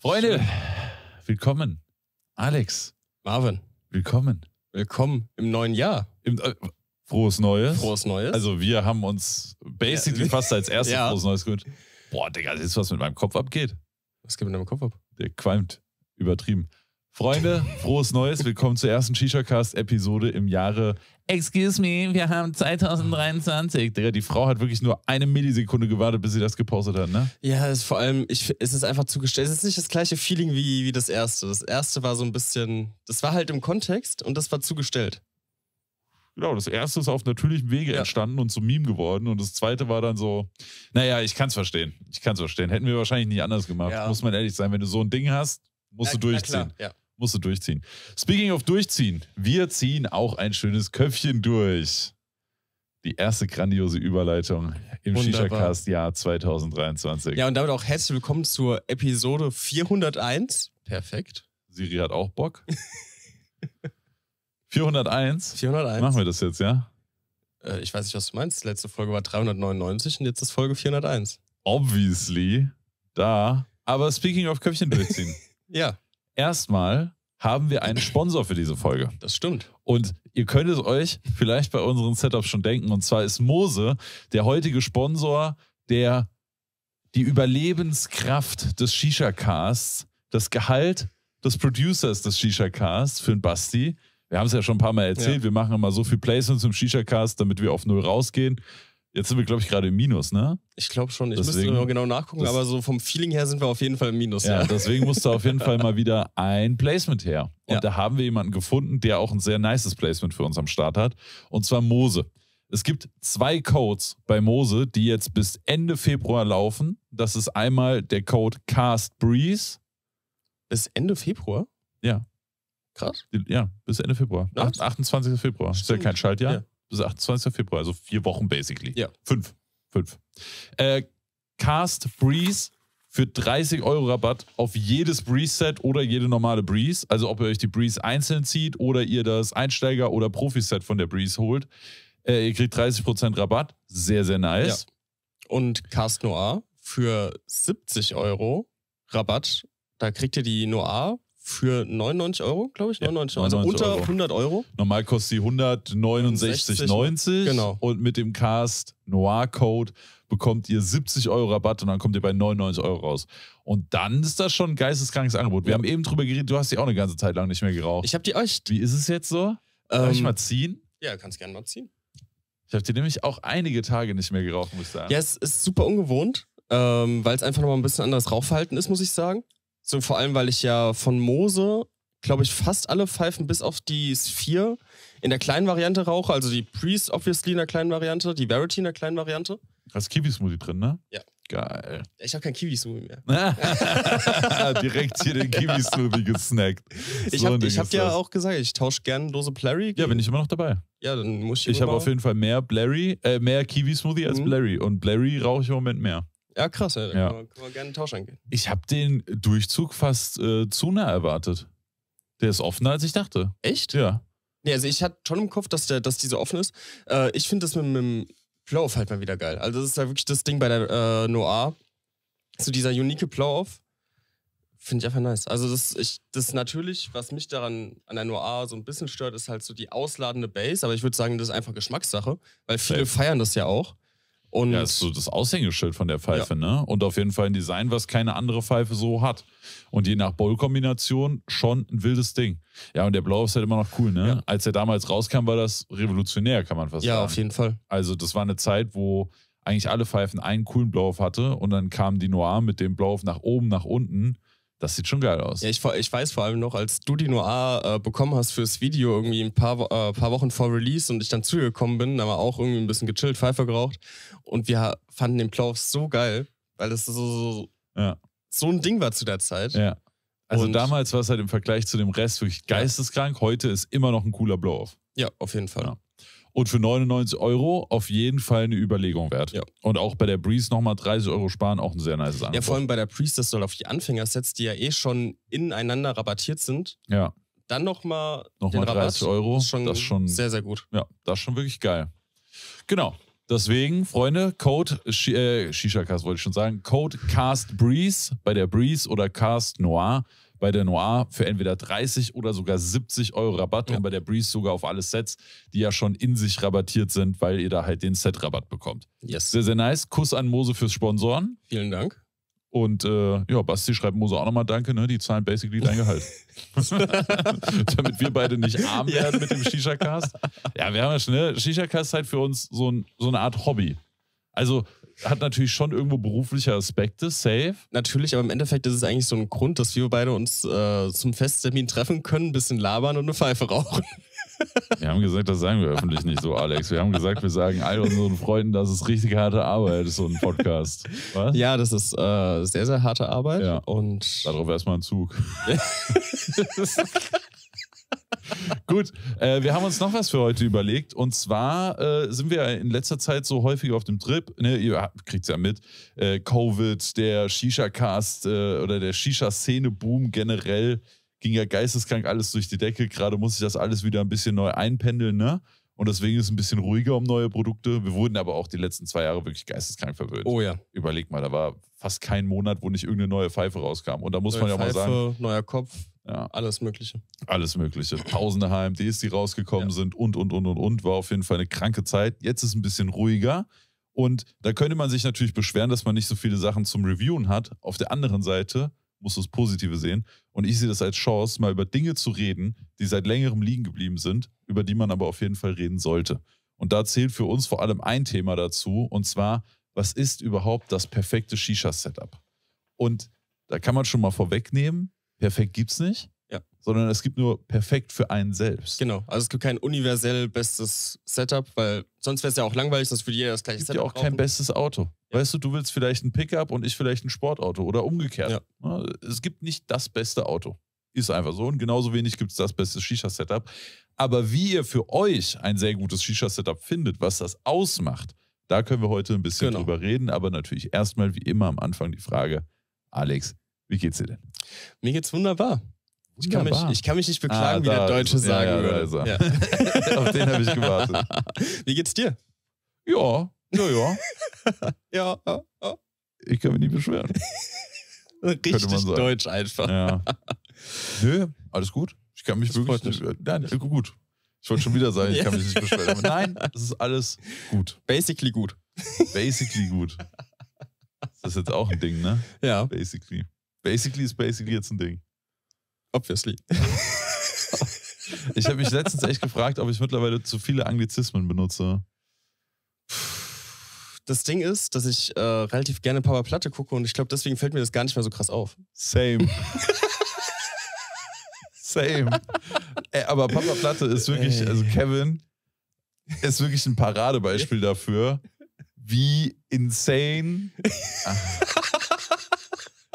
Freunde, willkommen. Alex. Marvin. Willkommen. Willkommen im neuen Jahr. Im, äh, frohes Neues. Frohes Neues. Also wir haben uns basically ja. fast als erstes ja. frohes Neues gut. Boah, Digga, siehst du, was mit meinem Kopf abgeht? Was geht mit deinem Kopf ab? Der qualmt. Übertrieben. Freunde, frohes Neues. Willkommen zur ersten Shisha-Cast-Episode im Jahre. Excuse me, wir haben 2023. Digga, die Frau hat wirklich nur eine Millisekunde gewartet, bis sie das gepostet hat, ne? Ja, ist vor allem, ich, es ist einfach zugestellt. Es ist nicht das gleiche Feeling wie, wie das erste. Das erste war so ein bisschen, das war halt im Kontext und das war zugestellt. Genau, das erste ist auf natürlichem Wege ja. entstanden und zum Meme geworden. Und das zweite war dann so, naja, ich kann's verstehen. Ich kann's verstehen. Hätten wir wahrscheinlich nicht anders gemacht. Ja. Muss man ehrlich sein, wenn du so ein Ding hast, musst ja, du durchziehen. Ja, Musst du durchziehen. Speaking of durchziehen, wir ziehen auch ein schönes Köpfchen durch. Die erste grandiose Überleitung im Shisha-Cast Jahr 2023. Ja, und damit auch herzlich willkommen zur Episode 401. Perfekt. Siri hat auch Bock. 401? 401. Machen wir das jetzt, ja? Äh, ich weiß nicht, was du meinst. letzte Folge war 399 und jetzt ist Folge 401. Obviously. Da. Aber speaking of Köpfchen durchziehen. ja erstmal haben wir einen Sponsor für diese Folge. Das stimmt. Und ihr könnt es euch vielleicht bei unseren Setups schon denken. Und zwar ist Mose der heutige Sponsor, der die Überlebenskraft des Shisha-Casts, das Gehalt des Producers des Shisha-Casts für den Basti. Wir haben es ja schon ein paar Mal erzählt. Ja. Wir machen immer so viel Placements im Shisha-Cast, damit wir auf Null rausgehen. Jetzt sind wir, glaube ich, gerade im Minus, ne? Ich glaube schon. Ich deswegen, müsste genau nachgucken, das, aber so vom Feeling her sind wir auf jeden Fall im Minus. Ja, ja. deswegen musste auf jeden Fall mal wieder ein Placement her. Und ja. da haben wir jemanden gefunden, der auch ein sehr nices Placement für uns am Start hat. Und zwar Mose. Es gibt zwei Codes bei Mose, die jetzt bis Ende Februar laufen. Das ist einmal der Code CastBreeze. Bis Ende Februar? Ja. Krass. Ja, bis Ende Februar. 28. Februar. Stimmt. Ist ja kein Schaltjahr. Ja. 28. Februar, also vier Wochen basically. Ja. Fünf. Fünf. Äh, Cast Breeze für 30 Euro Rabatt auf jedes Breeze-Set oder jede normale Breeze. Also ob ihr euch die Breeze einzeln zieht oder ihr das Einsteiger- oder Profi-Set von der Breeze holt. Äh, ihr kriegt 30% Rabatt. Sehr, sehr nice. Ja. Und Cast Noir für 70 Euro Rabatt. Da kriegt ihr die Noir für 99 Euro, glaube ich. 99 Euro. Also unter Euro. 100 Euro. Normal kostet sie 169,90. Genau. Und mit dem Cast Noir Code bekommt ihr 70 Euro Rabatt und dann kommt ihr bei 99 Euro raus. Und dann ist das schon ein geisteskrankes Angebot. Wir ja. haben eben drüber geredet, du hast die auch eine ganze Zeit lang nicht mehr geraucht. Ich habe die echt. Wie ist es jetzt so? Kann ähm, ich mal ziehen? Ja, kannst gerne mal ziehen. Ich habe die nämlich auch einige Tage nicht mehr geraucht, muss ich sagen. Ja, es ist super ungewohnt, ähm, weil es einfach nochmal ein bisschen anderes Rauchverhalten ist, muss ich sagen. So vor allem, weil ich ja von Mose, glaube ich, fast alle Pfeifen bis auf die Sphere in der kleinen Variante rauche. Also die Priest obviously in der kleinen Variante, die Verity in der kleinen Variante. Hast Kiwi-Smoothie drin, ne? Ja. Geil. Ich habe keinen Kiwi-Smoothie mehr. Direkt hier den Kiwi-Smoothie gesnackt. So ich habe hab dir ja auch gesagt, ich tausche gerne Dose Blary. Ja, bin ich immer noch dabei. Ja, dann muss ich. Ich habe auf jeden Fall mehr Blary, äh, mehr Kiwi-Smoothie als mhm. Blary. Und Blary rauche ich im Moment mehr. Ja, krass, ey. Ja. Kann, kann man gerne einen Tausch angehen. Ich habe den Durchzug fast äh, zu nah erwartet. Der ist offener, als ich dachte. Echt? Ja. Nee, also ich hatte schon im Kopf, dass, der, dass die so offen ist. Äh, ich finde das mit, mit dem Blow-Off halt mal wieder geil. Also das ist ja wirklich das Ding bei der äh, Noir. So dieser unique Blow-Off. Finde ich einfach nice. Also das, ich, das natürlich, was mich daran an der Noir so ein bisschen stört, ist halt so die ausladende Base. Aber ich würde sagen, das ist einfach Geschmackssache, weil viele ja. feiern das ja auch. Und ja, ist so das Aushängeschild von der Pfeife, ja. ne? Und auf jeden Fall ein Design, was keine andere Pfeife so hat. Und je nach Bowl-Kombination schon ein wildes Ding. Ja, und der Blau ist halt immer noch cool, ne? Ja. Als er damals rauskam, war das revolutionär, kann man fast ja, sagen. Ja, auf jeden Fall. Also, das war eine Zeit, wo eigentlich alle Pfeifen einen coolen Blauf hatte und dann kam die Noir mit dem Blauf nach oben, nach unten das sieht schon geil aus. Ja, ich, ich weiß vor allem noch, als du die Noir äh, bekommen hast fürs Video irgendwie ein paar, äh, paar Wochen vor Release und ich dann zu dir gekommen bin, da war auch irgendwie ein bisschen gechillt, Pfeife geraucht und wir fanden den Plauf so geil, weil das so, so, ja. so ein Ding war zu der Zeit. Ja. Also und also damals war es halt im Vergleich zu dem Rest wirklich geisteskrank. Heute ist immer noch ein cooler Blow-Off. Ja, auf jeden Fall. Ja. Und für 99 Euro auf jeden Fall eine Überlegung wert. Ja. Und auch bei der Breeze nochmal 30 Euro sparen, auch ein sehr nice Angebot. Ja, vor allem bei der Breeze, das soll auf die Anfängersets, die ja eh schon ineinander rabattiert sind. Ja. Dann nochmal noch mal, noch mal 30 Rabatt. Euro. Das ist, schon das ist schon sehr, sehr gut. Ja, das ist schon wirklich geil. Genau. Deswegen, Freunde, Code, äh, Shisha Cast wollte ich schon sagen, Code Cast Breeze bei der Breeze oder Cast Noir bei der Noir für entweder 30 oder sogar 70 Euro Rabatt ja. und bei der Breeze sogar auf alle Sets, die ja schon in sich rabattiert sind, weil ihr da halt den Set-Rabatt bekommt. Yes. Sehr, sehr nice. Kuss an Mose fürs Sponsoren. Vielen Dank. Und äh, ja, Basti schreibt Mose auch nochmal Danke, ne? Die zahlen basically dein Gehalt. Damit wir beide nicht arm werden ja. mit dem Shisha-Cast. Ja, wir haben ja schon, ne? Shisha-Cast ist halt für uns so, ein, so eine Art Hobby. Also hat natürlich schon irgendwo berufliche Aspekte, safe. Natürlich, aber im Endeffekt ist es eigentlich so ein Grund, dass wir beide uns äh, zum Festtermin treffen können, ein bisschen labern und eine Pfeife rauchen. Wir haben gesagt, das sagen wir öffentlich nicht so, Alex. Wir haben gesagt, wir sagen all unseren Freunden, das ist richtig harte Arbeit so ein Podcast. Was? Ja, das ist äh, sehr, sehr harte Arbeit. Ja. Und darauf erstmal ein Zug. Gut, äh, wir haben uns noch was für heute überlegt. Und zwar äh, sind wir in letzter Zeit so häufig auf dem Trip. Ne, ihr kriegt es ja mit. Äh, Covid, der Shisha-Cast äh, oder der Shisha-Szene-Boom generell ging ja geisteskrank alles durch die Decke. Gerade muss ich das alles wieder ein bisschen neu einpendeln. Ne? Und deswegen ist es ein bisschen ruhiger um neue Produkte. Wir wurden aber auch die letzten zwei Jahre wirklich geisteskrank verwöhnt. Oh ja. Überleg mal, da war fast kein Monat, wo nicht irgendeine neue Pfeife rauskam. Und da muss neue man ja Pfeife, mal sagen. Neuer Kopf, ja. alles Mögliche. Alles Mögliche. Tausende HMDs, die rausgekommen ja. sind und, und, und, und, und. War auf jeden Fall eine kranke Zeit. Jetzt ist es ein bisschen ruhiger. Und da könnte man sich natürlich beschweren, dass man nicht so viele Sachen zum Reviewen hat. Auf der anderen Seite musst du das Positive sehen. Und ich sehe das als Chance, mal über Dinge zu reden, die seit längerem liegen geblieben sind, über die man aber auf jeden Fall reden sollte. Und da zählt für uns vor allem ein Thema dazu, und zwar, was ist überhaupt das perfekte Shisha-Setup? Und da kann man schon mal vorwegnehmen, perfekt gibt es nicht. Ja. Sondern es gibt nur perfekt für einen selbst. Genau. Also es gibt kein universell bestes Setup, weil sonst wäre es ja auch langweilig, dass für jeder das gleiche es gibt Setup. Es gibt ja auch brauchen. kein bestes Auto. Weißt du, du willst vielleicht ein Pickup und ich vielleicht ein Sportauto oder umgekehrt. Ja. Ne, es gibt nicht das beste Auto. Ist einfach so. Und genauso wenig gibt es das beste Shisha-Setup. Aber wie ihr für euch ein sehr gutes Shisha-Setup findet, was das ausmacht, da können wir heute ein bisschen genau. drüber reden. Aber natürlich erstmal wie immer am Anfang die Frage: Alex, wie geht's dir denn? Mir geht's wunderbar. Ich kann, mich, ich kann mich nicht beklagen, ah, wie der Deutsche ist, sagen ja, würde. Ja, Auf den habe ich gewartet. Wie geht's dir? Ja, naja. ja, ja, ja. Ich kann mich nicht beschweren. Richtig deutsch einfach. Ja. Nö, alles gut. Ich kann mich das wirklich nicht. beschweren. Nein, gut. Ich wollte schon wieder sagen, ich kann mich nicht beschweren. Aber nein, das ist alles gut. Basically gut. Basically gut. Das ist jetzt auch ein Ding, ne? Ja. Basically. Basically ist basically jetzt ein Ding. Obviously. Ich habe mich letztens echt gefragt, ob ich mittlerweile zu viele Anglizismen benutze das Ding ist, dass ich äh, relativ gerne Papa Platte gucke und ich glaube, deswegen fällt mir das gar nicht mehr so krass auf. Same. Same. Ey, aber Papa Platte ist wirklich, also Kevin ist wirklich ein Paradebeispiel dafür, wie insane, ah,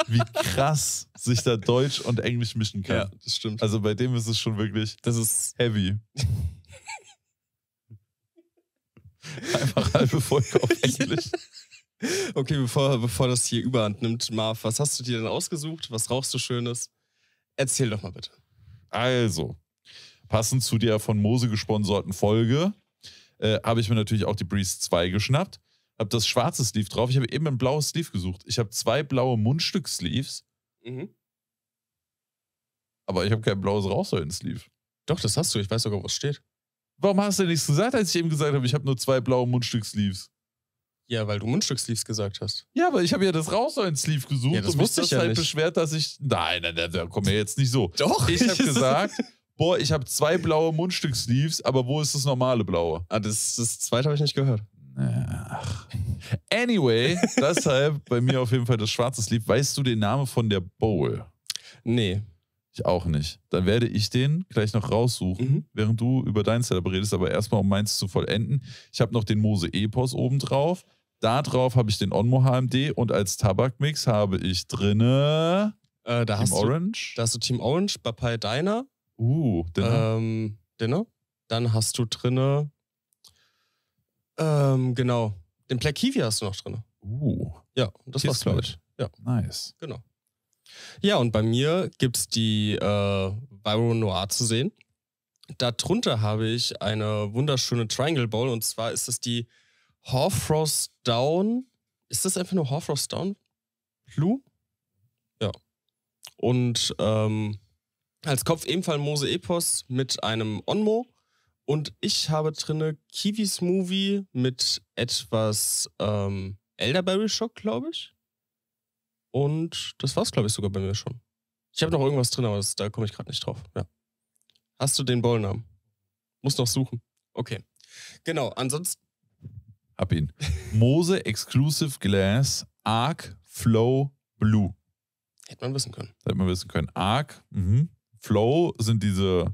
wie krass sich da Deutsch und Englisch mischen kann. Ja, das stimmt. Also bei dem ist es schon wirklich, das ist heavy. Einfach halbe Folge auf Englisch. Okay, bevor, bevor das hier überhand nimmt, Marv, was hast du dir denn ausgesucht? Was rauchst du Schönes? Erzähl doch mal bitte. Also, passend zu der von Mose gesponserten Folge äh, habe ich mir natürlich auch die Breeze 2 geschnappt. Habe das schwarze Sleeve drauf. Ich habe eben ein blaues Sleeve gesucht. Ich habe zwei blaue Mundstück-Sleeves. Mhm. Aber ich habe kein blaues Rauchsäulen-Sleeve. Doch, das hast du. Ich weiß sogar, was steht. Warum hast du denn nichts gesagt, als ich eben gesagt habe, ich habe nur zwei blaue Mundstück-Sleeves? Ja, weil du Mundstück-Sleeves gesagt hast. Ja, aber ich habe ja das raus so in Sleeve gesucht ja, das und mich das ja halt nicht. beschwert, dass ich. Nein, nein, nein, komm mir wir jetzt nicht so. Doch. Ich habe gesagt, boah, ich habe zwei blaue Mundstück-Sleeves, aber wo ist das normale blaue? Ah, das, das zweite habe ich nicht gehört. Ach. Anyway, deshalb bei mir auf jeden Fall das schwarze Sleeve. Weißt du den Namen von der Bowl? Nee. Ich auch nicht. Dann werde ich den gleich noch raussuchen, mhm. während du über dein Setup redest, aber erstmal um meins zu vollenden. Ich habe noch den Mose Epos oben drauf. Da drauf habe ich den Onmo HMD und als Tabakmix habe ich drinne äh, Team Orange. Du, da hast du Team Orange, Papai Diner. Uh, Dinner. Ähm, Dinner. Dann hast du drinne ähm, genau, den Black Kiwi hast du noch drin. Uh. Ja, das war's, glaube ich. Ja. Nice. Genau. Ja, und bei mir gibt es die äh, Viro Noir zu sehen. Darunter habe ich eine wunderschöne Triangle Bowl und zwar ist es die Horfrost Down. Ist das einfach nur Horfrost Down? Blue? Ja. Und ähm, als Kopf ebenfalls Mose Epos mit einem Onmo. Und ich habe drinne Kiwi Smoothie mit etwas ähm, Elderberry Shock, glaube ich. Und das war's, glaube ich, sogar bei mir schon. Ich habe noch irgendwas drin, aber das, da komme ich gerade nicht drauf. Ja. Hast du den Bollnamen? Muss noch suchen. Okay. Genau, ansonsten. Hab ihn. Mose Exclusive Glass Arc Flow Blue. Hätte man wissen können. Hätte man wissen können. Arc, mhm. Flow sind diese,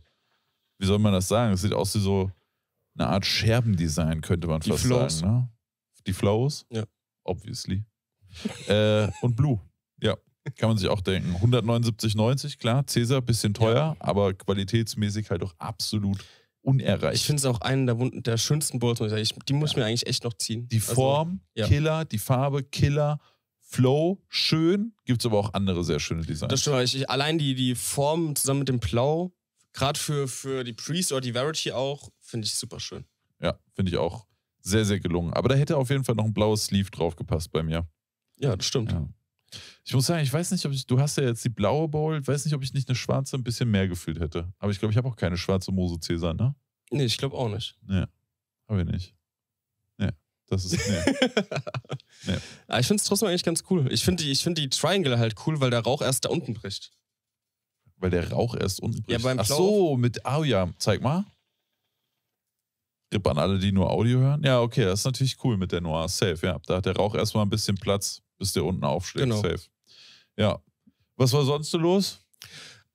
wie soll man das sagen? Es sieht aus wie so eine Art Scherbendesign, könnte man Die fast Flows. sagen. Ne? Die Flows. Ja. Obviously. äh, und Blue. Ja, kann man sich auch denken. 179,90, klar, Cäsar, bisschen teuer, ja. aber qualitätsmäßig halt auch absolut unerreicht. Ich finde es auch einen der, der schönsten Bowls, muss ich sagen. die muss ich mir eigentlich echt noch ziehen. Die also, Form, also, ja. Killer, die Farbe, Killer. Flow, schön, gibt es aber auch andere sehr schöne Designs. Das stimmt, ich, ich, allein die, die Form zusammen mit dem Blau, gerade für, für die Priest oder die Verity auch, finde ich super schön. Ja, finde ich auch sehr, sehr gelungen. Aber da hätte auf jeden Fall noch ein blaues Sleeve drauf gepasst bei mir. Ja, das stimmt. Ja. Ich muss sagen, ich weiß nicht, ob ich, du hast ja jetzt die blaue Bowl, ich weiß nicht, ob ich nicht eine schwarze ein bisschen mehr gefühlt hätte. Aber ich glaube, ich habe auch keine schwarze Mose Cäsar, ne? Nee, ich glaube auch nicht. Nee, habe ich nicht. Nee, das ist. Nee. nee. Aber ah, ich finde es trotzdem eigentlich ganz cool. Ich finde die, find die Triangle halt cool, weil der Rauch erst da unten bricht. Weil der Rauch erst unten bricht. Ja, beim Ach so, mit. Ah oh ja, zeig mal. Rip an alle, die nur Audio hören. Ja, okay, das ist natürlich cool mit der Noir. Safe, ja. Da hat der Rauch erstmal ein bisschen Platz bis der unten aufschlägt. Genau. Safe. Ja. Was war sonst so los?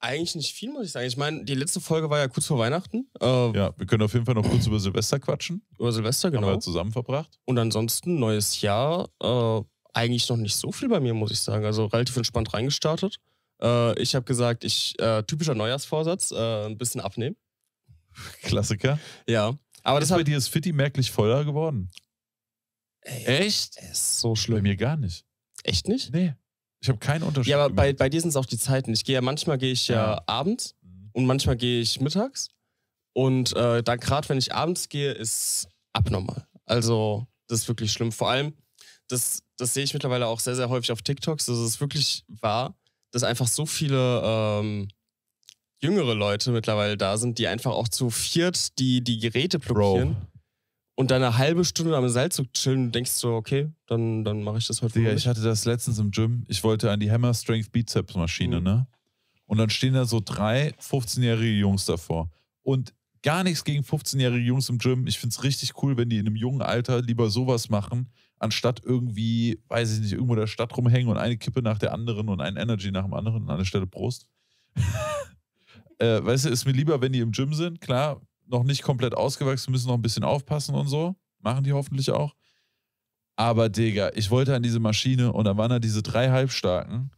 Eigentlich nicht viel, muss ich sagen. Ich meine, die letzte Folge war ja kurz vor Weihnachten. Äh, ja, wir können auf jeden Fall noch kurz über Silvester quatschen. Über Silvester, genau. Haben wir genau. zusammen verbracht. Und ansonsten, neues Jahr, äh, eigentlich noch nicht so viel bei mir, muss ich sagen. Also relativ entspannt reingestartet. Äh, ich habe gesagt, ich, äh, typischer Neujahrsvorsatz, äh, ein bisschen abnehmen. Klassiker. Ja. Aber ist das bei dir ist Fitti merklich voller geworden. Ey, Echt? Ist so schlimm. Bei mir gar nicht. Echt nicht? Nee. Ich habe keinen Unterschied. Ja, aber bei, bei dir sind es auch die Zeiten. Ich gehe ja manchmal gehe ich ja, ja. abends mhm. und manchmal gehe ich mittags. Und äh, dann gerade wenn ich abends gehe, ist abnormal. Also, das ist wirklich schlimm. Vor allem, das, das sehe ich mittlerweile auch sehr, sehr häufig auf TikToks. Das ist wirklich wahr, dass einfach so viele ähm, jüngere Leute mittlerweile da sind, die einfach auch zu viert die, die Geräte blockieren. Bro und dann eine halbe Stunde am Seilzug chillen und denkst so, okay, dann, dann mache ich das heute Digga, ich hatte das letztens im Gym. Ich wollte an die Hammer Strength Bizeps Maschine, mhm. ne? Und dann stehen da so drei 15-jährige Jungs davor. Und gar nichts gegen 15-jährige Jungs im Gym. Ich finde es richtig cool, wenn die in einem jungen Alter lieber sowas machen, anstatt irgendwie, weiß ich nicht, irgendwo in der Stadt rumhängen und eine Kippe nach der anderen und ein Energy nach dem anderen und an der Stelle Brust. äh, weißt du, ist mir lieber, wenn die im Gym sind, klar, noch nicht komplett ausgewachsen, müssen noch ein bisschen aufpassen und so. Machen die hoffentlich auch. Aber Digga, ich wollte an diese Maschine und dann waren da diese drei Halbstarken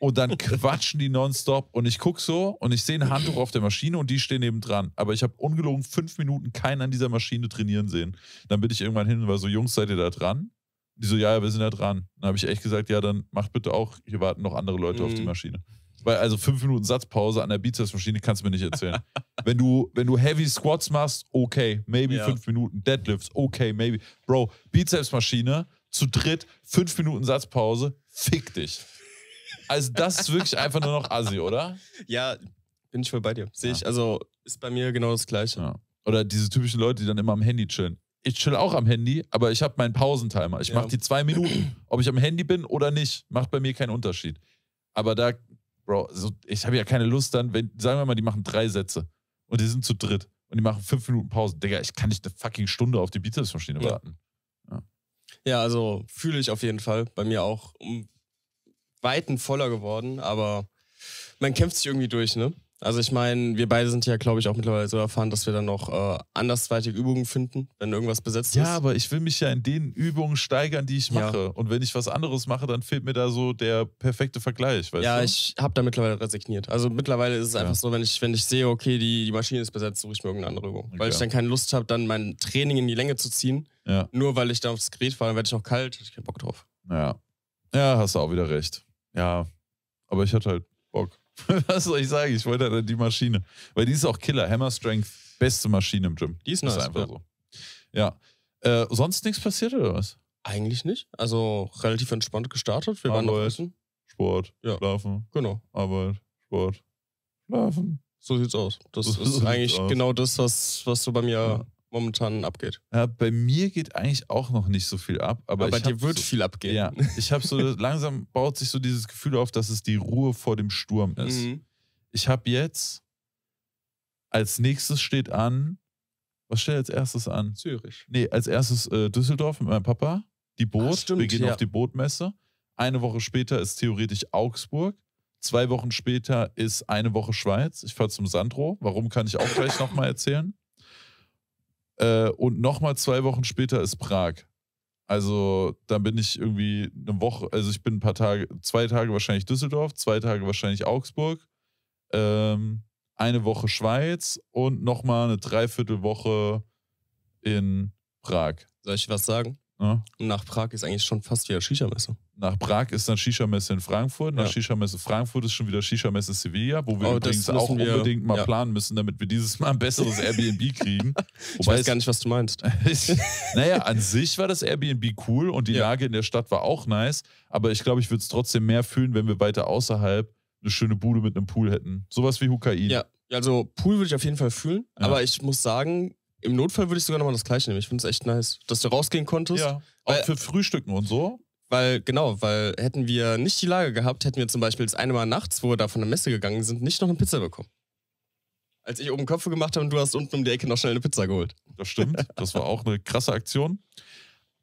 und dann quatschen die nonstop und ich gucke so und ich sehe ein Handtuch auf der Maschine und die stehen neben dran. Aber ich habe ungelogen fünf Minuten keinen an dieser Maschine trainieren sehen. Dann bin ich irgendwann hin und war so, Jungs, seid ihr da dran? Die so, ja, ja, wir sind da dran. Dann habe ich echt gesagt, ja, dann macht bitte auch, hier warten noch andere Leute mhm. auf die mhm. Maschine. Weil also fünf Minuten Satzpause an der Bizepsmaschine kannst du mir nicht erzählen. wenn, du, wenn du Heavy Squats machst, okay, maybe ja. fünf Minuten. Deadlifts, okay, maybe. Bro, Bizepsmaschine zu dritt, fünf Minuten Satzpause, fick dich. Also das ist wirklich einfach nur noch assi, oder? Ja, bin ich voll bei dir. Sehe ich, also ist bei mir genau das Gleiche. Ja. Oder diese typischen Leute, die dann immer am Handy chillen. Ich chill auch am Handy, aber ich habe meinen Pausentimer. Ich ja. mache die zwei Minuten. Ob ich am Handy bin oder nicht, macht bei mir keinen Unterschied. Aber da Bro, so, ich habe ja keine Lust dann, wenn, sagen wir mal, die machen drei Sätze und die sind zu dritt und die machen fünf Minuten Pause. Digga, ich kann nicht eine fucking Stunde auf die beatles Bizepsmaschine ja. warten. Ja. ja, also fühle ich auf jeden Fall. Bei mir auch um Weiten voller geworden, aber man kämpft sich irgendwie durch, ne? Also ich meine, wir beide sind ja, glaube ich, auch mittlerweile so erfahren, dass wir dann noch äh, andersweitige Übungen finden, wenn irgendwas besetzt ja, ist. Ja, aber ich will mich ja in den Übungen steigern, die ich mache. Ja. Und wenn ich was anderes mache, dann fehlt mir da so der perfekte Vergleich. ja, du? ich habe da mittlerweile resigniert. Also mittlerweile ist es ja. einfach so, wenn ich, wenn ich sehe, okay, die, die Maschine ist besetzt, suche ich mir irgendeine andere Übung. Okay. Weil ich dann keine Lust habe, dann mein Training in die Länge zu ziehen. Nur weil ich dann aufs Gerät fahre, dann werde ich noch kalt, habe ich keinen Bock drauf. Ja. Ja, hast du auch wieder recht. Ja, aber ich hatte halt Bock. Was soll ich sagen? Ich wollte halt die Maschine. Weil die ist auch Killer. Hammer Strength, beste Maschine im Gym. Die ist, nice, ist einfach ja. so. Ja. Äh, sonst nichts passiert oder was? Eigentlich nicht. Also relativ entspannt gestartet. Wir Arbeit, waren noch essen. Sport, ja. schlafen. Genau. Arbeit, Sport, schlafen. So sieht's aus. Das so ist eigentlich aus. genau das, was, was du bei mir ja momentan abgeht. Ja, bei mir geht eigentlich auch noch nicht so viel ab. Aber, aber dir wird so, viel abgehen. Ja, ich habe so, langsam baut sich so dieses Gefühl auf, dass es die Ruhe vor dem Sturm ist. Mhm. Ich habe jetzt, als nächstes steht an, was steht als erstes an? Zürich. Nee, als erstes äh, Düsseldorf mit meinem Papa. Die Boot, Ach, stimmt, wir gehen ja. auf die Bootmesse. Eine Woche später ist theoretisch Augsburg. Zwei Wochen später ist eine Woche Schweiz. Ich fahre zum Sandro. Warum kann ich auch gleich nochmal erzählen? Äh, und nochmal zwei Wochen später ist Prag. Also dann bin ich irgendwie eine Woche, also ich bin ein paar Tage, zwei Tage wahrscheinlich Düsseldorf, zwei Tage wahrscheinlich Augsburg, ähm, eine Woche Schweiz und nochmal eine Dreiviertelwoche in Prag. Soll ich was sagen? Ja. Ne? Nach Prag ist eigentlich schon fast wieder Shisha-Messe. Nach Prag ist dann Shisha-Messe in Frankfurt. Nach ja. Shisha-Messe Frankfurt ist schon wieder Shisha-Messe Sevilla, wo wir oh, übrigens auch wir, unbedingt mal ja. planen müssen, damit wir dieses Mal ein besseres Airbnb kriegen. ich Wobei weiß gar nicht, was du meinst. naja, an sich war das Airbnb cool und die ja. Lage in der Stadt war auch nice. Aber ich glaube, ich würde es trotzdem mehr fühlen, wenn wir weiter außerhalb eine schöne Bude mit einem Pool hätten. Sowas wie Hukain. Ja, also Pool würde ich auf jeden Fall fühlen. Aber ich muss sagen, im Notfall würde ich sogar nochmal das gleiche nehmen. Ich finde es echt nice, dass du rausgehen konntest. Ja, auch weil, für Frühstücken und so. Weil, genau, weil hätten wir nicht die Lage gehabt, hätten wir zum Beispiel das eine Mal nachts, wo wir da von der Messe gegangen sind, nicht noch eine Pizza bekommen. Als ich oben Köpfe gemacht habe und du hast unten um die Ecke noch schnell eine Pizza geholt. Das stimmt. Das war auch eine krasse Aktion.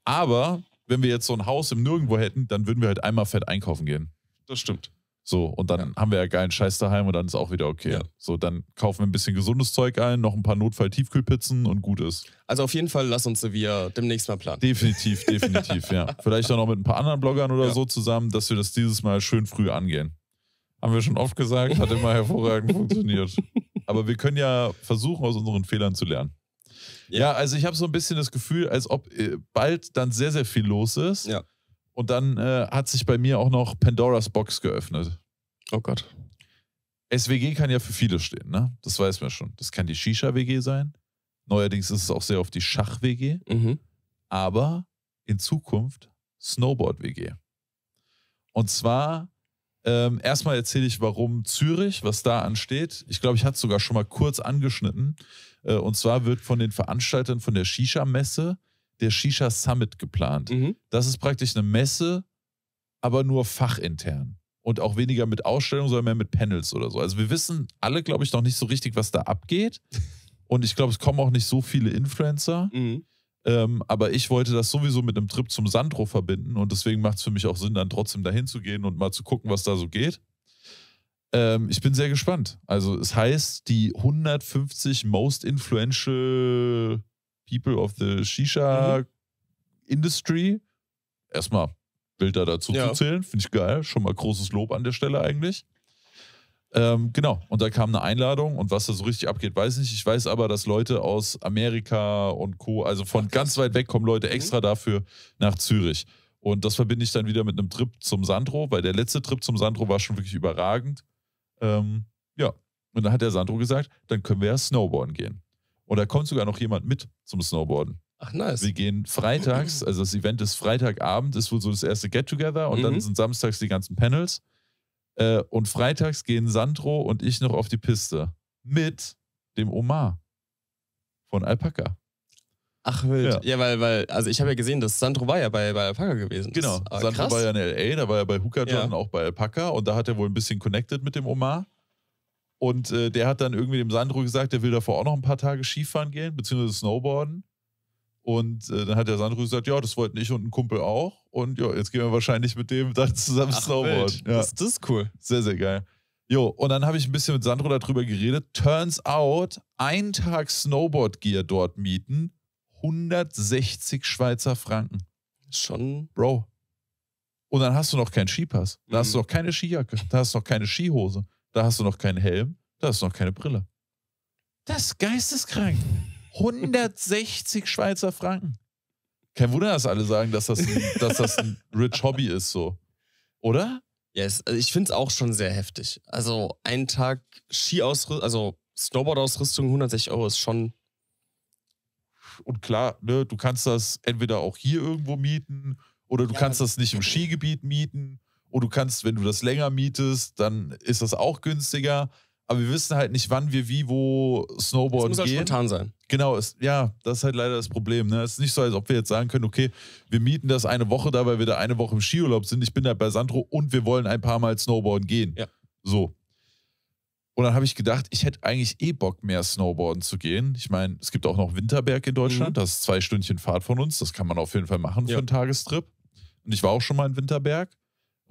Aber wenn wir jetzt so ein Haus im Nirgendwo hätten, dann würden wir halt einmal fett einkaufen gehen. Das stimmt. So, und dann ja. haben wir ja geilen Scheiß daheim und dann ist auch wieder okay. Ja. So, dann kaufen wir ein bisschen gesundes Zeug ein, noch ein paar Notfall-Tiefkühlpizzen und gut ist. Also auf jeden Fall lass uns wir demnächst mal planen. Definitiv, definitiv, ja. Vielleicht auch noch mit ein paar anderen Bloggern oder ja. so zusammen, dass wir das dieses Mal schön früh angehen. Haben wir schon oft gesagt, hat immer hervorragend funktioniert. Aber wir können ja versuchen, aus unseren Fehlern zu lernen. Ja, also ich habe so ein bisschen das Gefühl, als ob äh, bald dann sehr, sehr viel los ist. Ja und dann äh, hat sich bei mir auch noch Pandoras Box geöffnet. Oh Gott. SWG kann ja für viele stehen, ne? Das weiß man schon. Das kann die Shisha-WG sein. Neuerdings ist es auch sehr oft die Schach-WG. Mhm. Aber in Zukunft Snowboard-WG. Und zwar, ähm, erstmal erzähle ich, warum Zürich, was da ansteht. Ich glaube, ich hatte es sogar schon mal kurz angeschnitten. Äh, und zwar wird von den Veranstaltern von der Shisha-Messe der Shisha Summit geplant. Mhm. Das ist praktisch eine Messe, aber nur fachintern. Und auch weniger mit Ausstellungen, sondern mehr mit Panels oder so. Also wir wissen alle, glaube ich, noch nicht so richtig, was da abgeht. Und ich glaube, es kommen auch nicht so viele Influencer. Mhm. Ähm, aber ich wollte das sowieso mit einem Trip zum Sandro verbinden und deswegen macht es für mich auch Sinn, dann trotzdem dahin zu gehen und mal zu gucken, was da so geht. Ähm, ich bin sehr gespannt. Also es heißt, die 150 Most Influential People of the Shisha mhm. Industry. Erstmal Bilder dazu ja. zu zählen, finde ich geil. Schon mal großes Lob an der Stelle eigentlich. Ähm, genau, und da kam eine Einladung und was da so richtig abgeht, weiß ich nicht. Ich weiß aber, dass Leute aus Amerika und Co., also von okay. ganz weit weg kommen Leute mhm. extra mhm. dafür nach Zürich. Und das verbinde ich dann wieder mit einem Trip zum Sandro, weil der letzte Trip zum Sandro war schon wirklich überragend. Ähm, ja, und dann hat der Sandro gesagt, dann können wir ja snowboarden gehen. Und da kommt sogar noch jemand mit zum Snowboarden. Ach, nice. Wir gehen freitags, also das Event ist Freitagabend, ist wohl so das erste Get-Together und mhm. dann sind samstags die ganzen Panels. Äh, und freitags gehen Sandro und ich noch auf die Piste mit dem Omar von Alpaka. Ach wild. Ja. ja, weil, weil, also ich habe ja gesehen, dass Sandro war ja bei, bei Alpaka gewesen. Genau, Sandro krass. war ja in L.A., da war er bei Hookathon ja. und auch bei Alpaka und da hat er wohl ein bisschen connected mit dem Omar. Und äh, der hat dann irgendwie dem Sandro gesagt, der will davor auch noch ein paar Tage Skifahren gehen, beziehungsweise Snowboarden. Und äh, dann hat der Sandro gesagt, ja, das wollten ich und ein Kumpel auch. Und ja, jetzt gehen wir wahrscheinlich mit dem dann zusammen Ach, Snowboarden. Ja. Das, das ist cool. Sehr, sehr geil. Jo, und dann habe ich ein bisschen mit Sandro darüber geredet. Turns out, ein Tag Snowboard-Gear dort mieten, 160 Schweizer Franken. Schon. Bro. Und dann hast du noch keinen Skipass. Da mhm. hast du mhm. noch keine Skijacke. Da hast du noch keine Skihose. Da hast du noch keinen Helm, da hast du noch keine Brille. Das ist geisteskrank. 160 Schweizer Franken. Kein Wunder, dass alle sagen, dass das ein, dass das ein rich Hobby ist, so. Oder? Ja, yes, also ich finde es auch schon sehr heftig. Also ein Tag Skiausrüstung, also Snowboard-Ausrüstung 160 Euro ist schon. Und klar, ne, du kannst das entweder auch hier irgendwo mieten oder du ja, kannst also das nicht im Skigebiet mieten oh, du kannst, wenn du das länger mietest, dann ist das auch günstiger. Aber wir wissen halt nicht, wann wir wie wo Snowboarden das muss halt gehen. spontan sein. Genau, es, ja, das ist halt leider das Problem. Ne? Es ist nicht so, als ob wir jetzt sagen können, okay, wir mieten das eine Woche da, weil wir da eine Woche im Skiurlaub sind. Ich bin da bei Sandro und wir wollen ein paar Mal Snowboarden gehen. Ja. So. Und dann habe ich gedacht, ich hätte eigentlich eh Bock, mehr Snowboarden zu gehen. Ich meine, es gibt auch noch Winterberg in Deutschland. Mhm. Das ist zwei Stündchen Fahrt von uns. Das kann man auf jeden Fall machen ja. für einen Tagestrip. Und ich war auch schon mal in Winterberg.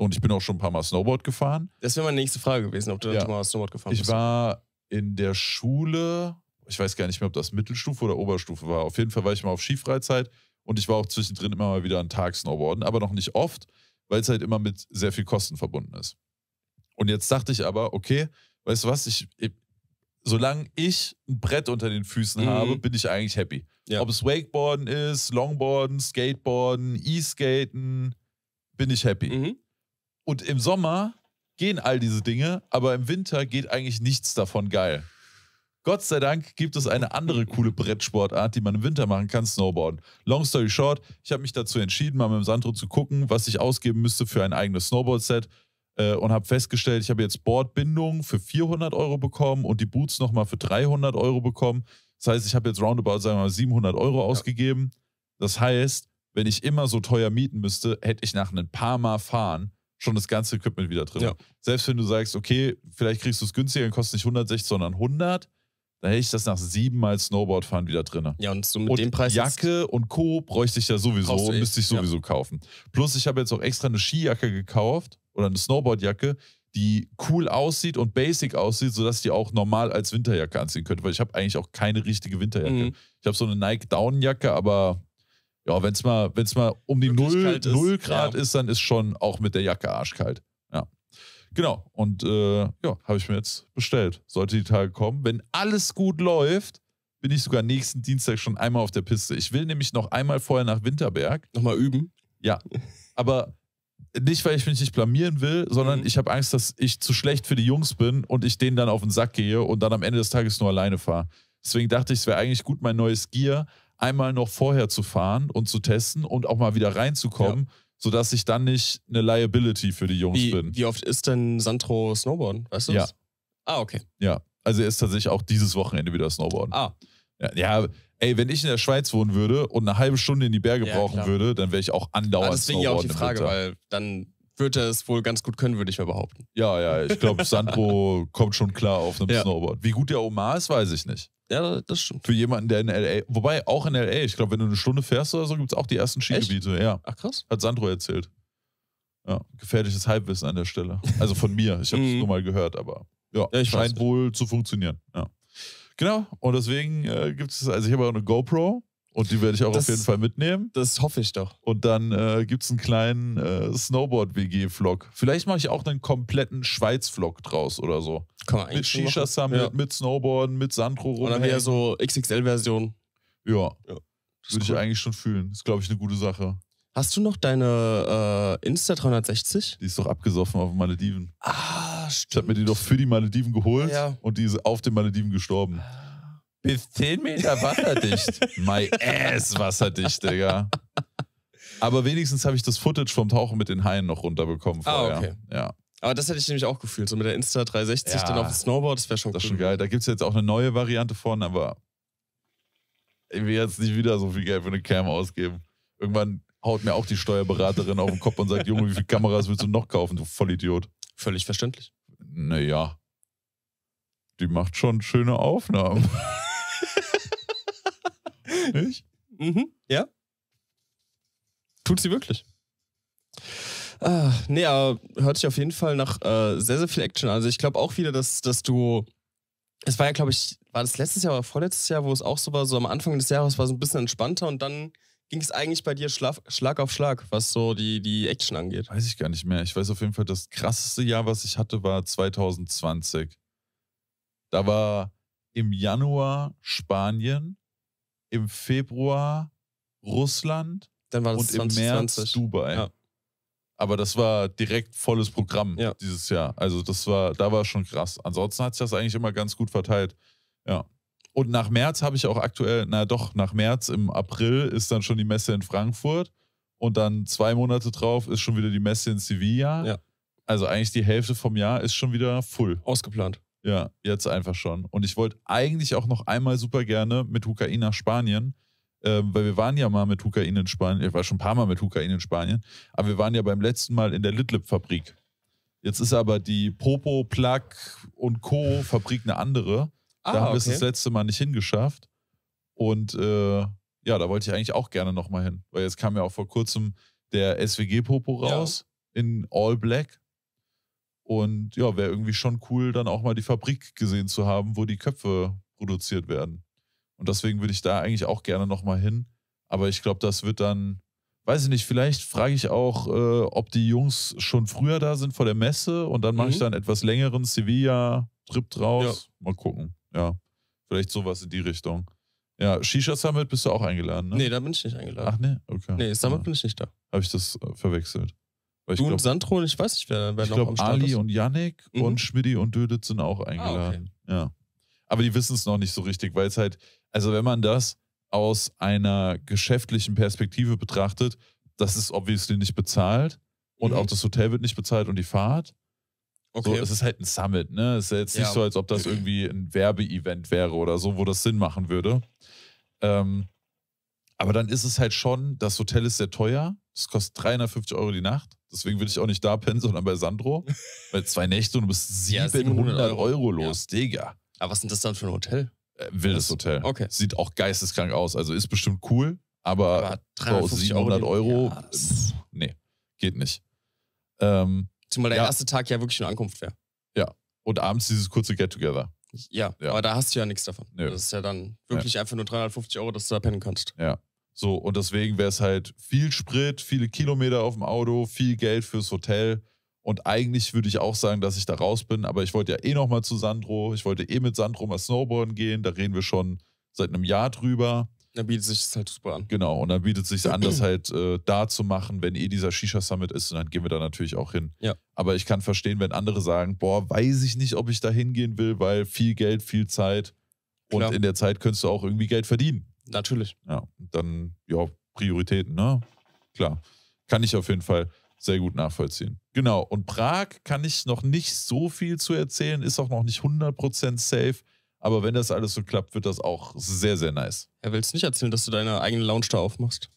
Und ich bin auch schon ein paar Mal Snowboard gefahren. Das wäre meine nächste Frage gewesen, ob du ja. mal Snowboard gefahren bist. Ich war in der Schule, ich weiß gar nicht mehr, ob das Mittelstufe oder Oberstufe war. Auf jeden Fall war ich mal auf Skifreizeit und ich war auch zwischendrin immer mal wieder einen Tag Snowboarden, aber noch nicht oft, weil es halt immer mit sehr viel Kosten verbunden ist. Und jetzt dachte ich aber, okay, weißt du was, ich, ich solange ich ein Brett unter den Füßen mhm. habe, bin ich eigentlich happy. Ja. Ob es Wakeboarden ist, Longboarden, Skateboarden, E-Skaten, bin ich happy. Mhm. Und im Sommer gehen all diese Dinge, aber im Winter geht eigentlich nichts davon geil. Gott sei Dank gibt es eine andere coole Brettsportart, die man im Winter machen kann, Snowboarden. Long story short, ich habe mich dazu entschieden, mal mit dem Sandro zu gucken, was ich ausgeben müsste für ein eigenes Snowboard-Set äh, und habe festgestellt, ich habe jetzt Boardbindung für 400 Euro bekommen und die Boots nochmal für 300 Euro bekommen. Das heißt, ich habe jetzt roundabout, sagen wir mal, 700 Euro ausgegeben. Das heißt, wenn ich immer so teuer mieten müsste, hätte ich nach ein paar Mal fahren schon das ganze Equipment wieder drin. Ja. Selbst wenn du sagst, okay, vielleicht kriegst du es günstiger, dann kostet nicht 160, sondern 100, dann hätte ich das nach siebenmal Snowboardfahren wieder drin. Ja, und so mit und dem Preis. Jacke und Co. bräuchte ich ja sowieso, müsste ich sowieso ja. kaufen. Plus, ich habe jetzt auch extra eine Skijacke gekauft oder eine Snowboardjacke, die cool aussieht und basic aussieht, sodass die auch normal als Winterjacke anziehen könnte, weil ich habe eigentlich auch keine richtige Winterjacke. Mhm. Ich habe so eine Nike Down-Jacke, aber ja, wenn es mal, wenn's mal um die 0, 0 Grad ja. ist, dann ist schon auch mit der Jacke arschkalt. Ja. Genau. Und äh, ja, habe ich mir jetzt bestellt. Sollte die Tage kommen. Wenn alles gut läuft, bin ich sogar nächsten Dienstag schon einmal auf der Piste. Ich will nämlich noch einmal vorher nach Winterberg. Nochmal üben? Ja. Aber nicht, weil ich mich nicht blamieren will, sondern mhm. ich habe Angst, dass ich zu schlecht für die Jungs bin und ich denen dann auf den Sack gehe und dann am Ende des Tages nur alleine fahre. Deswegen dachte ich, es wäre eigentlich gut, mein neues Gear einmal noch vorher zu fahren und zu testen und auch mal wieder reinzukommen, ja. sodass ich dann nicht eine Liability für die Jungs wie, bin. Wie oft ist denn Sandro Snowboarden? Weißt du ja. das? Ah, okay. Ja, also er ist tatsächlich auch dieses Wochenende wieder Snowboarden. Ah. Ja, ja, ey, wenn ich in der Schweiz wohnen würde und eine halbe Stunde in die Berge ja, brauchen klar. würde, dann wäre ich auch ah, andauernd ah, Deswegen ja auch die Frage, weil dann wird er es wohl ganz gut können, würde ich mal behaupten. Ja, ja, ich glaube, Sandro kommt schon klar auf einem ja. Snowboard. Wie gut der Omar ist, weiß ich nicht. Ja, das stimmt. Für jemanden, der in L.A., wobei auch in L.A., ich glaube, wenn du eine Stunde fährst oder so, gibt es auch die ersten Skigebiete. Echt? Ja. Ach krass. Hat Sandro erzählt. Ja, gefährliches Halbwissen an der Stelle. Also von mir, ich habe es mhm. nur mal gehört, aber ja, ja scheint wohl zu funktionieren. Ja. Genau, und deswegen äh, gibt es, also ich habe auch eine GoPro und die werde ich auch das, auf jeden Fall mitnehmen. Das hoffe ich doch. Und dann äh, gibt es einen kleinen äh, Snowboard-WG-Vlog. Vielleicht mache ich auch einen kompletten Schweiz-Vlog draus oder so. Kann man mit Shisha-Summit, ja. mit Snowboarden, mit Sandro rum. Oder mehr so XXL-Version. Ja. ja. Würde ich eigentlich schon fühlen. Ist, glaube ich, eine gute Sache. Hast du noch deine äh, Insta 360? Die ist doch abgesoffen auf den Malediven. Ah, stimmt. Ich habe mir die doch für die Malediven geholt ja. und die ist auf den Malediven gestorben. Ah bis 10 Meter wasserdicht. My ass wasserdicht, Digga. Aber wenigstens habe ich das Footage vom Tauchen mit den Haien noch runterbekommen ah, vorher. Ah, okay. Ja. Aber das hätte ich nämlich auch gefühlt, so mit der Insta 360 ja. dann auf dem Snowboard, das wäre schon Das ist cool. schon geil. Da gibt es jetzt auch eine neue Variante von, aber ich will jetzt nicht wieder so viel Geld für eine Cam ausgeben. Irgendwann haut mir auch die Steuerberaterin auf den Kopf und sagt, Junge, wie viele Kameras willst du noch kaufen, du Vollidiot? Völlig verständlich. Naja, die macht schon schöne Aufnahmen. Nicht? Mhm, ja. Tut sie wirklich. Ah, nee, aber hört sich auf jeden Fall nach äh, sehr, sehr viel Action an. Also ich glaube auch wieder, dass, dass du. Es war ja, glaube ich, war das letztes Jahr oder vorletztes Jahr, wo es auch so war, so am Anfang des Jahres war es ein bisschen entspannter und dann ging es eigentlich bei dir Schlag, Schlag auf Schlag, was so die, die Action angeht? Weiß ich gar nicht mehr. Ich weiß auf jeden Fall, das krasseste Jahr, was ich hatte, war 2020. Da war im Januar Spanien, im Februar Russland und 2020. im März Dubai. Ja. Aber das war direkt volles Programm ja. dieses Jahr. Also das war, da war schon krass. Ansonsten hat sich das eigentlich immer ganz gut verteilt. Ja. Und nach März habe ich auch aktuell, na doch, nach März im April ist dann schon die Messe in Frankfurt und dann zwei Monate drauf ist schon wieder die Messe in Sevilla. Ja. Also eigentlich die Hälfte vom Jahr ist schon wieder full. Ausgeplant. Ja, jetzt einfach schon. Und ich wollte eigentlich auch noch einmal super gerne mit Hukain nach Spanien, äh, weil wir waren ja mal mit Hukain in Spanien, ich war schon ein paar Mal mit Hukain in Spanien, aber wir waren ja beim letzten Mal in der Litlip-Fabrik. Jetzt ist aber die Popo, Plug und Co. Fabrik eine andere. Ah, da haben okay. wir es das letzte Mal nicht hingeschafft. Und äh, ja, da wollte ich eigentlich auch gerne nochmal hin, weil jetzt kam ja auch vor kurzem der SWG-Popo raus ja. in All Black. Und ja, wäre irgendwie schon cool, dann auch mal die Fabrik gesehen zu haben, wo die Köpfe produziert werden. Und deswegen würde ich da eigentlich auch gerne nochmal hin. Aber ich glaube, das wird dann, weiß ich nicht, vielleicht frage ich auch, äh, ob die Jungs schon früher da sind vor der Messe und dann mache mhm. ich dann etwas längeren Sevilla-Trip draus. Ja. Mal gucken, ja. Vielleicht sowas in die Richtung. Ja, Shisha Summit bist du auch eingeladen, ne? Nee, da bin ich nicht eingeladen. Ach nee, okay. Nee, Summit ja. bin ich nicht da. Habe ich das äh, verwechselt. Weil du glaub, und Sandro und ich weiß nicht, wer, ich noch glaub, am Start Ali ist. und Yannick mhm. und Schmidti und Döditz sind auch eingeladen. Ah, okay. Ja. Aber die wissen es noch nicht so richtig, weil es halt, also wenn man das aus einer geschäftlichen Perspektive betrachtet, das ist obviously nicht bezahlt und mhm. auch das Hotel wird nicht bezahlt und die Fahrt. Okay. So, es ist halt ein Summit, ne? Es ist ja jetzt nicht so, als ob das irgendwie ein Werbeevent wäre oder so, wo das Sinn machen würde. Ähm, aber dann ist es halt schon, das Hotel ist sehr teuer. Es kostet 350 Euro die Nacht. Deswegen würde ich auch nicht da pennen, sondern bei Sandro. Weil zwei Nächte und du bist 700 ja, Euro. Euro los, ja. Digga. Aber was sind das dann für ein Hotel? Äh, wildes das, Hotel. Okay. Sieht auch geisteskrank aus. Also ist bestimmt cool, aber, aber 700 Euro, Euro pff, ähm, nee, geht nicht. Ähm, Zumal der ja. erste Tag ja wirklich eine Ankunft wäre. Ja. Und abends dieses kurze Get-Together. Ja, ja, aber da hast du ja nichts davon. Nö. Das ist ja dann wirklich ja. einfach nur 350 Euro, dass du da pennen kannst. Ja. So, und deswegen wäre es halt viel Sprit, viele Kilometer auf dem Auto, viel Geld fürs Hotel. Und eigentlich würde ich auch sagen, dass ich da raus bin, aber ich wollte ja eh nochmal zu Sandro. Ich wollte eh mit Sandro mal snowboarden gehen. Da reden wir schon seit einem Jahr drüber. Dann bietet sich es halt super an. Genau, und dann bietet es sich an, das halt äh, da zu machen, wenn eh dieser Shisha-Summit ist. Und dann gehen wir da natürlich auch hin. Ja. Aber ich kann verstehen, wenn andere sagen, boah, weiß ich nicht, ob ich da hingehen will, weil viel Geld, viel Zeit. Und Klar. in der Zeit könntest du auch irgendwie Geld verdienen. Natürlich. Ja, dann, ja, Prioritäten, ne? Klar. Kann ich auf jeden Fall sehr gut nachvollziehen. Genau. Und Prag kann ich noch nicht so viel zu erzählen, ist auch noch nicht 100% safe. Aber wenn das alles so klappt, wird das auch sehr, sehr nice. Er ja, willst nicht erzählen, dass du deine eigene Lounge da aufmachst?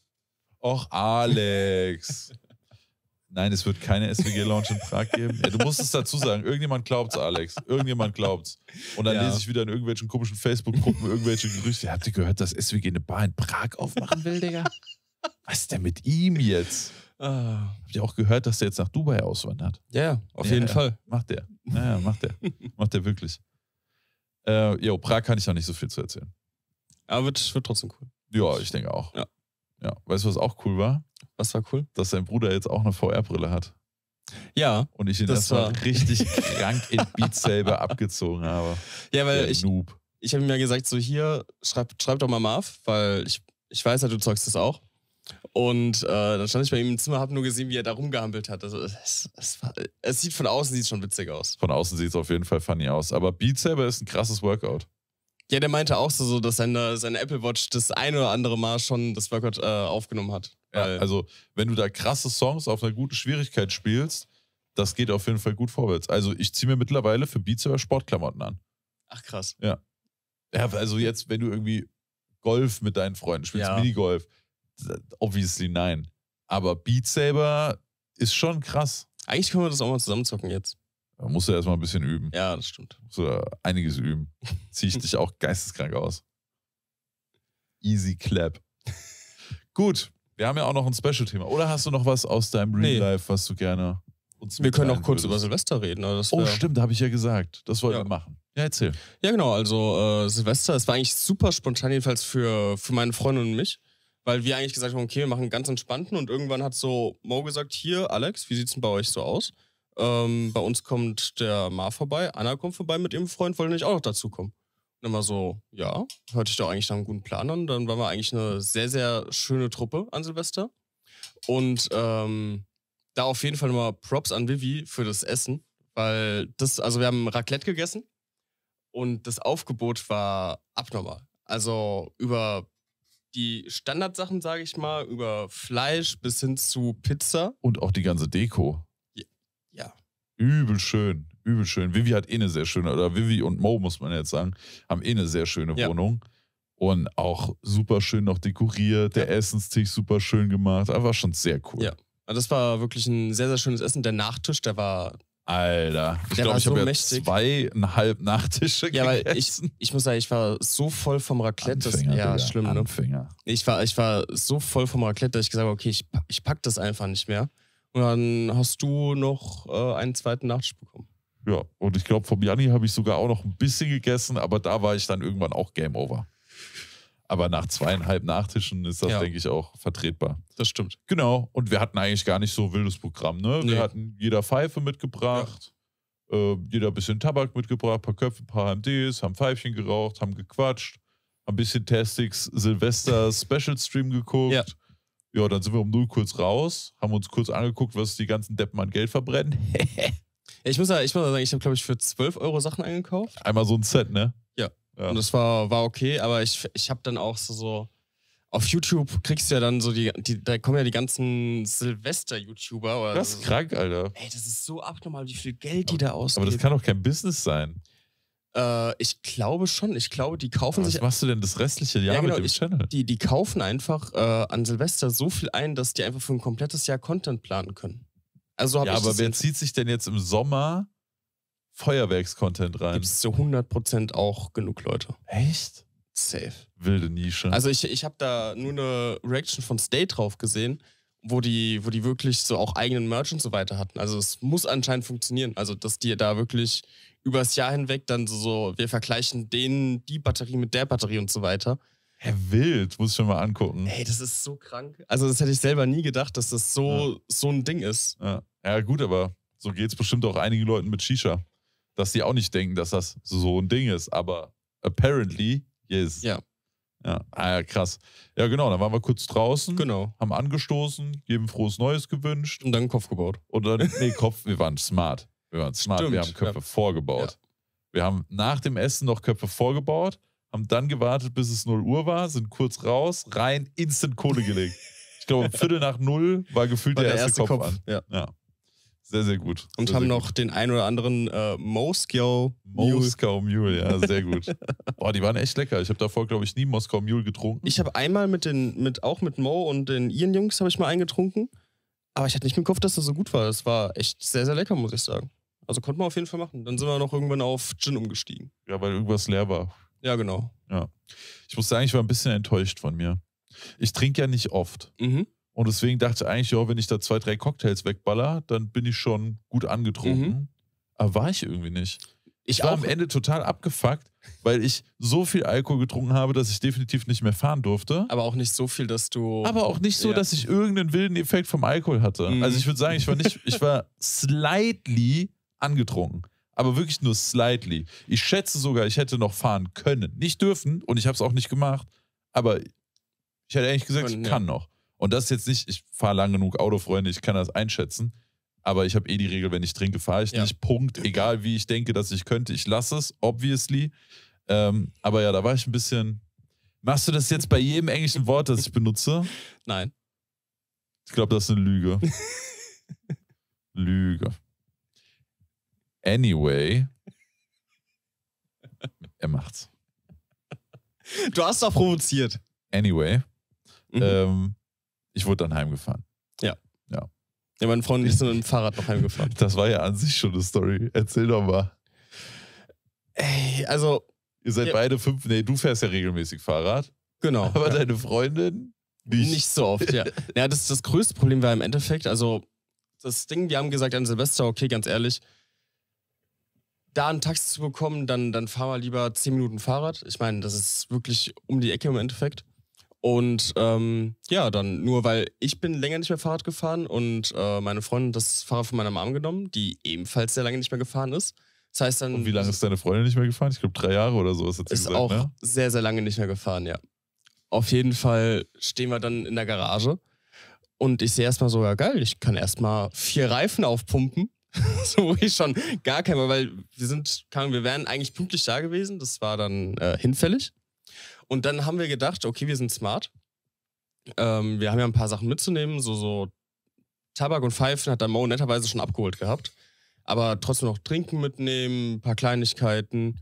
Och, Alex. Nein, es wird keine swg launch in Prag geben. Ja, du musst es dazu sagen. Irgendjemand glaubt's, Alex. Irgendjemand glaubt's. Und dann ja. lese ich wieder in irgendwelchen komischen Facebook-Gruppen irgendwelche Gerüchte. Habt ihr gehört, dass SWG eine Bar in Prag aufmachen will, Digga? Was ist denn mit ihm jetzt? Ah. Habt ihr auch gehört, dass der jetzt nach Dubai auswandert? Ja, auf ja, jeden Fall. Macht der. Naja, macht der. macht der wirklich. Äh, jo, Prag kann ich noch nicht so viel zu erzählen. Aber wird, wird trotzdem cool. Ja, ich denke auch. Ja. Ja, weißt du, was auch cool war? Was war cool? Dass sein Bruder jetzt auch eine VR-Brille hat. Ja. Und ich ihn das erstmal war richtig krank in Beat selber abgezogen habe. Ja, weil Der ich. Noob. Ich habe ihm ja gesagt, so hier, schreib, schreib doch mal Marv, weil ich, ich weiß ja, du zeugst das auch. Und äh, dann stand ich bei ihm im Zimmer, habe nur gesehen, wie er da rumgehampelt hat. Also es, es, es sieht von außen sieht schon witzig aus. Von außen sieht es auf jeden Fall funny aus. Aber Beat Saber ist ein krasses Workout. Ja, der meinte auch so, dass seine, seine Apple Watch das ein oder andere Mal schon das Workout äh, aufgenommen hat. Ja, also, wenn du da krasse Songs auf einer guten Schwierigkeit spielst, das geht auf jeden Fall gut vorwärts. Also, ich ziehe mir mittlerweile für Beatsaver Sportklamotten an. Ach, krass. Ja. Ja, also jetzt, wenn du irgendwie Golf mit deinen Freunden spielst, ja. Minigolf, obviously nein. Aber Beatsaver ist schon krass. Eigentlich können wir das auch mal zusammenzocken jetzt. Da musst du erstmal ein bisschen üben. Ja, das stimmt. Musst du einiges üben. Zieh ich dich auch geisteskrank aus. Easy clap. Gut, wir haben ja auch noch ein Special-Thema. Oder hast du noch was aus deinem Real nee. Life, was du gerne uns Wir können auch kurz würdest? über Silvester reden. Also oh, stimmt, habe ich ja gesagt. Das wollen ja. wir machen. Ja, erzähl. Ja, genau. Also äh, Silvester, es war eigentlich super spontan, jedenfalls für, für meine Freundin und mich. Weil wir eigentlich gesagt haben, okay, wir machen einen ganz entspannten und irgendwann hat so Mo gesagt, hier, Alex, wie sieht es denn bei euch so aus? ähm, bei uns kommt der Mar vorbei, Anna kommt vorbei mit ihrem Freund, wollte nicht auch noch dazukommen. Und dann war so, ja, hörte ich doch eigentlich nach einem guten Plan an. Dann waren wir eigentlich eine sehr, sehr schöne Truppe an Silvester. Und ähm, da auf jeden Fall nochmal Props an Vivi für das Essen, weil das, also wir haben Raclette gegessen und das Aufgebot war abnormal. Also über die Standardsachen, sage ich mal, über Fleisch bis hin zu Pizza. Und auch die ganze Deko. Übel schön, übel schön. Vivi hat eh eine sehr schöne, oder Vivi und Mo, muss man jetzt sagen, haben eh eine sehr schöne ja. Wohnung. Und auch super schön noch dekoriert, der ja. Essenstisch super schön gemacht. Aber war schon sehr cool. Ja. Also das war wirklich ein sehr, sehr schönes Essen. Der Nachtisch, der war Alter. Ich glaube, ich so habe ja zweieinhalb Nachtische ja, weil ich, ich muss sagen, ich war so voll vom Raclette. Anfänger, dass, ja, Digga. schlimm. Ne? Ich war, ich war so voll vom Raclette, dass ich gesagt habe, okay, ich, ich pack das einfach nicht mehr. Und dann hast du noch äh, einen zweiten Nachtisch bekommen. Ja, und ich glaube, vom Janni habe ich sogar auch noch ein bisschen gegessen, aber da war ich dann irgendwann auch Game Over. Aber nach zweieinhalb Nachtischen ist das, ja. denke ich, auch vertretbar. Das stimmt. Genau. Und wir hatten eigentlich gar nicht so ein wildes Programm. Ne? Nee. Wir hatten jeder Pfeife mitgebracht, ja. äh, jeder ein bisschen Tabak mitgebracht, ein paar Köpfe, ein paar HMDs, haben Pfeifchen geraucht, haben gequatscht, haben ein bisschen Testix Silvester Special Stream geguckt. Ja. Ja, dann sind wir um null kurz raus, haben uns kurz angeguckt, was die ganzen Deppen an Geld verbrennen. ich, muss ja, ich muss sagen, ich habe, glaube ich, für 12 Euro Sachen eingekauft. Einmal so ein Set, ne? Ja. ja. Und das war, war okay, aber ich, ich habe dann auch so, so. Auf YouTube kriegst du ja dann so die, die da kommen ja die ganzen Silvester-YouTuber. Das ist so. krank, Alter. Ey, das ist so abnormal, wie viel Geld die da ausgeben. Aber das kann doch kein Business sein. Äh, ich glaube schon. Ich glaube, die kaufen was sich. Was machst du denn das restliche Jahr ja, genau, mit dem ich, Channel? Die, die kaufen einfach äh, an Silvester so viel ein, dass die einfach für ein komplettes Jahr Content planen können. Also ja, aber wer zieht sich denn jetzt im Sommer Feuerwerks-Content rein? Gibt es zu 100% auch genug Leute. Echt? Safe. Wilde Nische. Also ich, ich habe da nur eine Reaction von Stay drauf gesehen, wo die, wo die wirklich so auch eigenen Merch und so weiter hatten. Also es muss anscheinend funktionieren. Also dass die da wirklich übers Jahr hinweg dann so, wir vergleichen den, die Batterie mit der Batterie und so weiter. Hä, hey, wild, muss ich mir mal angucken. Ey, das ist so krank. Also, das hätte ich selber nie gedacht, dass das so, ja. so ein Ding ist. Ja. ja gut, aber so geht es bestimmt auch einigen Leuten mit Shisha. Dass sie auch nicht denken, dass das so ein Ding ist, aber apparently, yes. Ja. Ja, ah, ja, krass. Ja, genau, dann waren wir kurz draußen, genau. haben angestoßen, jedem frohes Neues gewünscht. Und dann Kopf gebaut. Und dann, nee, Kopf, wir waren smart. Wir waren smart, Stimmt, wir haben Köpfe ja. vorgebaut. Ja. Wir haben nach dem Essen noch Köpfe vorgebaut, haben dann gewartet, bis es 0 Uhr war, sind kurz raus, rein, instant Kohle gelegt. ich glaube, um Viertel nach null war gefühlt war der, der, erste, erste Kopf, Kopf, an. Ja. ja. Sehr, sehr gut. Und sehr, haben sehr noch gut. den ein oder anderen äh, Moskau Mule. Moskau Mule, ja, sehr gut. Boah, die waren echt lecker. Ich habe davor, glaube ich, nie Moskau Mule getrunken. Ich habe einmal mit den, mit, auch mit Mo und den ihren Jungs habe ich mal eingetrunken. Aber ich hatte nicht im Kopf, dass das so gut war. Es war echt sehr, sehr lecker, muss ich sagen. Also konnte man auf jeden Fall machen. Dann sind wir noch irgendwann auf Gin umgestiegen. Ja, weil irgendwas leer war. Ja, genau. Ja. Ich sagen, ich war ein bisschen enttäuscht von mir. Ich trinke ja nicht oft. Mhm. Und deswegen dachte ich eigentlich, ja, wenn ich da zwei, drei Cocktails wegballer, dann bin ich schon gut angetrunken. Mhm. Aber war ich irgendwie nicht. Ich, ich war auch. am Ende total abgefuckt, weil ich so viel Alkohol getrunken habe, dass ich definitiv nicht mehr fahren durfte. Aber auch nicht so viel, dass du. Aber auch nicht so, ja. dass ich irgendeinen wilden Effekt vom Alkohol hatte. Mhm. Also ich würde sagen, ich war nicht, ich war slightly angetrunken. Aber wirklich nur slightly. Ich schätze sogar, ich hätte noch fahren können. Nicht dürfen und ich habe es auch nicht gemacht. Aber ich hätte eigentlich gesagt, ich kann noch. Und das ist jetzt nicht, ich fahre lang genug Auto, Freunde, ich kann das einschätzen. Aber ich habe eh die Regel, wenn ich trinke, fahre ich ja. nicht. Punkt. Egal wie ich denke, dass ich könnte, ich lasse es, obviously. Ähm, aber ja, da war ich ein bisschen. Machst du das jetzt bei jedem englischen Wort, das ich benutze? Nein. Ich glaube, das ist eine Lüge. Lüge. Anyway, er macht's. Du hast doch provoziert. Anyway, mhm. ähm, ich wurde dann heimgefahren. Ja. Ja. Ja, mein Freund ist mit dem Fahrrad noch heimgefahren. Das war ja an sich schon eine Story. Erzähl doch mal. Ey, also. Ihr seid ja. beide fünf. Nee, du fährst ja regelmäßig Fahrrad. Genau. Aber ja. deine Freundin nicht. Nicht so oft, ja. ja, das, das größte Problem war im Endeffekt, also das Ding, wir haben gesagt an Silvester, okay, ganz ehrlich, da ein Taxi zu bekommen, dann, dann fahr mal lieber 10 Minuten Fahrrad. Ich meine, das ist wirklich um die Ecke im Endeffekt. Und ähm, ja, dann nur weil ich bin länger nicht mehr Fahrrad gefahren und äh, meine Freundin das Fahrrad von meiner Mom genommen, die ebenfalls sehr lange nicht mehr gefahren ist. Das heißt dann. Und wie lange ist deine Freundin nicht mehr gefahren? Ich glaube drei Jahre oder so ist jetzt Ist gesagt, auch ne? sehr, sehr lange nicht mehr gefahren, ja. Auf jeden Fall stehen wir dann in der Garage und ich sehe erstmal so, ja geil, ich kann erstmal vier Reifen aufpumpen. so wo ich schon gar kein Mal, weil wir sind, wir wären eigentlich pünktlich da gewesen, das war dann äh, hinfällig. Und dann haben wir gedacht, okay, wir sind smart. Ähm, wir haben ja ein paar Sachen mitzunehmen, so, so Tabak und Pfeifen hat dann Mo netterweise schon abgeholt gehabt. Aber trotzdem noch Trinken mitnehmen, ein paar Kleinigkeiten.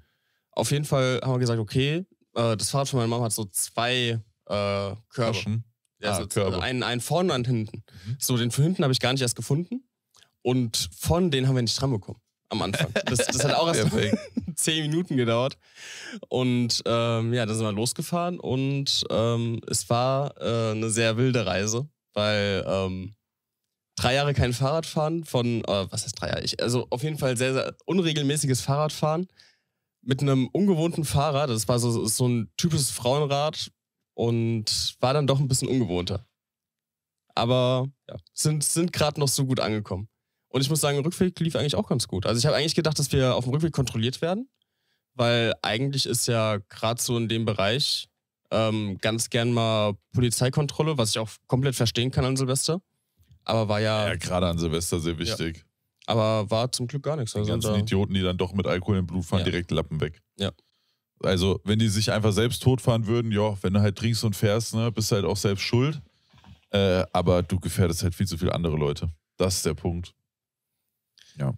Auf jeden Fall haben wir gesagt, okay, äh, das Fahrrad von meiner Mama hat so zwei äh, Körbe. Taschen. Ja, ah, so Körbe. Einen, einen vorne und einen hinten. Mhm. So, den für hinten habe ich gar nicht erst gefunden. Und von denen haben wir nicht dran bekommen am Anfang. Das, das hat auch erst zehn Minuten gedauert. Und ähm, ja, dann sind wir losgefahren und ähm, es war äh, eine sehr wilde Reise, weil ähm, drei Jahre kein Fahrradfahren von, äh, was heißt drei Jahre? Ich, also auf jeden Fall sehr, sehr unregelmäßiges Fahrradfahren mit einem ungewohnten Fahrrad. Das war so, so ein typisches Frauenrad und war dann doch ein bisschen ungewohnter. Aber ja, sind, sind gerade noch so gut angekommen. Und ich muss sagen, Rückweg lief eigentlich auch ganz gut. Also ich habe eigentlich gedacht, dass wir auf dem Rückweg kontrolliert werden, weil eigentlich ist ja gerade so in dem Bereich ähm, ganz gern mal Polizeikontrolle, was ich auch komplett verstehen kann an Silvester. Aber war ja. Ja, gerade an Silvester sehr wichtig. Ja. Aber war zum Glück gar nichts. Also die ganzen Idioten, die dann doch mit Alkohol im Blut fahren, ja. direkt Lappen weg. Ja. Also, wenn die sich einfach selbst totfahren würden, ja, wenn du halt trinkst und fährst, ne, bist du halt auch selbst schuld. Äh, aber du gefährdest halt viel zu viele andere Leute. Das ist der Punkt. Ja.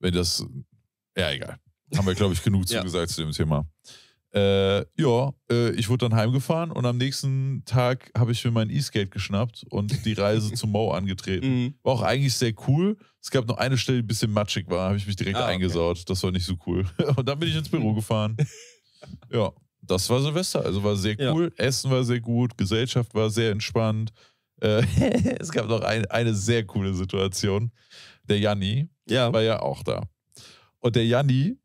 Wenn das, ja, egal. Haben wir, glaube ich, genug ja. zugesagt zu dem Thema. Äh, ja, äh, ich wurde dann heimgefahren und am nächsten Tag habe ich mir mein E-Skate geschnappt und die Reise zum Mo angetreten. Mhm. War auch eigentlich sehr cool. Es gab noch eine Stelle, die ein bisschen matschig war, habe ich mich direkt ah, okay. eingesaut. Das war nicht so cool. und dann bin ich ins Büro gefahren. ja, das war Silvester. Also war sehr cool. Ja. Essen war sehr gut, Gesellschaft war sehr entspannt. Äh, es gab noch ein, eine sehr coole Situation der Janni, ja. war ja auch da. Und der Janni,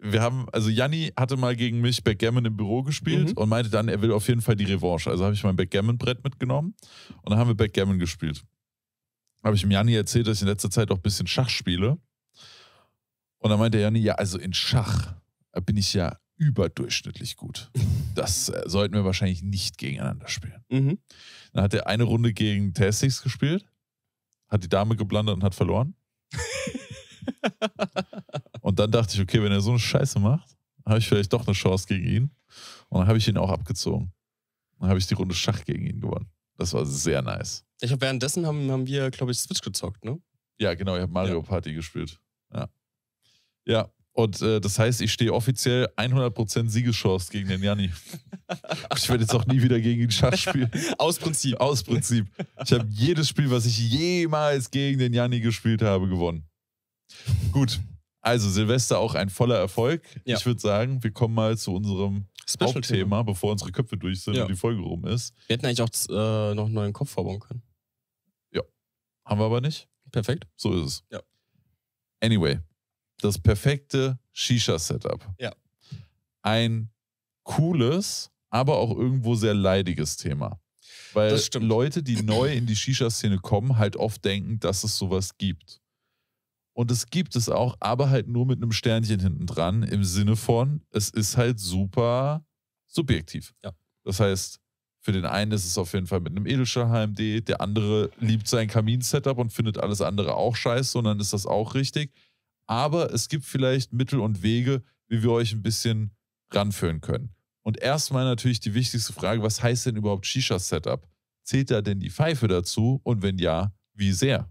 wir haben, also Janni hatte mal gegen mich Backgammon im Büro gespielt mhm. und meinte dann, er will auf jeden Fall die Revanche. Also habe ich mein Backgammon-Brett mitgenommen und dann haben wir Backgammon gespielt. Habe ich ihm Janni erzählt, dass ich in letzter Zeit auch ein bisschen Schach spiele. Und dann meinte Janni, ja, also in Schach bin ich ja überdurchschnittlich gut. Das äh, sollten wir wahrscheinlich nicht gegeneinander spielen. Mhm. Dann hat er eine Runde gegen Tessix gespielt hat die Dame geblandet und hat verloren. und dann dachte ich, okay, wenn er so eine Scheiße macht, habe ich vielleicht doch eine Chance gegen ihn. Und dann habe ich ihn auch abgezogen. Dann habe ich die Runde Schach gegen ihn gewonnen. Das war sehr nice. Ich glaube, währenddessen haben, haben wir, glaube ich, Switch gezockt, ne? Ja, genau, ich habe Mario ja. Party gespielt. Ja. Ja, und äh, das heißt, ich stehe offiziell 100% Siegeschance gegen den Janni. ich werde jetzt auch nie wieder gegen ihn Schach spielen. Aus Prinzip. Aus Prinzip. Ich habe jedes Spiel, was ich jemals gegen den Janni gespielt habe, gewonnen. Gut. Also Silvester auch ein voller Erfolg. Ja. Ich würde sagen, wir kommen mal zu unserem Hauptthema, bevor unsere Köpfe durch sind ja. und die Folge rum ist. Wir hätten eigentlich auch äh, noch einen neuen Kopf vorbauen können. Ja. Haben wir aber nicht. Perfekt. So ist es. Ja. Anyway, das perfekte Shisha-Setup. Ja. Ein cooles, aber auch irgendwo sehr leidiges Thema. Weil Leute, die neu in die Shisha-Szene kommen, halt oft denken, dass es sowas gibt. Und es gibt es auch, aber halt nur mit einem Sternchen hinten dran, im Sinne von, es ist halt super subjektiv. Ja. Das heißt, für den einen ist es auf jeden Fall mit einem Edelstahl HMD, der andere liebt sein Kamin-Setup und findet alles andere auch scheiße sondern ist das auch richtig. Aber es gibt vielleicht Mittel und Wege, wie wir euch ein bisschen ranführen können. Und erstmal natürlich die wichtigste Frage, was heißt denn überhaupt Shisha-Setup? Zählt da denn die Pfeife dazu? Und wenn ja, wie sehr?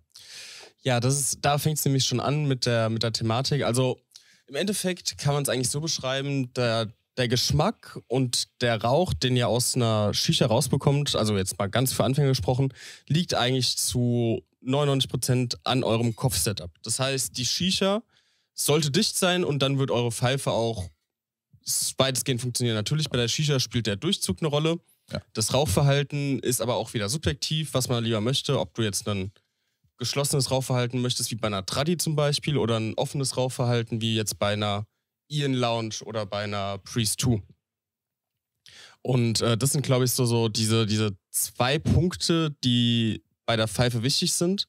Ja, das ist, da fängt es nämlich schon an mit der, mit der Thematik. Also im Endeffekt kann man es eigentlich so beschreiben, der, der Geschmack und der Rauch, den ihr aus einer Shisha rausbekommt, also jetzt mal ganz für Anfänger gesprochen, liegt eigentlich zu 99% an eurem Kopfsetup. Das heißt, die Shisha sollte dicht sein und dann wird eure Pfeife auch weitestgehend funktionieren. Natürlich bei der Shisha spielt der Durchzug eine Rolle. Ja. Das Rauchverhalten ist aber auch wieder subjektiv, was man lieber möchte. Ob du jetzt ein geschlossenes Rauchverhalten möchtest, wie bei einer Tradi zum Beispiel, oder ein offenes Rauchverhalten, wie jetzt bei einer Ian Lounge oder bei einer Priest 2. Und äh, das sind, glaube ich, so, so diese, diese zwei Punkte, die bei der Pfeife wichtig sind,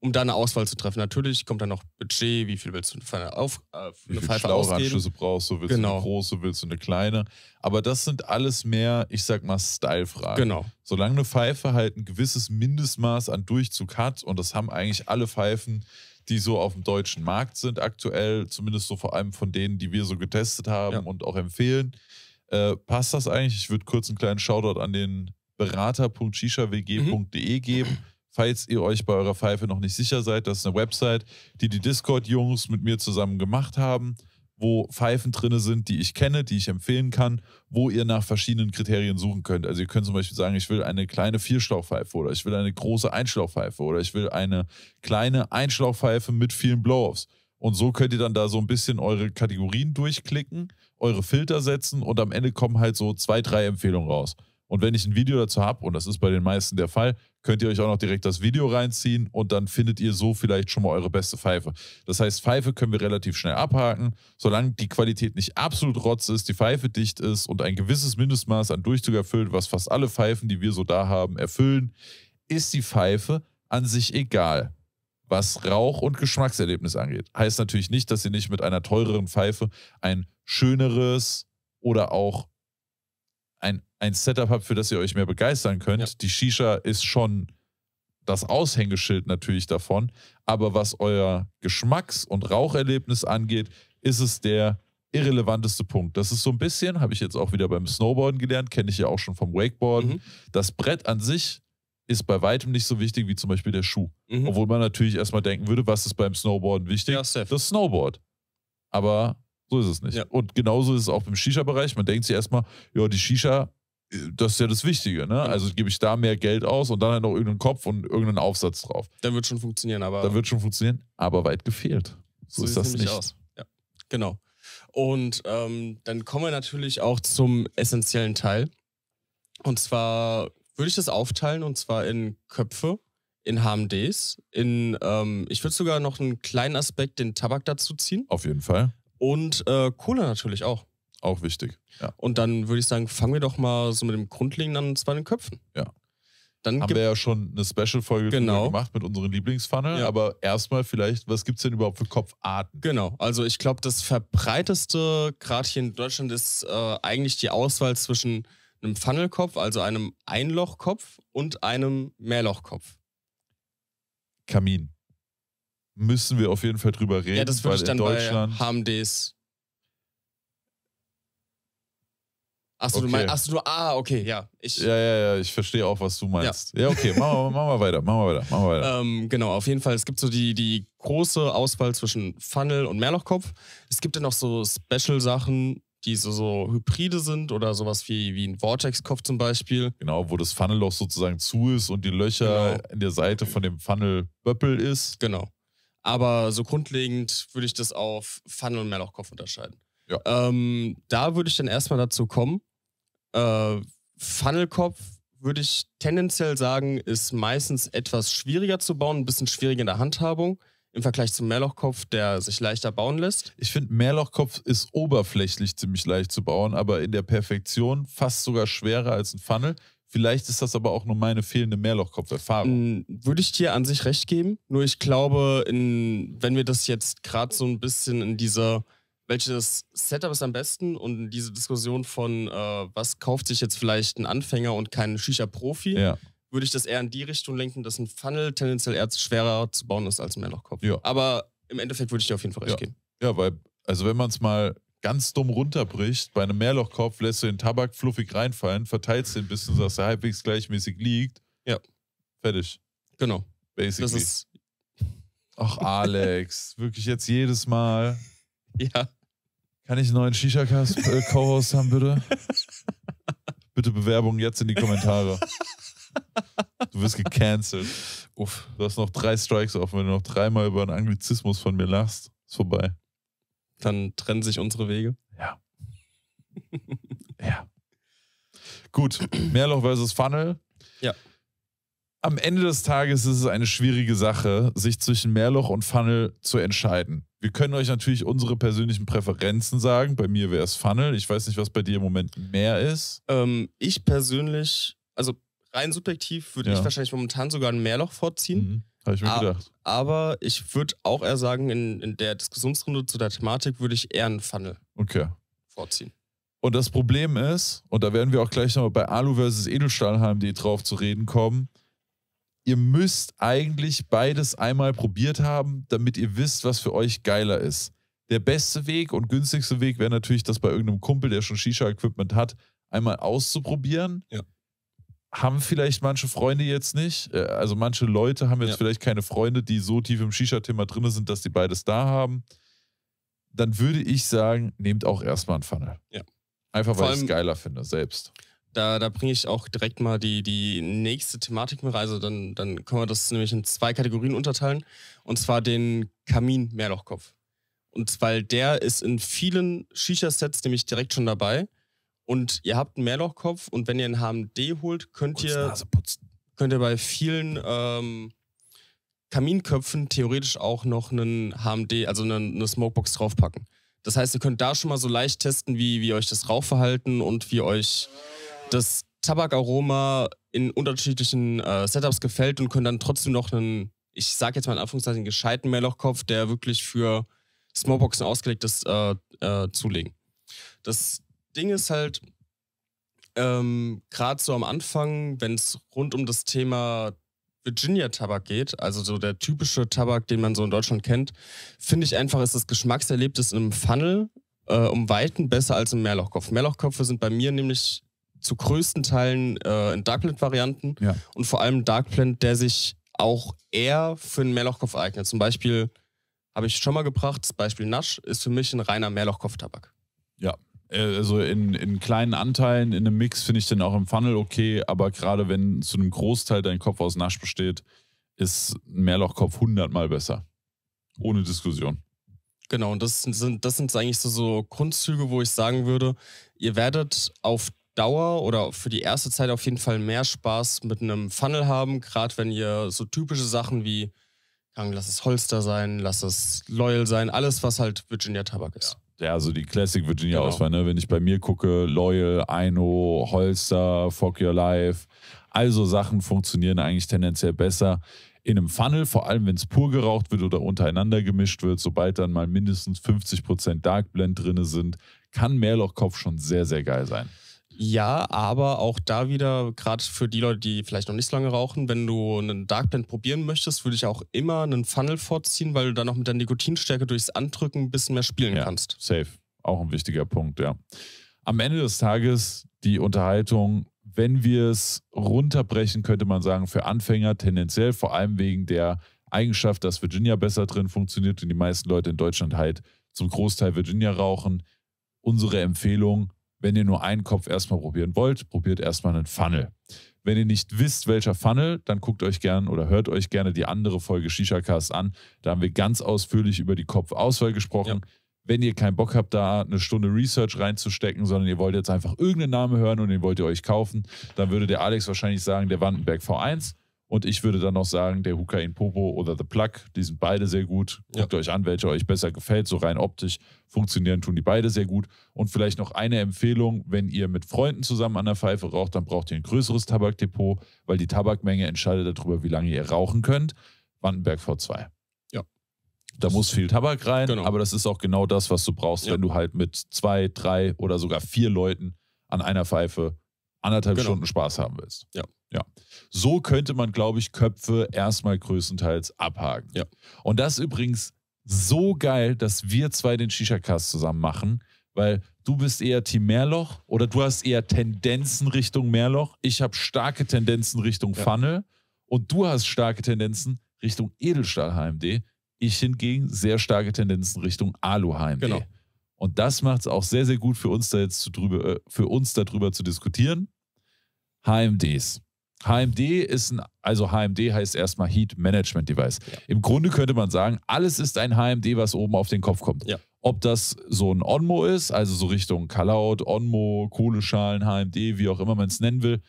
um da eine Auswahl zu treffen. Natürlich kommt dann noch Budget, wie viel willst du für eine, Auf äh, für eine Pfeife ausgeben. du brauchst, so willst genau. du eine genau. große, willst du eine kleine. Aber das sind alles mehr, ich sag mal, Style-Fragen. Genau. Solange eine Pfeife halt ein gewisses Mindestmaß an Durchzug hat, und das haben eigentlich alle Pfeifen, die so auf dem deutschen Markt sind aktuell, zumindest so vor allem von denen, die wir so getestet haben ja. und auch empfehlen, äh, passt das eigentlich? Ich würde kurz einen kleinen Shoutout an den berater.shishawg.de mhm. E geben falls ihr euch bei eurer Pfeife noch nicht sicher seid, das ist eine Website, die die Discord-Jungs mit mir zusammen gemacht haben, wo Pfeifen drin sind, die ich kenne, die ich empfehlen kann, wo ihr nach verschiedenen Kriterien suchen könnt. Also ihr könnt zum Beispiel sagen, ich will eine kleine Vierschlauchpfeife oder ich will eine große Einschlauchpfeife oder ich will eine kleine Einschlauchpfeife mit vielen Blow-Offs. Und so könnt ihr dann da so ein bisschen eure Kategorien durchklicken, eure Filter setzen und am Ende kommen halt so zwei, drei Empfehlungen raus. Und wenn ich ein Video dazu habe, und das ist bei den meisten der Fall, könnt ihr euch auch noch direkt das Video reinziehen und dann findet ihr so vielleicht schon mal eure beste Pfeife. Das heißt, Pfeife können wir relativ schnell abhaken. Solange die Qualität nicht absolut rotz ist, die Pfeife dicht ist und ein gewisses Mindestmaß an Durchzug erfüllt, was fast alle Pfeifen, die wir so da haben, erfüllen, ist die Pfeife an sich egal was Rauch- und Geschmackserlebnis angeht. Heißt natürlich nicht, dass ihr nicht mit einer teureren Pfeife ein schöneres oder auch ein ein Setup habt, für das ihr euch mehr begeistern könnt. Ja. Die Shisha ist schon das Aushängeschild natürlich davon. Aber was euer Geschmacks- und Raucherlebnis angeht, ist es der irrelevanteste Punkt. Das ist so ein bisschen, habe ich jetzt auch wieder beim Snowboarden gelernt, kenne ich ja auch schon vom Wakeboarden. Mhm. Das Brett an sich ist bei weitem nicht so wichtig wie zum Beispiel der Schuh. Mhm. Obwohl man natürlich erstmal denken würde, was ist beim Snowboarden wichtig? Ja, das Snowboard. Aber so ist es nicht. Ja. Und genauso ist es auch beim Shisha-Bereich. Man denkt sich erstmal, ja, die Shisha das ist ja das Wichtige, ne? Genau. Also gebe ich da mehr Geld aus und dann halt noch irgendeinen Kopf und irgendeinen Aufsatz drauf. Dann wird schon funktionieren, aber. Dann wird schon funktionieren, aber weit gefehlt. So, so ist das nicht. Aus. Ja, genau. Und ähm, dann kommen wir natürlich auch zum essentiellen Teil. Und zwar würde ich das aufteilen und zwar in Köpfe, in HMDs, in, ähm, ich würde sogar noch einen kleinen Aspekt, den Tabak dazu ziehen. Auf jeden Fall. Und äh, Kohle natürlich auch. Auch wichtig. Ja. Und dann würde ich sagen, fangen wir doch mal so mit dem Grundlegenden an, zwar den Köpfen. Ja. Dann haben wir ja schon eine Special-Folge genau. gemacht mit unseren Lieblingsfunnel, ja. aber erstmal vielleicht, was gibt es denn überhaupt für Kopfarten? Genau, also ich glaube, das verbreiteste, gerade hier in Deutschland, ist äh, eigentlich die Auswahl zwischen einem Funnelkopf, also einem Einlochkopf und einem Mehrlochkopf. Kamin. Müssen wir auf jeden Fall drüber reden. Ja, das würde ich dann in Deutschland bei HMDs Achso, okay. du meinst, achso, du, ah, okay, ja. Ich, ja, ja, ja, ich verstehe auch, was du meinst. Ja, ja okay, machen wir mach mal weiter, machen wir weiter, machen wir weiter. Ähm, genau, auf jeden Fall, es gibt so die, die große Auswahl zwischen Funnel und Mehrlochkopf. Es gibt dann noch so Special-Sachen, die so, so Hybride sind oder sowas wie, wie ein Vortex-Kopf zum Beispiel. Genau, wo das Funnelloch sozusagen zu ist und die Löcher genau. in der Seite von dem Funnel Böppel ist. Genau. Aber so grundlegend würde ich das auf Funnel und Mehrlochkopf unterscheiden. Ja. Ähm, da würde ich dann erstmal dazu kommen, äh, Funnelkopf würde ich tendenziell sagen, ist meistens etwas schwieriger zu bauen, ein bisschen schwieriger in der Handhabung im Vergleich zum Mehrlochkopf, der sich leichter bauen lässt. Ich finde, Mehrlochkopf ist oberflächlich ziemlich leicht zu bauen, aber in der Perfektion fast sogar schwerer als ein Funnel. Vielleicht ist das aber auch nur meine fehlende mehrlochkopf hm, Würde ich dir an sich recht geben. Nur ich glaube, in, wenn wir das jetzt gerade so ein bisschen in dieser welches Setup ist am besten und diese Diskussion von, äh, was kauft sich jetzt vielleicht ein Anfänger und kein schücher profi ja. würde ich das eher in die Richtung lenken, dass ein Funnel tendenziell eher schwerer zu bauen ist als ein Mehrlochkopf. Ja. Aber im Endeffekt würde ich dir auf jeden Fall recht ja. geben. Ja, weil, also wenn man es mal ganz dumm runterbricht, bei einem Mehrlochkopf lässt du den Tabak fluffig reinfallen, verteilst den ein bisschen, sodass er halbwegs gleichmäßig liegt. Ja. Fertig. Genau. Basically. Das ist Ach, Alex, wirklich jetzt jedes Mal. Ja. Kann ich einen neuen Shisha-Cast-Co-Host haben, bitte? bitte Bewerbung jetzt in die Kommentare. Du wirst gecancelt. Uff, du hast noch drei Strikes offen. Wenn du noch dreimal über einen Anglizismus von mir lachst, ist vorbei. Dann trennen sich unsere Wege. Ja. ja. Gut, Mehrloch versus Funnel. Ja am Ende des Tages ist es eine schwierige Sache, sich zwischen Meerloch und Funnel zu entscheiden. Wir können euch natürlich unsere persönlichen Präferenzen sagen. Bei mir wäre es Funnel. Ich weiß nicht, was bei dir im Moment mehr ist. Ähm, ich persönlich, also rein subjektiv, würde ja. ich wahrscheinlich momentan sogar ein Meerloch vorziehen. Mhm. Habe ich mir aber, gedacht. Aber ich würde auch eher sagen, in, in der Diskussionsrunde zu der Thematik würde ich eher einen Funnel okay. vorziehen. Und das Problem ist, und da werden wir auch gleich nochmal bei Alu versus Edelstahlheim.de drauf zu reden kommen, ihr müsst eigentlich beides einmal probiert haben, damit ihr wisst, was für euch geiler ist. Der beste Weg und günstigste Weg wäre natürlich, das bei irgendeinem Kumpel, der schon Shisha-Equipment hat, einmal auszuprobieren. Ja. Haben vielleicht manche Freunde jetzt nicht. Äh, also manche Leute haben jetzt ja. vielleicht keine Freunde, die so tief im Shisha-Thema drin sind, dass die beides da haben. Dann würde ich sagen, nehmt auch erstmal einen Funnel. Ja. Einfach weil ich es geiler finde, selbst. Da, da bringe ich auch direkt mal die, die nächste Thematik mit rein. Also dann, dann können wir das nämlich in zwei Kategorien unterteilen. Und zwar den Kamin-Mehrlochkopf. Und weil der ist in vielen Shisha-Sets nämlich direkt schon dabei. Und ihr habt einen Mehrlochkopf und wenn ihr einen HMD holt, könnt ihr, könnt ihr bei vielen ähm, Kaminköpfen theoretisch auch noch einen HMD, also eine, eine, Smokebox draufpacken. Das heißt, ihr könnt da schon mal so leicht testen, wie, wie euch das Rauchverhalten und wie euch das Tabakaroma in unterschiedlichen äh, Setups gefällt und können dann trotzdem noch einen, ich sag jetzt mal in Anführungszeichen, gescheiten Mehrlochkopf, der wirklich für Smallboxen ausgelegt ist, äh, äh, zulegen. Das Ding ist halt, ähm, gerade so am Anfang, wenn es rund um das Thema Virginia-Tabak geht, also so der typische Tabak, den man so in Deutschland kennt, finde ich einfach, ist das Geschmackserlebnis im Funnel äh, um Weiten besser als im Mehrlochkopf. Mehrlochköpfe sind bei mir nämlich zu größten Teilen äh, in Darkblend-Varianten ja. und vor allem Darkblend, der sich auch eher für einen Mehrlochkopf eignet. Zum Beispiel habe ich schon mal gebracht, das Beispiel Nasch ist für mich ein reiner Mehrlochkopf-Tabak. Ja, äh, also in, in kleinen Anteilen, in einem Mix finde ich den auch im Funnel okay, aber gerade wenn zu einem Großteil dein Kopf aus Nasch besteht, ist ein Mehrlochkopf hundertmal besser. Ohne Diskussion. Genau, und das sind, das sind eigentlich so, so Grundzüge, wo ich sagen würde, ihr werdet auf Dauer oder für die erste Zeit auf jeden Fall mehr Spaß mit einem Funnel haben, gerade wenn ihr so typische Sachen wie, lass es Holster sein, lass es Loyal sein, alles, was halt Virginia Tabak ist. Ja. Ja, also die Classic Virginia genau. Auswahl, ne? Wenn ich bei mir gucke, Loyal, Aino, Holster, Fuck Your Life. Also Sachen funktionieren eigentlich tendenziell besser in einem Funnel, vor allem wenn es pur geraucht wird oder untereinander gemischt wird. Sobald dann mal mindestens 50% Dark Blend drin sind, kann Mehrlochkopf schon sehr, sehr geil sein. Ja, aber auch da wieder, gerade für die Leute, die vielleicht noch nicht so lange rauchen, wenn du einen Dark Blend probieren möchtest, würde ich auch immer einen Funnel vorziehen, weil du dann noch mit der Nikotinstärke durchs Andrücken ein bisschen mehr spielen ja, kannst. Safe. Auch ein wichtiger Punkt, ja. Am Ende des Tages die Unterhaltung, wenn wir es runterbrechen, könnte man sagen, für Anfänger tendenziell, vor allem wegen der Eigenschaft, dass Virginia besser drin funktioniert und die meisten Leute in Deutschland halt zum Großteil Virginia rauchen. Unsere Empfehlung, wenn ihr nur einen Kopf erstmal probieren wollt, probiert erstmal einen Funnel. Wenn ihr nicht wisst, welcher Funnel, dann guckt euch gerne oder hört euch gerne die andere Folge Shisha-Cast an. Da haben wir ganz ausführlich über die Kopfauswahl gesprochen. Ja. Wenn ihr keinen Bock habt, da eine Stunde Research reinzustecken, sondern ihr wollt jetzt einfach irgendeinen Namen hören und den wollt ihr euch kaufen, dann würde der Alex wahrscheinlich sagen, der Wandenberg V1. Und ich würde dann noch sagen, der Hukain Popo oder The Plug, die sind beide sehr gut. Guckt ja. euch an, welcher euch besser gefällt. So rein optisch funktionieren tun die beide sehr gut. Und vielleicht noch eine Empfehlung, wenn ihr mit Freunden zusammen an der Pfeife raucht, dann braucht ihr ein größeres Tabakdepot, weil die Tabakmenge entscheidet darüber, wie lange ihr rauchen könnt. Wandenberg V2. Ja. Da das muss viel Tabak rein, genau. aber das ist auch genau das, was du brauchst, ja. wenn du halt mit zwei, drei oder sogar vier Leuten an einer Pfeife anderthalb genau. Stunden Spaß haben willst. Ja, ja. So könnte man, glaube ich, Köpfe erstmal größtenteils abhaken. Ja. Und das ist übrigens so geil, dass wir zwei den Shisha-Cast zusammen machen, weil du bist eher Team Meerloch oder du hast eher Tendenzen Richtung Meerloch. Ich habe starke Tendenzen Richtung ja. Funnel und du hast starke Tendenzen Richtung Edelstahl-HMD. Ich hingegen sehr starke Tendenzen Richtung Alu-HMD. Genau. Und das macht es auch sehr, sehr gut für uns da jetzt zu drüber, äh, für uns darüber zu diskutieren. HMDs. HMD ist ein, also HMD heißt erstmal Heat Management Device. Ja. Im Grunde könnte man sagen, alles ist ein HMD, was oben auf den Kopf kommt. Ja. Ob das so ein Onmo ist, also so Richtung Kalaut, Onmo, Kohleschalen, HMD, wie auch immer man es nennen will.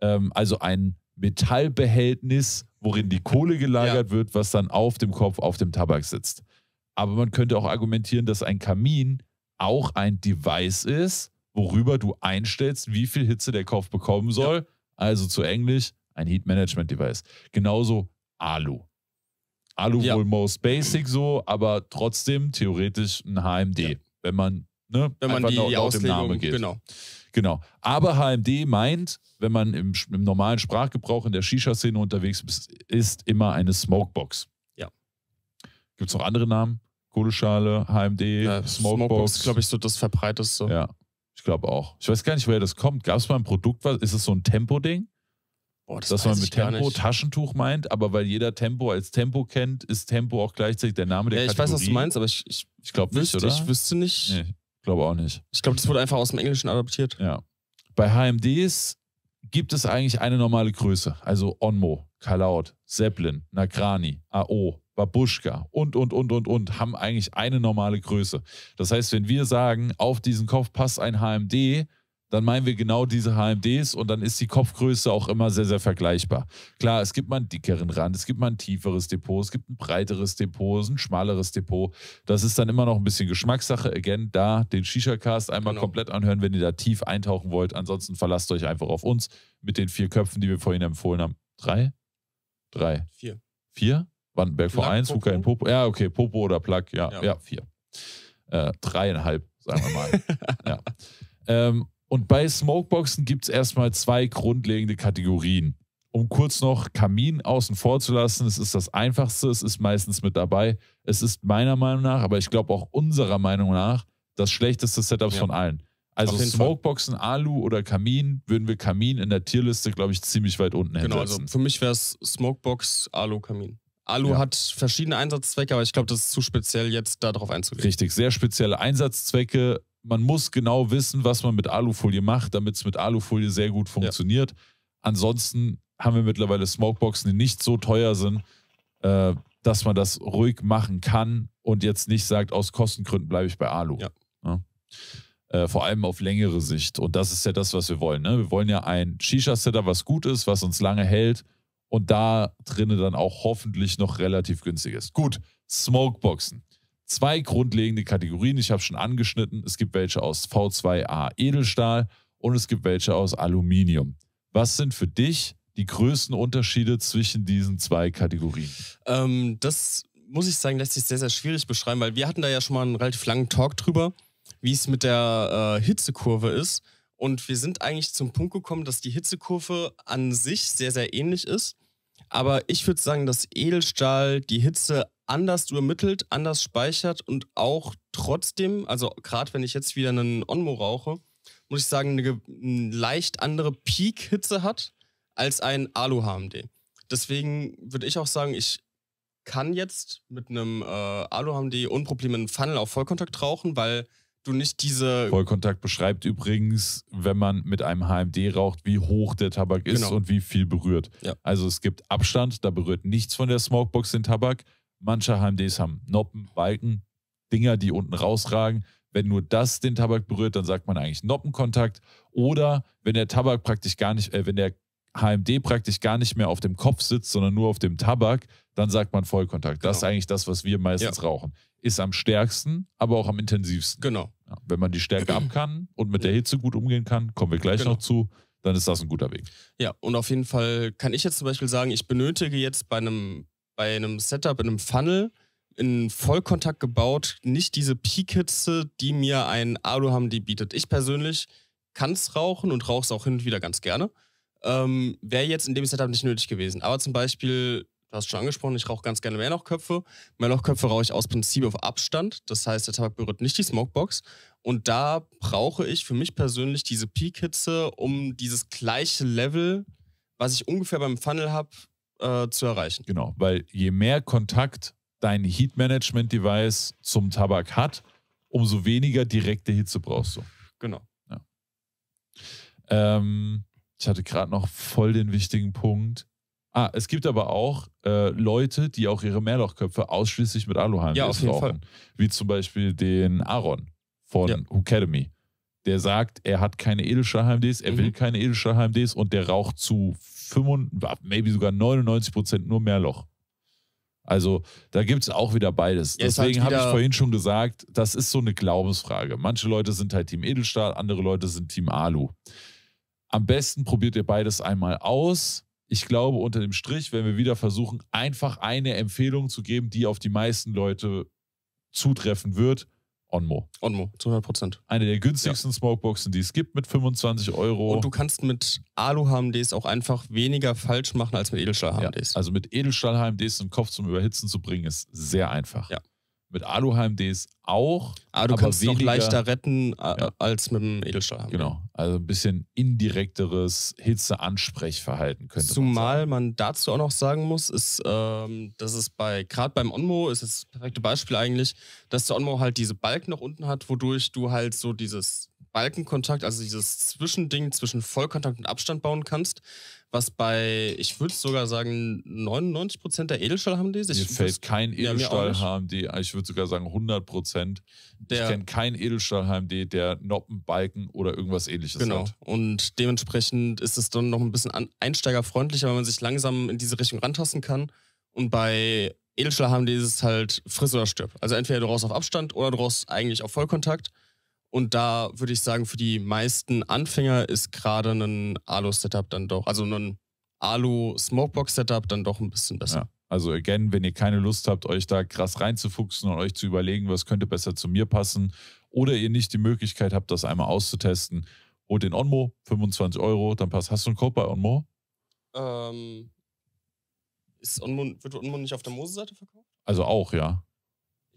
Ähm, also ein Metallbehältnis, worin die Kohle gelagert ja. wird, was dann auf dem Kopf, auf dem Tabak sitzt. Aber man könnte auch argumentieren, dass ein Kamin auch ein Device ist, worüber du einstellst, wie viel Hitze der Kopf bekommen soll also zu Englisch ein Heat Management Device. Genauso Alu. Alu ja. wohl most basic so, aber trotzdem theoretisch ein HMD, ja. wenn man ne, wenn man die, laut die dem Namen geht. Genau. Genau. Aber HMD meint, wenn man im, im normalen Sprachgebrauch in der Shisha-Szene unterwegs ist, ist immer eine Smokebox. Ja. Gibt es noch andere Namen? Kohleschale, HMD, ja, Smokebox. Smokebox glaube ich, so das verbreiteste. Ja. Ich glaube auch. Ich weiß gar nicht, woher das kommt. Gab es mal ein Produkt, was ist es so ein Tempo-Ding? Boah, das dass man mit Tempo Taschentuch meint, aber weil jeder Tempo als Tempo kennt, ist Tempo auch gleichzeitig der Name der ja, ich Kategorie. Ich weiß, was du meinst, aber ich, ich, ich glaube nicht, oder? Ich wüsste nicht. Nee, ich glaube auch nicht. Ich glaube, das wurde einfach aus dem Englischen adaptiert. Ja. Bei HMDs gibt es eigentlich eine normale Größe. Also Onmo, Kalaut, Zeppelin, Nagrani, AO, Babuschka und, und, und, und, und haben eigentlich eine normale Größe. Das heißt, wenn wir sagen, auf diesen Kopf passt ein HMD, dann meinen wir genau diese HMDs und dann ist die Kopfgröße auch immer sehr, sehr vergleichbar. Klar, es gibt mal einen dickeren Rand, es gibt mal ein tieferes Depot, es gibt ein breiteres Depot, ein schmaleres Depot. Das ist dann immer noch ein bisschen Geschmackssache. Again, da den Shisha-Cast einmal genau. komplett anhören, wenn ihr da tief eintauchen wollt. Ansonsten verlasst euch einfach auf uns mit den vier Köpfen, die wir vorhin empfohlen haben. Drei? Drei. Vier. Vier? Wandenberg V1, Huka in Popo. Ja, okay, Popo oder Plug, ja, ja, ja vier. Äh, dreieinhalb, sagen wir mal. ja. Ähm, und bei Smokeboxen gibt es erstmal zwei grundlegende Kategorien. Um kurz noch Kamin außen vor zu lassen, es ist das einfachste, es ist meistens mit dabei. Es ist meiner Meinung nach, aber ich glaube auch unserer Meinung nach, das schlechteste Setup ja. von allen. Also Smokeboxen, Fall. Alu oder Kamin würden wir Kamin in der Tierliste, glaube ich, ziemlich weit unten genau, also hinsetzen. Genau, also für mich wäre es Smokebox, Alu, Kamin. Alu ja. hat verschiedene Einsatzzwecke, aber ich glaube, das ist zu speziell, jetzt darauf einzugehen. Richtig, sehr spezielle Einsatzzwecke. Man muss genau wissen, was man mit Alufolie macht, damit es mit Alufolie sehr gut funktioniert. Ja. Ansonsten haben wir mittlerweile Smokeboxen, die nicht so teuer sind, äh, dass man das ruhig machen kann und jetzt nicht sagt, aus Kostengründen bleibe ich bei Alu. Ja. ja. Äh, vor allem auf längere Sicht. Und das ist ja das, was wir wollen. Ne? Wir wollen ja ein Shisha-Setup, was gut ist, was uns lange hält und da drinnen dann auch hoffentlich noch relativ günstig ist. Gut, Smokeboxen. Zwei grundlegende Kategorien, ich habe schon angeschnitten. Es gibt welche aus V2A Edelstahl und es gibt welche aus Aluminium. Was sind für dich die größten Unterschiede zwischen diesen zwei Kategorien? Ähm, das muss ich sagen, lässt sich sehr, sehr schwierig beschreiben, weil wir hatten da ja schon mal einen relativ langen Talk drüber, wie es mit der äh, Hitzekurve ist. Und wir sind eigentlich zum Punkt gekommen, dass die Hitzekurve an sich sehr, sehr ähnlich ist. Aber ich würde sagen, dass Edelstahl die Hitze anders übermittelt, anders speichert und auch trotzdem, also gerade wenn ich jetzt wieder einen Onmo rauche, muss ich sagen, eine, eine leicht andere Peak-Hitze hat als ein Alu-HMD. Deswegen würde ich auch sagen, ich kann jetzt mit einem äh, Alu-HMD ohne Probleme einen Funnel auf Vollkontakt rauchen, weil du nicht diese. Vollkontakt beschreibt übrigens, wenn man mit einem HMD raucht, wie hoch der Tabak ist genau. und wie viel berührt. Ja. Also es gibt Abstand, da berührt nichts von der Smokebox den Tabak. Manche HMDs haben Noppen, Balken, Dinger, die unten rausragen. Wenn nur das den Tabak berührt, dann sagt man eigentlich Noppenkontakt. Oder wenn der Tabak praktisch gar nicht, äh, wenn der HMD praktisch gar nicht mehr auf dem Kopf sitzt, sondern nur auf dem Tabak, dann sagt man Vollkontakt. Das genau. ist eigentlich das, was wir meistens ja. rauchen. Ist am stärksten, aber auch am intensivsten. Genau. Ja, wenn man die Stärke ab kann und mit der Hitze gut umgehen kann, kommen wir gleich genau. noch zu, dann ist das ein guter Weg. Ja, und auf jeden Fall kann ich jetzt zum Beispiel sagen, ich benötige jetzt bei einem, bei einem Setup, in einem Funnel, in Vollkontakt gebaut, nicht diese Peak-Hitze, die mir ein Aluhamdi bietet. Ich persönlich kann es rauchen und rauche es auch hin und wieder ganz gerne. Ähm, Wäre jetzt in dem Setup nicht nötig gewesen. Aber zum Beispiel, du hast schon angesprochen, ich rauche ganz gerne mehr Mehrlochköpfe. Mehrlochköpfe rauche ich aus Prinzip auf Abstand. Das heißt, der Tabak berührt nicht die Smokebox. Und da brauche ich für mich persönlich diese Peak-Hitze, um dieses gleiche Level, was ich ungefähr beim Funnel habe, äh, zu erreichen. Genau, weil je mehr Kontakt dein Heat Management Device zum Tabak hat, umso weniger direkte Hitze brauchst du. Genau. Ja. Ähm, ich hatte gerade noch voll den wichtigen Punkt. Ah, es gibt aber auch äh, Leute, die auch ihre Mehrlochköpfe ausschließlich mit Aluhalm ja, auf jeden rauchen. Fall. Wie zum Beispiel den Aaron von ja. Academy. Der sagt, er hat keine Edelstahl-HMDs, er mhm. will keine Edelstahl-HMDs und der raucht zu 95, maybe sogar 99 Prozent nur Mehrloch. Also da gibt es auch wieder beides. Ja, halt Deswegen halt habe ich vorhin schon gesagt, das ist so eine Glaubensfrage. Manche Leute sind halt Team Edelstahl, andere Leute sind Team Alu. Am besten probiert ihr beides einmal aus. Ich glaube, unter dem Strich, werden wir wieder versuchen, einfach eine Empfehlung zu geben, die auf die meisten Leute zutreffen wird, Onmo. Onmo, zu 100 Prozent. Eine der günstigsten ja. Smokeboxen, die es gibt, mit 25 Euro. Und du kannst mit Alu-HMDs auch einfach weniger falsch machen als mit Edelstahl-HMDs. Ja, also mit Edelstahl-HMDs den Kopf zum Überhitzen zu bringen, ist sehr einfach. Ja. Mit Aluheim-Ds auch. Ah, du aber kannst weniger, auch leichter retten äh, ja. als mit dem Edelstahl. Genau, also ein bisschen indirekteres Hitzeansprechverhalten könnte Zumal man, man, dazu auch noch sagen muss, ist, ähm, dass es bei, gerade beim Onmo ist das perfekte Beispiel eigentlich, dass der Onmo halt diese Balken noch unten hat, wodurch du halt so dieses Balkenkontakt, also dieses Zwischending zwischen Vollkontakt und Abstand bauen kannst, was bei, ich würde sogar sagen, 99 der Edelstahl hmds Mir fällt kein Edelstahl HMD, ich würde sogar sagen 100 Ich kenne keinen Edelstahl HMD, der Noppen, Balken oder irgendwas ähnliches genau. hat. Genau. Und dementsprechend ist es dann noch ein bisschen einsteigerfreundlicher, wenn man sich langsam in diese Richtung rantasten kann. Und bei Edelstahl HMD ist es halt friss oder stirb. Also entweder du raus auf Abstand oder du raus eigentlich auf Vollkontakt. Und da würde ich sagen, für die meisten Anfänger ist gerade ein Alu-Setup dann doch, also ein Alu-Smokebox-Setup dann doch ein bisschen besser. Ja. Also again, wenn ihr keine Lust habt, euch da krass reinzufuchsen und euch zu überlegen, was könnte besser zu mir passen, oder ihr nicht die Möglichkeit habt, das einmal auszutesten, holt den Onmo, 25 Euro, dann passt. Hast du einen Code bei Onmo? Ähm, ist Onmo, wird Onmo nicht auf der Mose-Seite verkauft? Also auch, ja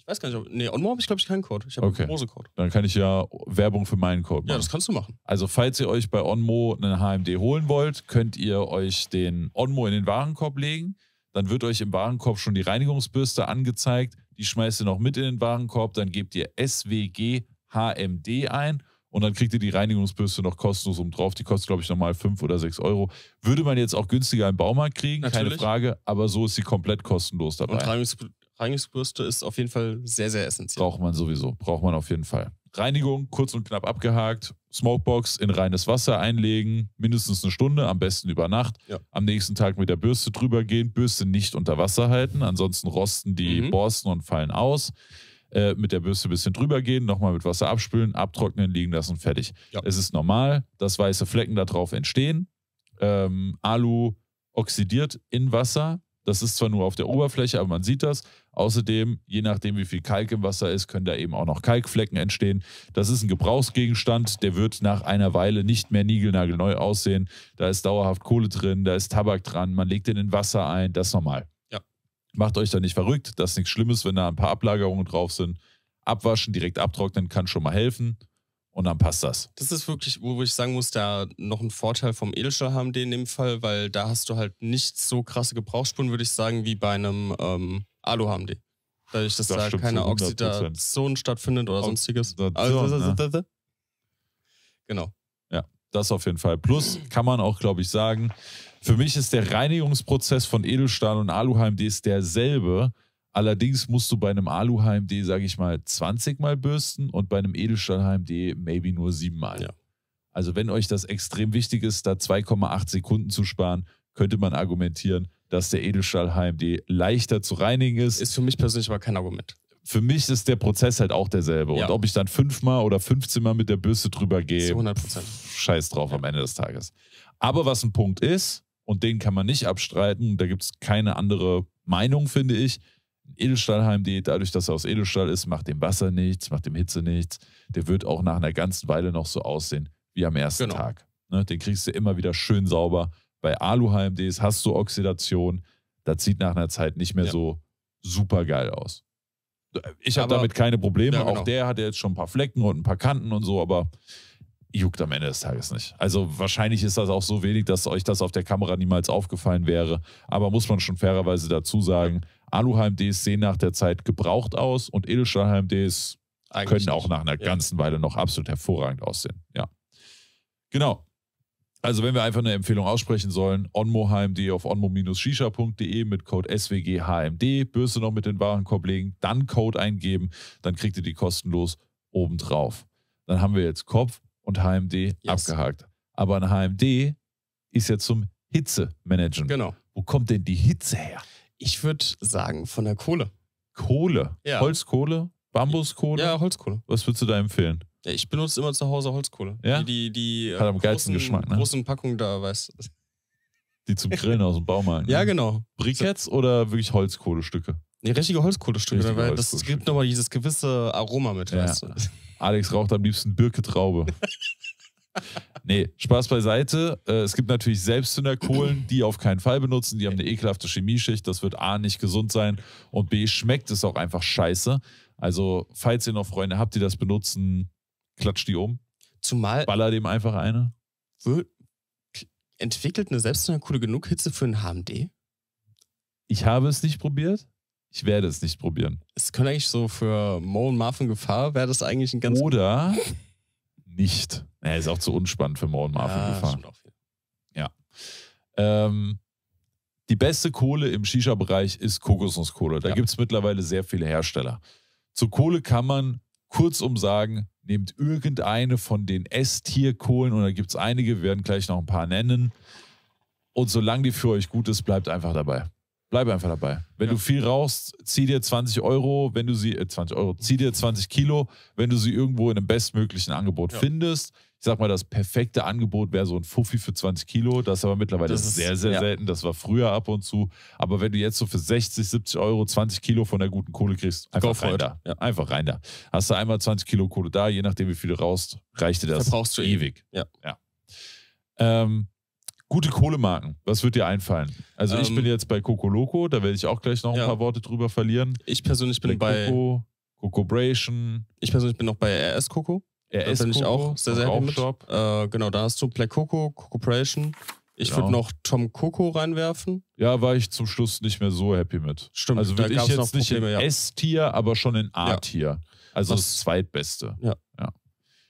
weiß gar nicht, ob. Nee, Onmo habe ich, glaube ich, keinen Code. Ich habe okay. einen Mose-Code. Dann kann ich ja Werbung für meinen Code machen. Ja, das kannst du machen. Also, falls ihr euch bei Onmo einen HMD holen wollt, könnt ihr euch den Onmo in den Warenkorb legen. Dann wird euch im Warenkorb schon die Reinigungsbürste angezeigt. Die schmeißt ihr noch mit in den Warenkorb. Dann gebt ihr SWG HMD ein und dann kriegt ihr die Reinigungsbürste noch kostenlos um drauf. Die kostet, glaube ich, nochmal 5 oder 6 Euro. Würde man jetzt auch günstiger im Baumarkt kriegen, Natürlich. keine Frage, aber so ist sie komplett kostenlos dabei. Und Reinigungsbürste ist auf jeden Fall sehr, sehr essentiell. Braucht man sowieso, braucht man auf jeden Fall. Reinigung kurz und knapp abgehakt, Smokebox in reines Wasser einlegen, mindestens eine Stunde, am besten über Nacht. Ja. Am nächsten Tag mit der Bürste drüber gehen, Bürste nicht unter Wasser halten, ansonsten rosten die mhm. Borsten und fallen aus. Äh, mit der Bürste ein bisschen drüber gehen, nochmal mit Wasser abspülen, abtrocknen, liegen lassen, fertig. Ja. Es ist normal, dass weiße Flecken darauf entstehen. Ähm, Alu oxidiert in Wasser. Das ist zwar nur auf der Oberfläche, aber man sieht das. Außerdem, je nachdem, wie viel Kalk im Wasser ist, können da eben auch noch Kalkflecken entstehen. Das ist ein Gebrauchsgegenstand, der wird nach einer Weile nicht mehr niegelnagelneu aussehen. Da ist dauerhaft Kohle drin, da ist Tabak dran, man legt den in Wasser ein, das ist normal. Ja. Macht euch da nicht verrückt, das ist nichts Schlimmes, wenn da ein paar Ablagerungen drauf sind. Abwaschen, direkt abtrocknen kann schon mal helfen und dann passt das. Das ist wirklich, wo ich sagen muss, da noch einen Vorteil vom Edelstahl haben die in dem Fall, weil da hast du halt nicht so krasse Gebrauchsspuren, würde ich sagen, wie bei einem ähm, Alu haben die. Dadurch, dass das da keine Oxidation stattfindet oder sonstiges. Also, genau. Ja, das auf jeden Fall. Plus kann man auch, glaube ich, sagen, für mich ist der Reinigungsprozess von Edelstahl und Alu-HMD derselbe. Allerdings musst du bei einem Alu-HMD, sage ich mal, 20 Mal bürsten und bei einem Edelstahl-HMD maybe nur 7 Mal. Ja. Also wenn euch das extrem wichtig ist, da 2,8 Sekunden zu sparen, könnte man argumentieren, dass der Edelstahl HMD leichter zu reinigen ist. Ist für mich persönlich aber kein Argument. Für mich ist der Prozess halt auch derselbe. Ja. Und ob ich dann fünfmal oder 15 Mal mit der Bürste drüber gehe, 100 scheiß drauf ja. am Ende des Tages. Aber was ein Punkt ist, und den kann man nicht abstreiten, da gibt es keine andere Meinung, finde ich, Edelstahl-HMD, dadurch, dass er aus Edelstahl ist, macht dem Wasser nichts, macht dem Hitze nichts. Der wird auch nach einer ganzen Weile noch so aussehen wie am ersten genau. Tag. Ne, den kriegst du immer wieder schön sauber bei Alu-HMDs hast du Oxidation. Das sieht nach einer Zeit nicht mehr ja. so super geil aus. Ich habe damit keine Probleme. Ja, genau. Auch der hat jetzt schon ein paar Flecken und ein paar Kanten und so, aber juckt am Ende des Tages nicht. Also wahrscheinlich ist das auch so wenig, dass euch das auf der Kamera niemals aufgefallen wäre. Aber muss man schon fairerweise dazu sagen, Alu-HMDs sehen nach der Zeit gebraucht aus und Edelstahl-HMDs können auch nach einer ganzen Weile noch absolut hervorragend aussehen. Ja. Genau. Also, wenn wir einfach eine Empfehlung aussprechen sollen, onmoheim.de auf onmo-shisha.de mit Code SWGHMD, Bürste noch mit den Warenkorb legen, dann Code eingeben, dann kriegt ihr die kostenlos obendrauf. Dann haben wir jetzt Kopf und HMD yes. abgehakt. Aber ein HMD ist ja zum Hitzemanagen. Genau. Wo kommt denn die Hitze her? Ich würde sagen, von der Kohle. Kohle? Ja. Holzkohle? Bambuskohle? Ja, Holzkohle. Was würdest du da empfehlen? Ich benutze immer zu Hause Holzkohle. Ja? Die, die, die äh, Hat am geilsten Geschmack, ne? großen Packung da, weißt du. Die zum Grillen aus dem Baumarkt. Ne? Ja, genau. Briketts oder wirklich Holzkohlestücke? Nee, richtige Holzkohlestücke, richtige weil Holzkohlestücke. das gibt nochmal dieses gewisse Aroma mit, ja. weißt du. Alex raucht am liebsten Birke-Traube. nee, Spaß beiseite. Äh, es gibt natürlich Selbstzünderkohlen, die auf keinen Fall benutzen. Die haben eine ekelhafte Chemieschicht. Das wird A, nicht gesund sein und B, schmeckt es auch einfach scheiße. Also, falls ihr noch Freunde habt, die das benutzen, klatscht die um. Zumal. Baller dem einfach eine. Entwickelt eine Selbsternkuhle genug Hitze für einen HMD? Ich habe es nicht probiert. Ich werde es nicht probieren. Es könnte eigentlich so für Mo und Marvin Gefahr, wäre das eigentlich ein ganz. Oder nicht. Naja, ist auch zu unspannend für Mo und Marvin in ja, Gefahr. Ja. Ähm, die beste Kohle im Shisha-Bereich ist Kokosnusskohle. Da ja. gibt es mittlerweile sehr viele Hersteller. Zu Kohle kann man kurzum sagen, nehmt irgendeine von den s tier und da gibt es einige, wir werden gleich noch ein paar nennen. Und solange die für euch gut ist, bleibt einfach dabei. Bleib einfach dabei. Wenn ja. du viel rauchst, zieh dir 20 Euro, wenn du sie, äh, 20 Euro, zieh dir 20 Kilo, wenn du sie irgendwo in einem bestmöglichen Angebot ja. findest ich sag mal, das perfekte Angebot wäre so ein Fuffi für 20 Kilo. Das ist aber mittlerweile ist, sehr, sehr ja. selten. Das war früher ab und zu. Aber wenn du jetzt so für 60, 70 Euro 20 Kilo von der guten Kohle kriegst, einfach rein da. Ja. Einfach rein da. Hast du einmal 20 Kilo Kohle da, je nachdem, wie viel du raust, reicht dir das. Verbrauchst du ewig. Ja. ja. Ähm, gute Kohlemarken, was wird dir einfallen? Also, ähm, ich bin jetzt bei Coco Loco, da werde ich auch gleich noch ein paar Worte drüber verlieren. Ich persönlich bin bei. bei Coco, Coco Bration. Ich persönlich bin noch bei RS Coco. Er ist ich auch sehr, sehr happy mit. Äh, genau, da hast du Black Coco, Corporation. Ich ja. würde genau. noch Tom Coco reinwerfen. Ja, war ich zum Schluss nicht mehr so happy mit. Stimmt. Also würde ich jetzt nicht Probleme, in ja. S-Tier, aber schon in A-Tier. Also Was? das Zweitbeste. Ja. ja.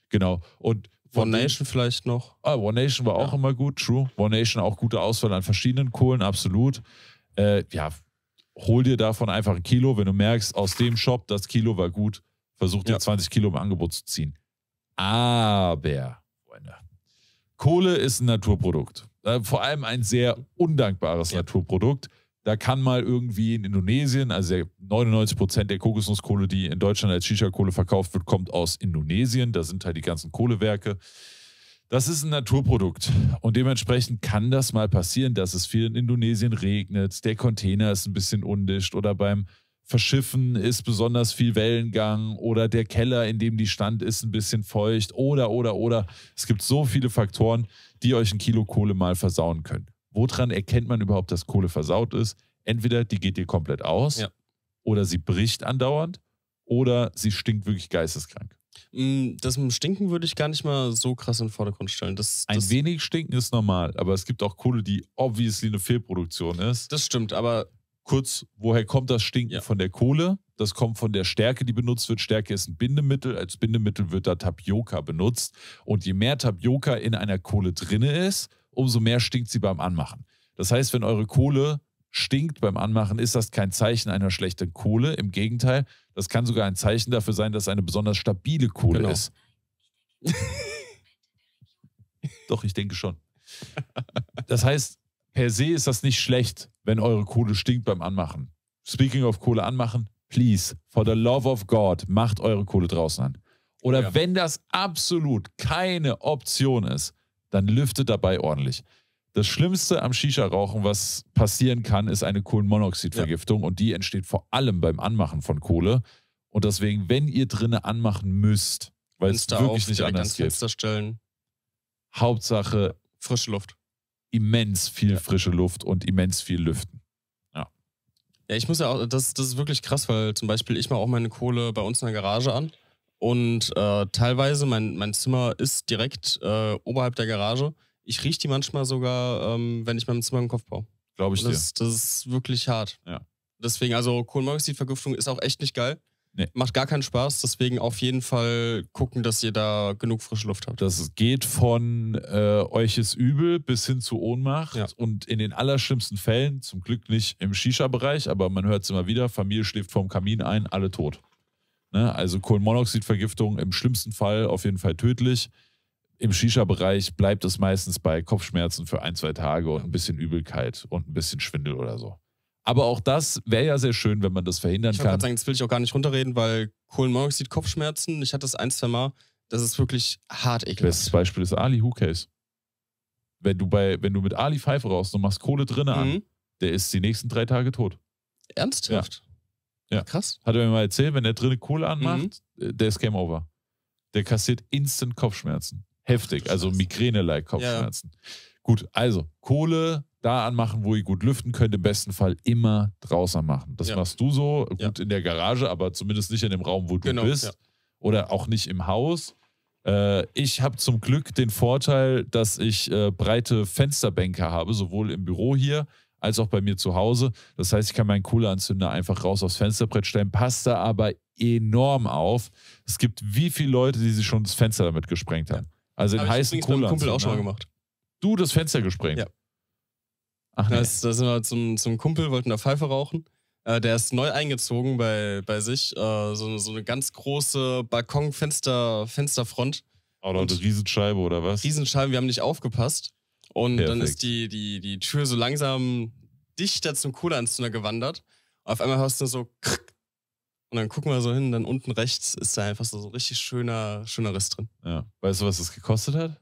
Genau. Und One Nation vielleicht noch. Ah, One Nation war auch immer gut, true. One Nation auch gute Auswahl an verschiedenen Kohlen, absolut. Äh, ja, hol dir davon einfach ein Kilo, wenn du merkst, aus dem Shop, das Kilo war gut, versuch dir ja. 20 Kilo im Angebot zu ziehen. Aber, Freunde, Kohle ist ein Naturprodukt. Äh, vor allem ein sehr undankbares ja. Naturprodukt. Da kann mal irgendwie in Indonesien, also 99 Prozent der Kokosnusskohle, die in Deutschland als Shisha-Kohle verkauft wird, kommt aus Indonesien. Da sind halt die ganzen Kohlewerke. Das ist ein Naturprodukt und dementsprechend kann das mal passieren, dass es viel in Indonesien regnet, der Container ist ein bisschen undischt oder beim Verschiffen ist besonders viel Wellengang oder der Keller, in dem die stand, ist ein bisschen feucht oder, oder, oder. Es gibt so viele Faktoren, die euch ein Kilo Kohle mal versauen können. Woran erkennt man überhaupt, dass Kohle versaut ist? Entweder die geht dir komplett aus ja. oder sie bricht andauernd oder sie stinkt wirklich geisteskrank. Mm, das mit dem Stinken würde ich gar nicht mal so krass in den Vordergrund stellen. Das, das ein wenig Stinken ist normal, aber es gibt auch Kohle, die obviously eine Fehlproduktion ist. Das stimmt, aber kurz, woher kommt das Stinken ja. von der Kohle? Das kommt von der Stärke, die benutzt wird. Stärke ist ein Bindemittel. Als Bindemittel wird da Tapioca benutzt. Und je mehr Tapioca in einer Kohle drinne ist, umso mehr stinkt sie beim Anmachen. Das heißt, wenn eure Kohle stinkt beim Anmachen, ist das kein Zeichen einer schlechten Kohle. Im Gegenteil, das kann sogar ein Zeichen dafür sein, dass eine besonders stabile Kohle genau. ist. Doch, ich denke schon. Das heißt, per se ist das nicht schlecht, wenn eure Kohle stinkt beim Anmachen. Speaking of Kohle anmachen, please, for the love of God, macht eure Kohle draußen an. Oder ja. wenn das absolut keine Option ist, dann lüftet dabei ordentlich. Das Schlimmste am Shisha-Rauchen, was passieren kann, ist eine Kohlenmonoxidvergiftung ja. und die entsteht vor allem beim Anmachen von Kohle. Und deswegen, wenn ihr drinnen anmachen müsst, weil es wirklich auf, nicht anders geht. Fenster stellen. Hauptsache frische Luft immens viel ja. frische Luft und immens viel lüften. Ja. Ja, ich muss ja auch, das, das ist wirklich krass, weil zum Beispiel ich mache auch meine Kohle bei uns in der Garage an und äh, teilweise, mein, mein Zimmer ist direkt äh, oberhalb der Garage. Ich rieche die manchmal sogar, ähm, wenn ich meinem Zimmer im Kopf baue. Glaube ich das, dir. Das ist wirklich hart. Ja. Deswegen, also Kohlenmonoxidvergiftung ist auch echt nicht geil. Nee. Macht gar keinen Spaß, deswegen auf jeden Fall gucken, dass ihr da genug frische Luft habt. Das geht von äh, euch ist übel bis hin zu Ohnmacht ja. und in den allerschlimmsten Fällen, zum Glück nicht im Shisha-Bereich, aber man hört es immer wieder, Familie schläft vorm Kamin ein, alle tot. Ne? Also Kohlenmonoxidvergiftung im schlimmsten Fall auf jeden Fall tödlich. Im Shisha-Bereich bleibt es meistens bei Kopfschmerzen für ein, zwei Tage und ein bisschen Übelkeit und ein bisschen Schwindel oder so. Aber auch das wäre ja sehr schön, wenn man das verhindern ich kann. Ich sagen, das will ich auch gar nicht runterreden, weil Kohlenmonoxid, Kopfschmerzen, ich hatte das ein, zwei Mal, das ist wirklich hart ekelhaft. Bestes Beispiel ist Ali Hookcase. Wenn du, bei, wenn du mit Ali Pfeife raus und machst Kohle drinnen mhm. an, der ist die nächsten drei Tage tot. Ernsthaft? Ja. ja. Krass. Hat er mir mal erzählt, wenn der drinnen Kohle anmacht, mhm. Äh, der ist Game Over. Der kassiert instant Kopfschmerzen. Heftig, also Migräne-like Kopfschmerzen. Ja. Gut, also Kohle da anmachen, wo ihr gut lüften könnt, im besten Fall immer draußen machen. Das ja. machst du so, gut ja. in der Garage, aber zumindest nicht in dem Raum, wo du genau, bist. Ja. Oder auch nicht im Haus. Äh, ich habe zum Glück den Vorteil, dass ich äh, breite Fensterbänke habe, sowohl im Büro hier als auch bei mir zu Hause. Das heißt, ich kann meinen Kohleanzünder einfach raus aufs Fensterbrett stellen, passt da aber enorm auf. Es gibt wie viele Leute, die sich schon das Fenster damit gesprengt haben. Also in heißen Kohleanzünder. Kumpel auch schon mal gemacht. Du das Fenster gesprengt? Ja. Ach, nee. da, sind wir zum, zum Kumpel, wollten da Pfeife rauchen. Äh, der ist neu eingezogen bei, bei sich. Äh, so, so eine ganz große Balkonfenster Fensterfront. Oder eine Riesenscheibe oder was? Riesenscheibe, wir haben nicht aufgepasst. Und Perfekt. dann ist die, die, die Tür so langsam dichter zum Kohleanzünder gewandert. Und auf einmal hörst du so krrk. Und dann gucken wir so hin, dann unten rechts ist da einfach so, so ein richtig schöner, schöner Riss drin. Ja. Weißt du, was das gekostet hat?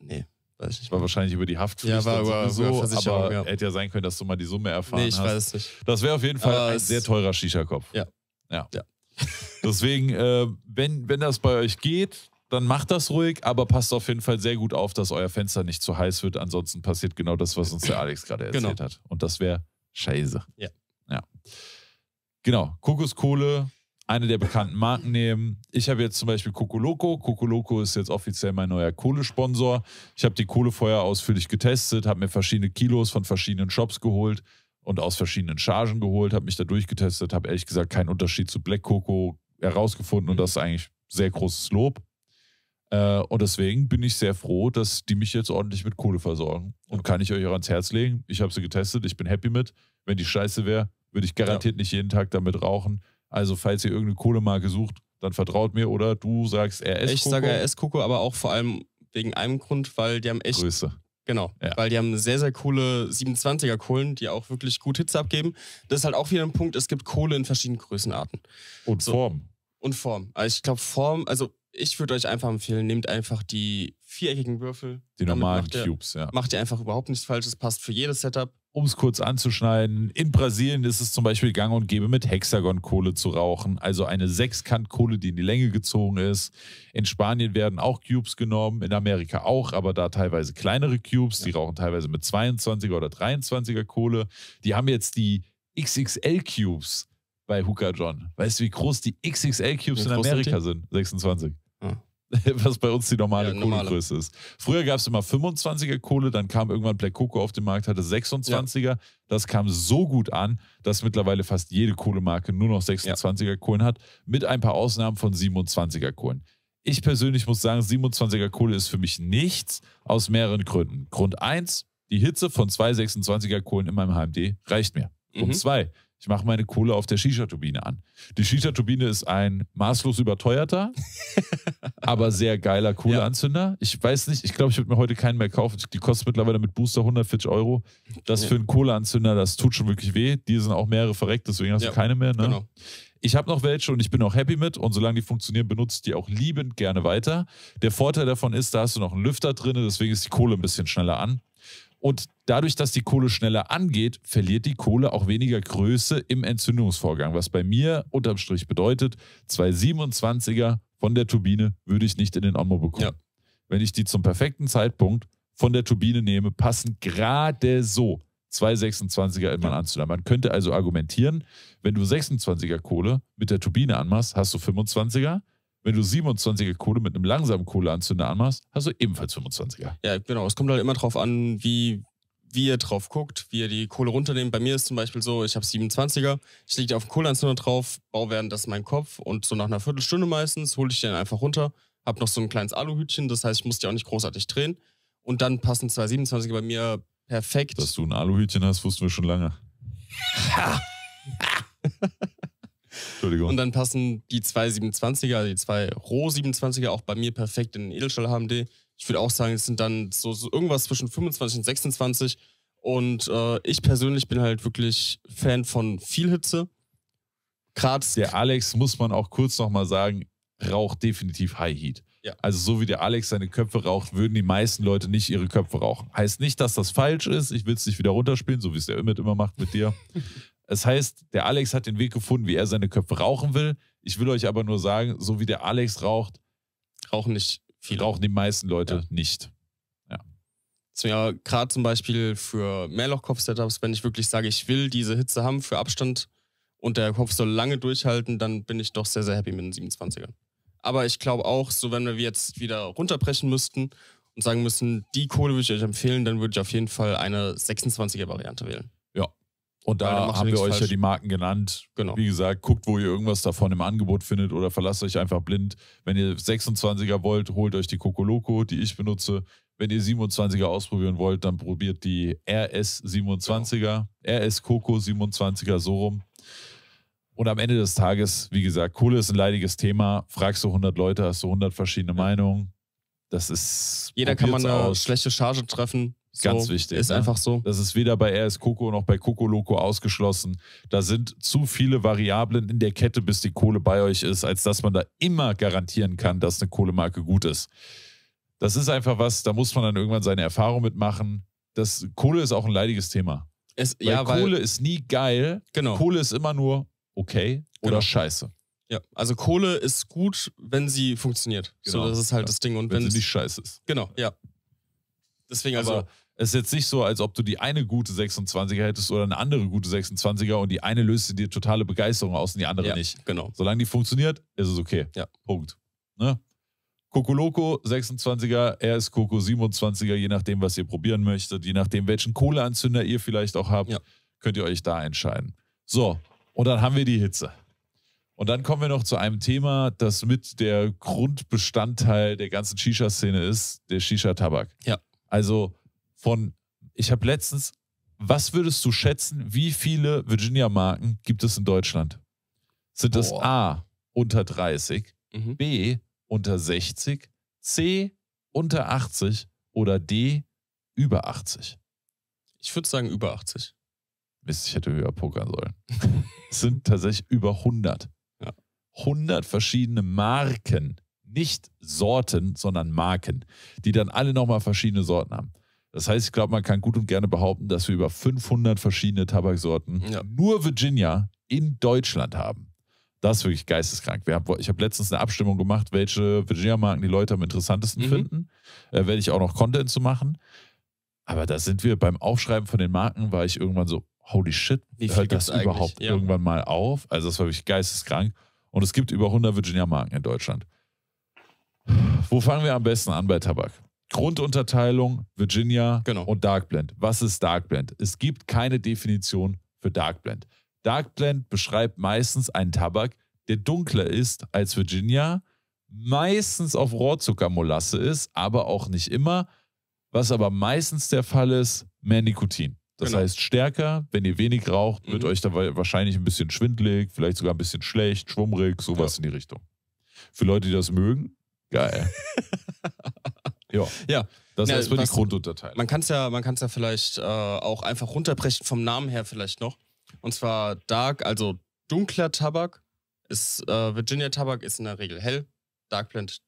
Nee. Weiß nicht. War wahrscheinlich über die Haftpflicht. Ja, war über, so, aber ja. hätte ja sein können, dass du mal die Summe erfahren nee, ich hast. Weiß nicht. Das wäre auf jeden Fall aber ein sehr teurer Shisha-Kopf. Ja. Ja. ja. Deswegen, äh, wenn, wenn das bei euch geht, dann macht das ruhig, aber passt auf jeden Fall sehr gut auf, dass euer Fenster nicht zu heiß wird. Ansonsten passiert genau das, was uns der Alex gerade genau. erzählt genau. hat. Und das wäre scheiße. Ja. ja. Genau. Kokoskohle eine der bekannten Marken nehmen. Ich habe jetzt zum Beispiel Kokoloko. Kokoloko ist jetzt offiziell mein neuer Kohlesponsor. Ich habe die Kohle vorher ausführlich getestet, habe mir verschiedene Kilos von verschiedenen Shops geholt und aus verschiedenen Chargen geholt, habe mich da durchgetestet, habe ehrlich gesagt keinen Unterschied zu Black Coco herausgefunden und das ist eigentlich sehr großes Lob. Äh, und deswegen bin ich sehr froh, dass die mich jetzt ordentlich mit Kohle versorgen. Und kann ich euch auch ans Herz legen. Ich habe sie getestet, ich bin happy mit. Wenn die scheiße wäre, würde ich garantiert ja. nicht jeden Tag damit rauchen also, falls ihr irgendeine Kohlemarke sucht, dann vertraut mir oder du sagst RS. -Koko. Ich sage RS koko aber auch vor allem wegen einem Grund, weil die haben echt. Größe. Genau, ja. weil die haben sehr, sehr coole 27er Kohlen, die auch wirklich gut Hitze abgeben. Das ist halt auch wieder ein Punkt, es gibt Kohle in verschiedenen Größenarten. Und so. Form. Und Form. Also ich glaube, Form, also ich würde euch einfach empfehlen, nehmt einfach die viereckigen Würfel. Die normalen macht ihr, Cubes, ja. Macht ihr einfach überhaupt nichts Falsches, passt für jedes Setup. Um es kurz anzuschneiden, in Brasilien ist es zum Beispiel gang und gäbe, mit Hexagon-Kohle zu rauchen, also eine Sechskant-Kohle, die in die Länge gezogen ist. In Spanien werden auch Cubes genommen, in Amerika auch, aber da teilweise kleinere Cubes, ja. die rauchen teilweise mit 22er oder 23er Kohle. Die haben jetzt die XXL-Cubes bei Hooker John. Weißt du, wie groß die XXL-Cubes in Amerika sind? 26. was bei uns die normale, ja, Kohlegröße ist. Früher gab es immer 25er Kohle, dann kam irgendwann Black Coco auf den Markt, hatte 26er. Ja. Das kam so gut an, dass mittlerweile fast jede Kohlemarke nur noch 26er ja. Kohlen hat, mit ein paar Ausnahmen von 27er Kohlen. Ich persönlich muss sagen, 27er Kohle ist für mich nichts aus mehreren Gründen. Grund 1, die Hitze von zwei 26er Kohlen in meinem HMD reicht mir. Grund mhm. 2, ich mache meine Kohle auf der Shisha-Turbine an. Die Shisha-Turbine ist ein maßlos überteuerter, aber sehr geiler Kohleanzünder. Ja. Ich weiß nicht, ich glaube, ich würde mir heute keinen mehr kaufen. Die kostet mittlerweile mit Booster 140 Euro. Das für einen Kohleanzünder, das tut schon wirklich weh. Die sind auch mehrere verreckt, deswegen hast ja. du keine mehr. Ne? Genau. Ich habe noch welche und ich bin auch happy mit. Und solange die funktionieren, benutze ich die auch liebend gerne weiter. Der Vorteil davon ist, da hast du noch einen Lüfter drin, deswegen ist die Kohle ein bisschen schneller an. Und dadurch, dass die Kohle schneller angeht, verliert die Kohle auch weniger Größe im Entzündungsvorgang, was bei mir unterm Strich bedeutet, zwei 27er von der Turbine würde ich nicht in den Ommo bekommen. Ja. Wenn ich die zum perfekten Zeitpunkt von der Turbine nehme, passen gerade so zwei 26er in meinen Anzünder. Man könnte also argumentieren, wenn du 26er Kohle mit der Turbine anmachst, hast du 25er. Wenn du 27er Kohle mit einem langsamen Kohleanzünder anmachst, hast du ebenfalls 25er. Ja, genau. Es kommt halt immer drauf an, wie, wie ihr drauf guckt, wie ihr die Kohle runternehmt. Bei mir ist zum Beispiel so, ich habe 27er, ich lege die auf den Kohleanzünder drauf, baue während das mein Kopf und so nach einer Viertelstunde meistens hole ich den einfach runter, habe noch so ein kleines Aluhütchen, das heißt, ich muss die auch nicht großartig drehen. Und dann passen zwei 27er bei mir perfekt. Dass du ein Aluhütchen hast, wussten wir schon lange. Ha! Entschuldigung. Und dann passen die zwei 27er, die zwei Roh 27er auch bei mir perfekt in den Edelstahl HMD. Ich würde auch sagen, es sind dann so, so irgendwas zwischen 25 und 26. Und äh, ich persönlich bin halt wirklich Fan von viel Hitze. Gerade der Alex, muss man auch kurz nochmal sagen, raucht definitiv High Heat. Ja. Also so wie der Alex seine Köpfe raucht, würden die meisten Leute nicht ihre Köpfe rauchen. Heißt nicht, dass das falsch ist. Ich will es nicht wieder runterspielen, so wie es der Emmett immer macht mit dir. Es heißt, der Alex hat den Weg gefunden, wie er seine Köpfe rauchen will. Ich will euch aber nur sagen, so wie der Alex raucht, rauchen nicht viele. Rauchen die meisten Leute ja. nicht. Ja. ja gerade zum Beispiel für Mehrlochkopf-Setups, wenn ich wirklich sage, ich will diese Hitze haben für Abstand und der Kopf soll lange durchhalten, dann bin ich doch sehr, sehr happy mit den 27ern. Aber ich glaube auch, so wenn wir jetzt wieder runterbrechen müssten und sagen müssen, die Kohle würde ich euch empfehlen, dann würde ich auf jeden Fall eine 26er-Variante wählen. Und da haben wir euch falsch. ja die Marken genannt. Genau. Wie gesagt, guckt, wo ihr irgendwas davon im Angebot findet oder verlasst euch einfach blind. Wenn ihr 26er wollt, holt euch die Coco die ich benutze. Wenn ihr 27er ausprobieren wollt, dann probiert die RS 27er, genau. RS Coco 27er so rum. Und am Ende des Tages, wie gesagt, Kohle ist ein leidiges Thema. Fragst du 100 Leute, hast du 100 verschiedene Meinungen. Das ist. Jeder kann man eine schlechte Charge treffen. So, Ganz wichtig. Ist ne? einfach so. Das ist weder bei RS Coco noch bei Coco Loco ausgeschlossen. Da sind zu viele Variablen in der Kette, bis die Kohle bei euch ist, als dass man da immer garantieren kann, dass eine Kohlemarke gut ist. Das ist einfach was, da muss man dann irgendwann seine Erfahrung mitmachen. Das, Kohle ist auch ein leidiges Thema. Es, weil ja, Kohle ist nie geil. Genau. Kohle ist immer nur okay oder genau. scheiße. Ja, also Kohle ist gut, wenn sie funktioniert. Genau. So, das ist halt ja. das Ding. Und wenn, wenn sie nicht scheiße ist. Genau, ja. Deswegen also, also es ist jetzt nicht so, als ob du die eine gute 26er hättest oder eine andere gute 26er und die eine löste dir totale Begeisterung aus und die andere ja, nicht. Genau. Solange die funktioniert, ist es okay. Ja. Punkt. Ne? Loco 26er, RS Coco 27er, je nachdem, was ihr probieren möchtet, je nachdem, welchen Kohleanzünder ihr vielleicht auch habt, ja. könnt ihr euch da entscheiden. So, und dann haben wir die Hitze. Und dann kommen wir noch zu einem Thema, das mit der Grundbestandteil der ganzen Shisha-Szene ist, der Shisha-Tabak. Ja. Also von, ich habe letztens, was würdest du schätzen, wie viele Virginia-Marken gibt es in Deutschland? Sind es A unter 30, mhm. B unter 60, C unter 80 oder D über 80? Ich würde sagen über 80. Mist, ich hätte höher pokern sollen. es sind tatsächlich über 100. Ja. 100 verschiedene Marken, nicht Sorten, sondern Marken, die dann alle nochmal verschiedene Sorten haben. Das heißt, ich glaube, man kann gut und gerne behaupten, dass wir über 500 verschiedene Tabaksorten ja. nur Virginia in Deutschland haben. Das ist wirklich geisteskrank. Wir haben, ich habe letztens eine Abstimmung gemacht, welche Virginia-Marken die Leute am interessantesten mhm. finden. Äh, werde ich auch noch Content zu machen. Aber da sind wir beim Aufschreiben von den Marken, war ich irgendwann so, holy shit, Wie hört das überhaupt ja. irgendwann mal auf? Also das war wirklich geisteskrank. Und es gibt über 100 Virginia-Marken in Deutschland. Wo fangen wir am besten an bei Tabak? Grundunterteilung Virginia genau. und Blend. Was ist Dark Blend? Es gibt keine Definition für Dark Blend. Dark Blend beschreibt meistens einen Tabak, der dunkler ist als Virginia, meistens auf Rohrzuckermolasse ist, aber auch nicht immer. Was aber meistens der Fall ist, mehr Nikotin. Das genau. heißt, stärker, wenn ihr wenig raucht, mhm. wird euch dabei wahrscheinlich ein bisschen schwindlig, vielleicht sogar ein bisschen schlecht, schwummrig, sowas ja. in die Richtung. Für Leute, die das mögen, geil. Ja. ja. Das ist ja, erstmal die Grundunterteilung. Man kann es ja, man kann's ja vielleicht äh, auch einfach runterbrechen vom Namen her vielleicht noch. Und zwar Dark, also dunkler Tabak. Ist, äh, Virginia Tabak ist in der Regel hell. Dark Blend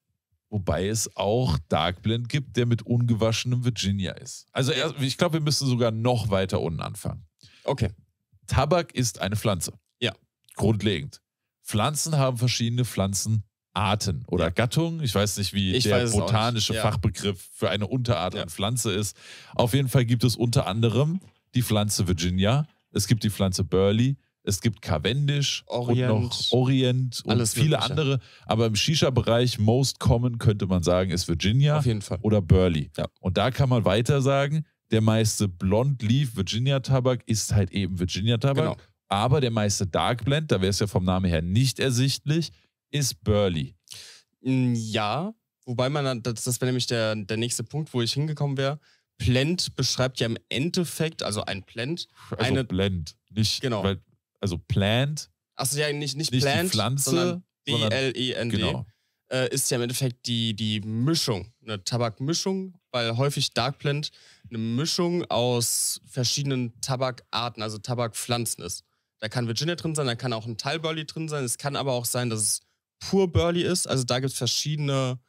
Wobei es auch Dark Blend gibt, der mit ungewaschenem Virginia ist. Also ich glaube, wir müssen sogar noch weiter unten anfangen. Okay. Tabak ist eine Pflanze. Ja. Grundlegend. Pflanzen haben verschiedene Pflanzen Arten oder ja. Gattung. Ich weiß nicht, wie ich der botanische ja. Fachbegriff für eine Unterart ja. an Pflanze ist. Auf jeden Fall gibt es unter anderem die Pflanze Virginia, es gibt die Pflanze Burley, es gibt Cavendish Orient, und noch Orient und viele mögliche. andere. Aber im Shisha-Bereich most common könnte man sagen, ist Virginia Auf jeden Fall. oder Burley. Und da kann man weiter sagen, der meiste Blond Leaf Virginia Tabak ist halt eben Virginia Tabak. Genau. Aber der meiste Dark Blend, da wäre es ja vom Namen her nicht ersichtlich, ist Burley. Mm, ja, wobei man, das, das wäre nämlich der, der nächste Punkt, wo ich hingekommen wäre. Plant beschreibt ja im Endeffekt, also ein Plant. Also eine, Blend, nicht, genau. Weil, also Plant. Achso, ja, nicht, nicht, nicht Plant, Pflanze, sondern B-L-E-N-D. E genau. Äh, ist ja im Endeffekt die, die Mischung, eine Tabakmischung, weil häufig Dark Plant eine Mischung aus verschiedenen Tabakarten, also Tabakpflanzen ist. Da kann Virginia drin sein, da kann auch ein Teil Burley drin sein. Es kann aber auch sein, dass es pur Burly ist. Also da gibt es verschiedene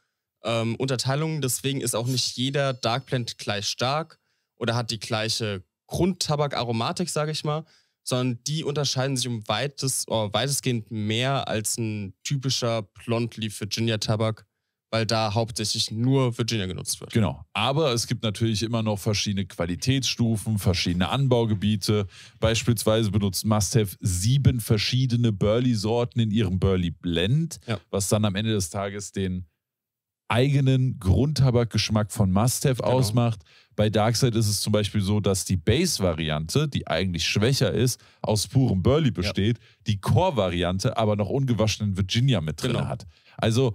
ähm, Unterteilungen. Deswegen ist auch nicht jeder Dark Blend gleich stark oder hat die gleiche Grundtabakaromatik, sage ich mal, sondern die unterscheiden sich um weites, oh, weitestgehend mehr als ein typischer Blondly Virginia Tabak weil da hauptsächlich nur Virginia genutzt wird. Genau. Aber es gibt natürlich immer noch verschiedene Qualitätsstufen, verschiedene Anbaugebiete. Beispielsweise benutzt Must Have sieben verschiedene Burley-Sorten in ihrem Burley-Blend, ja. was dann am Ende des Tages den eigenen Grundtabakgeschmack von Mustaf genau. ausmacht. Bei Darkside ist es zum Beispiel so, dass die Base-Variante, die eigentlich schwächer ist, aus purem Burley besteht, ja. die Core-Variante aber noch ungewaschenen Virginia mit drin genau. hat. Also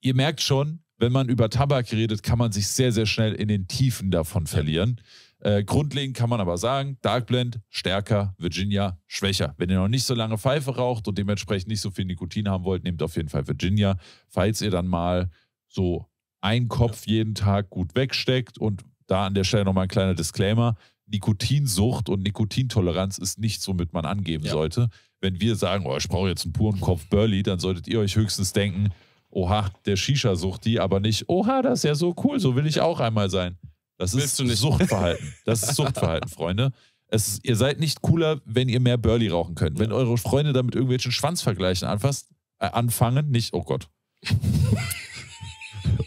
ihr merkt schon, wenn man über Tabak redet, kann man sich sehr, sehr schnell in den Tiefen davon verlieren. Äh, grundlegend kann man aber sagen, Dark Blend stärker, Virginia schwächer. Wenn ihr noch nicht so lange Pfeife raucht und dementsprechend nicht so viel Nikotin haben wollt, nehmt auf jeden Fall Virginia. Falls ihr dann mal so einen Kopf jeden Tag gut wegsteckt und da an der Stelle nochmal ein kleiner Disclaimer, Nikotinsucht und Nikotintoleranz ist nichts, womit man angeben ja. sollte. Wenn wir sagen, oh, ich brauche jetzt einen puren Kopf Burley, dann solltet ihr euch höchstens denken, oha, der shisha sucht die, aber nicht, oha, das ist ja so cool, so will ich auch einmal sein. Das ist Suchtverhalten. Das ist Suchtverhalten, Freunde. Es, ihr seid nicht cooler, wenn ihr mehr Burley rauchen könnt. Wenn eure Freunde damit irgendwelchen Schwanzvergleichen anfasst, äh, anfangen, nicht, oh Gott.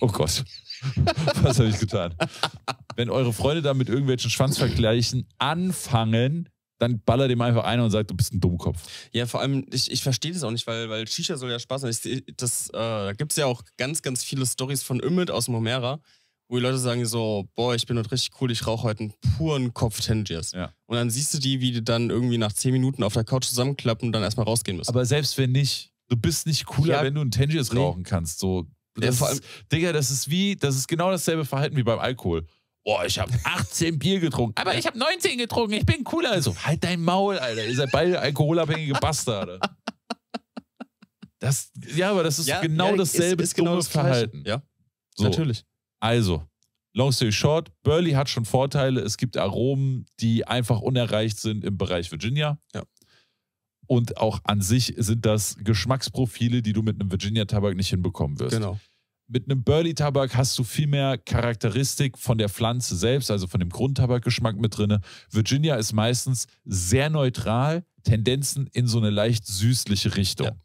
oh Gott. Was habe ich getan? Wenn eure Freunde damit irgendwelchen Schwanzvergleichen anfangen, dann baller dem einfach einer und sagt, du bist ein Dummkopf. Ja, vor allem, ich, ich verstehe das auch nicht, weil, weil Shisha soll ja Spaß machen. das, äh, da gibt es ja auch ganz, ganz viele Stories von Ümit aus Momera, wo die Leute sagen so, boah, ich bin dort richtig cool, ich rauche heute einen puren Kopf Tengiers. Ja. Und dann siehst du die, wie die dann irgendwie nach zehn Minuten auf der Couch zusammenklappen und dann erstmal rausgehen müssen. Aber selbst wenn nicht, du bist nicht cooler, ja, wenn du einen Tengiers nee. rauchen kannst. So, das ja, vor allem, ist, Digga, das ist wie, das ist genau dasselbe Verhalten wie beim Alkohol boah, ich habe 18 Bier getrunken, aber ich habe 19 getrunken, ich bin cooler. Also, halt dein Maul, Alter. Ihr seid beide alkoholabhängige Bastarde. Das, ja, aber das ist ja, genau ja, dasselbe ist, ist genau das Verhalten. Ja, so. natürlich. Also, long story short, Burley hat schon Vorteile. Es gibt Aromen, die einfach unerreicht sind im Bereich Virginia. Ja. Und auch an sich sind das Geschmacksprofile, die du mit einem Virginia-Tabak nicht hinbekommen wirst. Genau mit einem Burley-Tabak hast du viel mehr Charakteristik von der Pflanze selbst, also von dem Grundtabakgeschmack mit drin. Virginia ist meistens sehr neutral, Tendenzen in so eine leicht süßliche Richtung. Ja.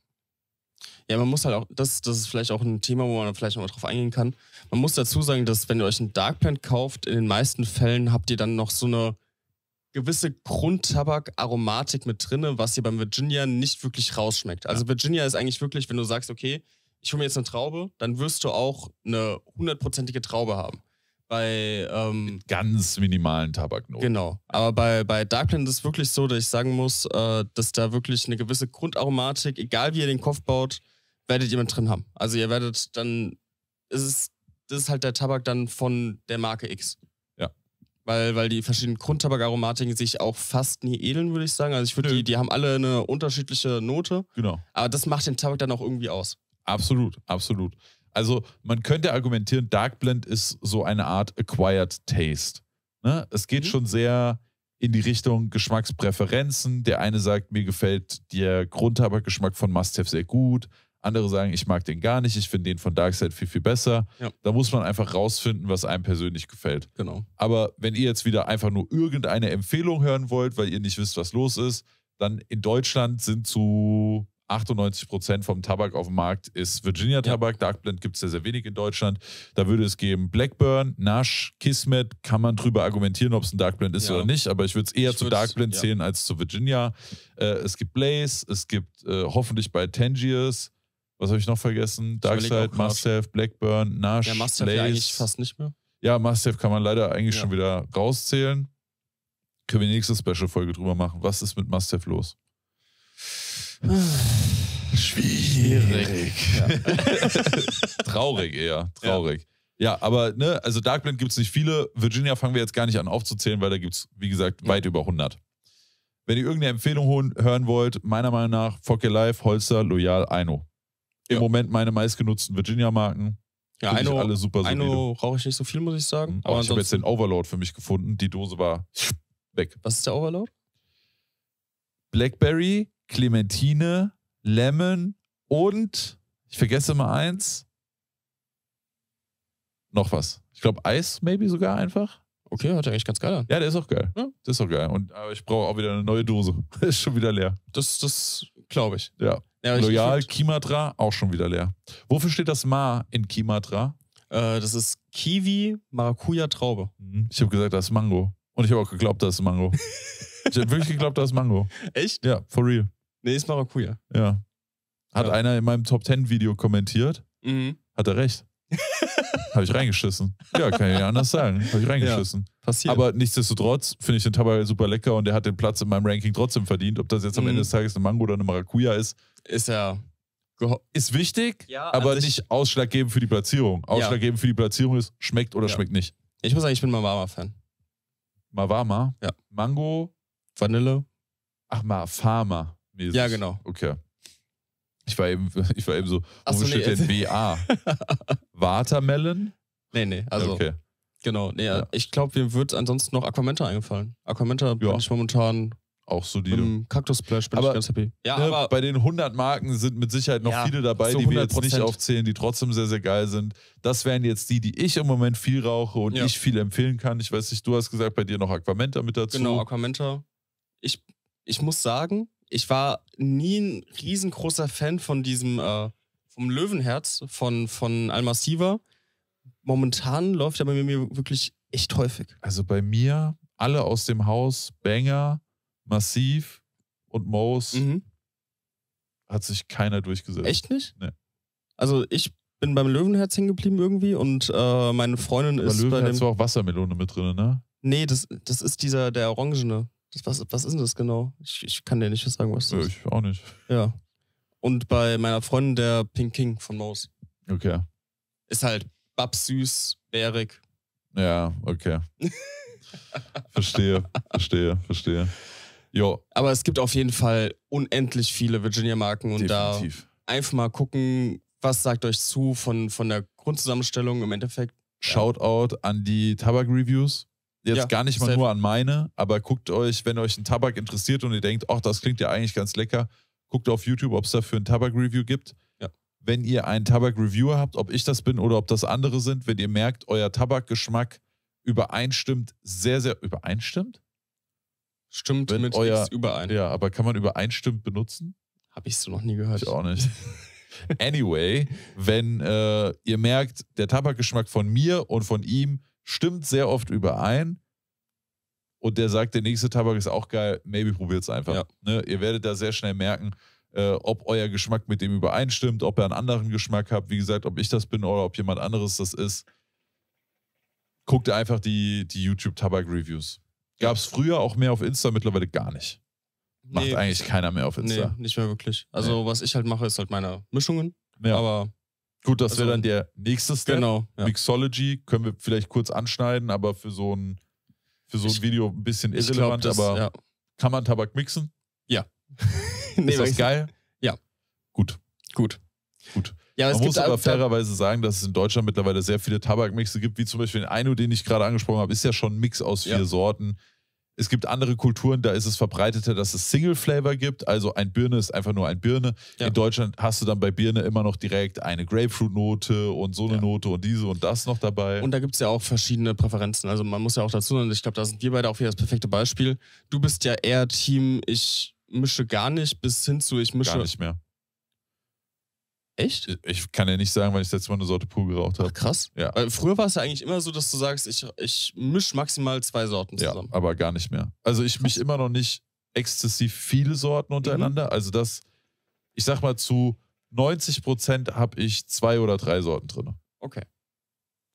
Ja, man muss halt auch, das, das ist vielleicht auch ein Thema, wo man vielleicht nochmal drauf eingehen kann. Man muss dazu sagen, dass wenn ihr euch einen Dark Plant kauft, in den meisten Fällen habt ihr dann noch so eine gewisse Grundtabak-Aromatik mit drinne, was ihr beim Virginia nicht wirklich rausschmeckt. Also Virginia ist eigentlich wirklich, wenn du sagst, okay, ich hole mir jetzt eine Traube, dann wirst du auch eine hundertprozentige Traube haben. Bei ähm, ganz minimalen Tabaknoten. Genau. Aber bei, bei Darkland ist es wirklich so, dass ich sagen muss, äh, dass da wirklich eine gewisse Grundaromatik, egal wie ihr den Kopf baut, werdet ihr mit drin haben. Also ihr werdet dann, ist es, das ist halt der Tabak dann von der Marke X. Ja. Weil, weil die verschiedenen Grundtabakaromatiken sich auch fast nie edeln, würde ich sagen. Also ich würde, die, die haben alle eine unterschiedliche Note. Genau. Aber das macht den Tabak dann auch irgendwie aus. Absolut, absolut. Also man könnte argumentieren, Dark Blend ist so eine Art Acquired Taste. Ne? Es geht mhm. schon sehr in die Richtung Geschmackspräferenzen. Der eine sagt, mir gefällt der Grundhabergeschmack von Must-Have sehr gut. Andere sagen, ich mag den gar nicht, ich finde den von Darkseid viel, viel besser. Ja. Da muss man einfach rausfinden, was einem persönlich gefällt. Genau. Aber wenn ihr jetzt wieder einfach nur irgendeine Empfehlung hören wollt, weil ihr nicht wisst, was los ist, dann in Deutschland sind zu 98% vom Tabak auf dem Markt ist Virginia Tabak. Ja. Dark Blend gibt es sehr, sehr wenig in Deutschland. Da würde es geben Blackburn, Nash, Kismet. Kann man drüber argumentieren, ob es ein Dark Blend ist ja. oder nicht, aber ich würde es eher ich zu Dark Blend ja. zählen als zu Virginia. Äh, es gibt Blaze, es gibt äh, hoffentlich bei Tangiers. Was habe ich noch vergessen? Darkside, Mustaf, Blackburn, Nash. Ja, Mustaf ja eigentlich fast nicht mehr. Ja, Mustaf kann man leider eigentlich schon wieder rauszählen. Können wir nächste Special-Folge drüber machen. Was ist mit Mustaf los? Schwierig. Ja. traurig eher, traurig. Ja. ja, aber ne, also Darkblend gibt es nicht viele. Virginia fangen wir jetzt gar nicht an aufzuzählen, weil da gibt es, wie gesagt, ja. weit über 100. Wenn ihr irgendeine Empfehlung holen, hören wollt, meiner Meinung nach Fuck Your Life, Holster, Loyal, Aino. Im Moment meine meistgenutzten Virginia-Marken. Ja, Aino, alle super Aino rauche ich nicht so viel, muss ich sagen. Mhm. Aber, aber oh, ich habe jetzt den Overload für mich gefunden. Die Dose war weg. Was ist der Overload? Blackberry, Clementine, Lemon und ich vergesse mal eins. Noch was. Ich glaube Eis, maybe sogar einfach. Okay, hört eigentlich ganz geil an. Ja, der ist auch geil. Ja. Das ist auch geil. Und, aber ich brauche auch wieder eine neue Dose. ist schon wieder leer. Das, das glaube ich. Ja. ja Loyal, ich, Kimatra, auch schon wieder leer. Wofür steht das Ma in Kimatra? Äh, das ist Kiwi, Maracuja, Traube. Mhm. Ich habe gesagt, das ist Mango. Und ich habe auch geglaubt, das ist Mango. ich habe wirklich geglaubt, das ist Mango. Echt? Ja, for real. Nee, ist Maracuja. Ja. Hat ja. einer in meinem Top 10 Video kommentiert. Mhm. Hat er recht. Habe ich reingeschissen. Ja, kann ich ja anders sagen. Habe ich reingeschissen. Ja, passiert. Aber nichtsdestotrotz finde ich den Tabak super lecker und der hat den Platz in meinem Ranking trotzdem verdient. Ob das jetzt am mhm. Ende des Tages eine Mango oder eine Maracuja ist. Ist ja. Ist wichtig, ja, aber nicht ausschlaggebend für die Platzierung. Ausschlaggebend ja. für die Platzierung ist, schmeckt oder schmeckt nicht. Ich muss sagen, ich bin Mavama-Fan. Mavama? Ja. Mango? Vanille? Ach, Mavama. Mäßig. Ja, genau. Okay. Ich war eben, ich war eben so, Ach wo so, steht nee, denn WA? Watermelon? Nee, nee, also. Okay. Genau, nee, ja. ich glaube, mir wird ansonsten noch Aquamenta eingefallen. Aquamenta ja. bin ich momentan auch so die. Cactus Splash bin aber, ich ganz happy. Ne, ja, ne, aber bei den 100 Marken sind mit Sicherheit noch ja, viele dabei, so die wir jetzt nicht aufzählen, die trotzdem sehr, sehr geil sind. Das wären jetzt die, die ich im Moment viel rauche und ja. ich viel empfehlen kann. Ich weiß nicht, du hast gesagt, bei dir noch Aquamenta mit dazu. Genau, Aquamenta. Ich, ich muss sagen, ich war nie ein riesengroßer Fan von diesem, äh, vom Löwenherz von, von Almassiva. Momentan läuft er bei mir wirklich echt häufig. Also bei mir alle aus dem Haus, Banger, Massiv und Moos, mhm. hat sich keiner durchgesetzt. Echt nicht? Nee. Also ich bin beim Löwenherz hängen geblieben irgendwie und äh, meine Freundin bei ist Löwenherz bei dem... war auch Wassermelone mit drin, ne? Nee, das, das ist dieser, der orangene. Das, was, was ist denn das genau? Ich, ich kann dir nicht sagen, was das ist. Ich auch nicht. Ja. Und bei meiner Freundin der Pink King von Maus. Okay. Ist halt babsüß, bärig. Ja, okay. verstehe, verstehe, verstehe. Jo. Aber es gibt auf jeden Fall unendlich viele Virginia-Marken und Definitiv. da einfach mal gucken, was sagt euch zu von, von der Grundzusammenstellung im Endeffekt. Shoutout ja. an die Tabak-Reviews jetzt ja, gar nicht mal safe. nur an meine, aber guckt euch, wenn euch ein Tabak interessiert und ihr denkt, ach, das klingt ja eigentlich ganz lecker, guckt auf YouTube, ob es dafür ein Tabak-Review gibt. Ja. Wenn ihr einen Tabak-Reviewer habt, ob ich das bin oder ob das andere sind, wenn ihr merkt, euer Tabakgeschmack übereinstimmt, sehr, sehr übereinstimmt? Stimmt wenn mit euer, überein. Ja, aber kann man übereinstimmt benutzen? Habe ich so noch nie gehört. Ich auch nicht. anyway, wenn äh, ihr merkt, der Tabakgeschmack von mir und von ihm stimmt sehr oft überein. Und der sagt, der nächste Tabak ist auch geil, maybe probiert es einfach. Ja. Ne? Ihr werdet da sehr schnell merken, äh, ob euer Geschmack mit dem übereinstimmt, ob ihr einen anderen Geschmack habt, wie gesagt, ob ich das bin oder ob jemand anderes das ist. Guckt einfach die, die YouTube-Tabak-Reviews. Gab es früher auch mehr auf Insta, mittlerweile gar nicht. Macht nee, eigentlich keiner mehr auf Insta. Nee, nicht mehr wirklich. Also, nee. was ich halt mache, ist halt meine Mischungen. Ja. Aber Gut, das also, wäre dann der nächste Step. Genau. Ja. Mixology können wir vielleicht kurz anschneiden, aber für so ein, für so ein ich, Video ein bisschen irrelevant. Glaub, das, aber ja. kann man Tabak mixen? Ja. nee, ist das geil? Ja. Gut. Gut. Gut. Ja, man muss aber also fairerweise sagen, dass es in Deutschland mittlerweile sehr viele Tabakmixe gibt, wie zum Beispiel den Einu, den ich gerade angesprochen habe, ist ja schon ein Mix aus vier ja. Sorten. Es gibt andere Kulturen, da ist es verbreiteter, dass es Single Flavor gibt. Also ein Birne ist einfach nur ein Birne. Ja. In Deutschland hast du dann bei Birne immer noch direkt eine Grapefruit-Note und so eine ja. Note und diese und das noch dabei. Und da gibt es ja auch verschiedene Präferenzen. Also man muss ja auch dazu sagen, ich glaube, da sind wir beide auch wieder das perfekte Beispiel. Du bist ja eher Team, ich mische gar nicht, bis hin zu ich mische. Gar nicht mehr. Echt? Ich kann ja nicht sagen, weil ich das letzte Mal eine Sorte pur geraucht habe. krass. Ja. Weil äh, früher war es ja eigentlich immer so, dass du sagst, ich, ich mische maximal zwei Sorten zusammen. Ja, aber gar nicht mehr. Also ich mische immer noch nicht exzessiv viele Sorten mhm. untereinander. Mhm. Also das, ich sag mal, zu 90 Prozent habe ich zwei oder drei Sorten drin. Okay.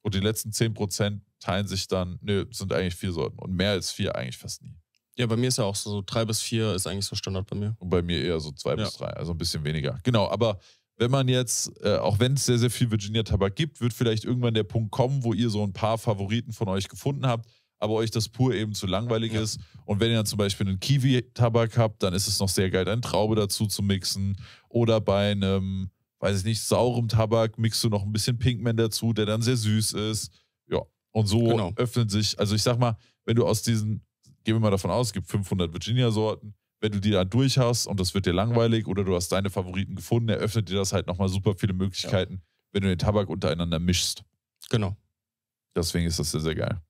Und die letzten 10 Prozent teilen sich dann, nö, sind eigentlich vier Sorten. Und mehr als vier eigentlich fast nie. Ja, bei mir ist ja auch so, so drei bis vier ist eigentlich so Standard bei mir. Und bei mir eher so zwei ja. bis drei, also ein bisschen weniger. Genau, aber wenn man jetzt, äh, auch wenn es sehr, sehr viel Virginia Tabak gibt, wird vielleicht irgendwann der Punkt kommen, wo ihr so ein paar Favoriten von euch gefunden habt, aber euch das pur eben zu langweilig ja. ist. Und wenn ihr dann zum Beispiel einen Kiwi-Tabak habt, dann ist es noch sehr geil, eine Traube dazu zu mixen. Oder bei einem, weiß ich nicht, saurem Tabak mixt du noch ein bisschen Pinkman dazu, der dann sehr süß ist. Ja, und so genau. öffnen sich, also ich sag mal, wenn du aus diesen, gehen wir mal davon aus, es gibt 500 Virginia-Sorten, wenn du die da durch hast und das wird dir langweilig oder du hast deine Favoriten gefunden, eröffnet dir das halt nochmal super viele Möglichkeiten, ja. wenn du den Tabak untereinander mischst. Genau. Deswegen ist das sehr, sehr geil.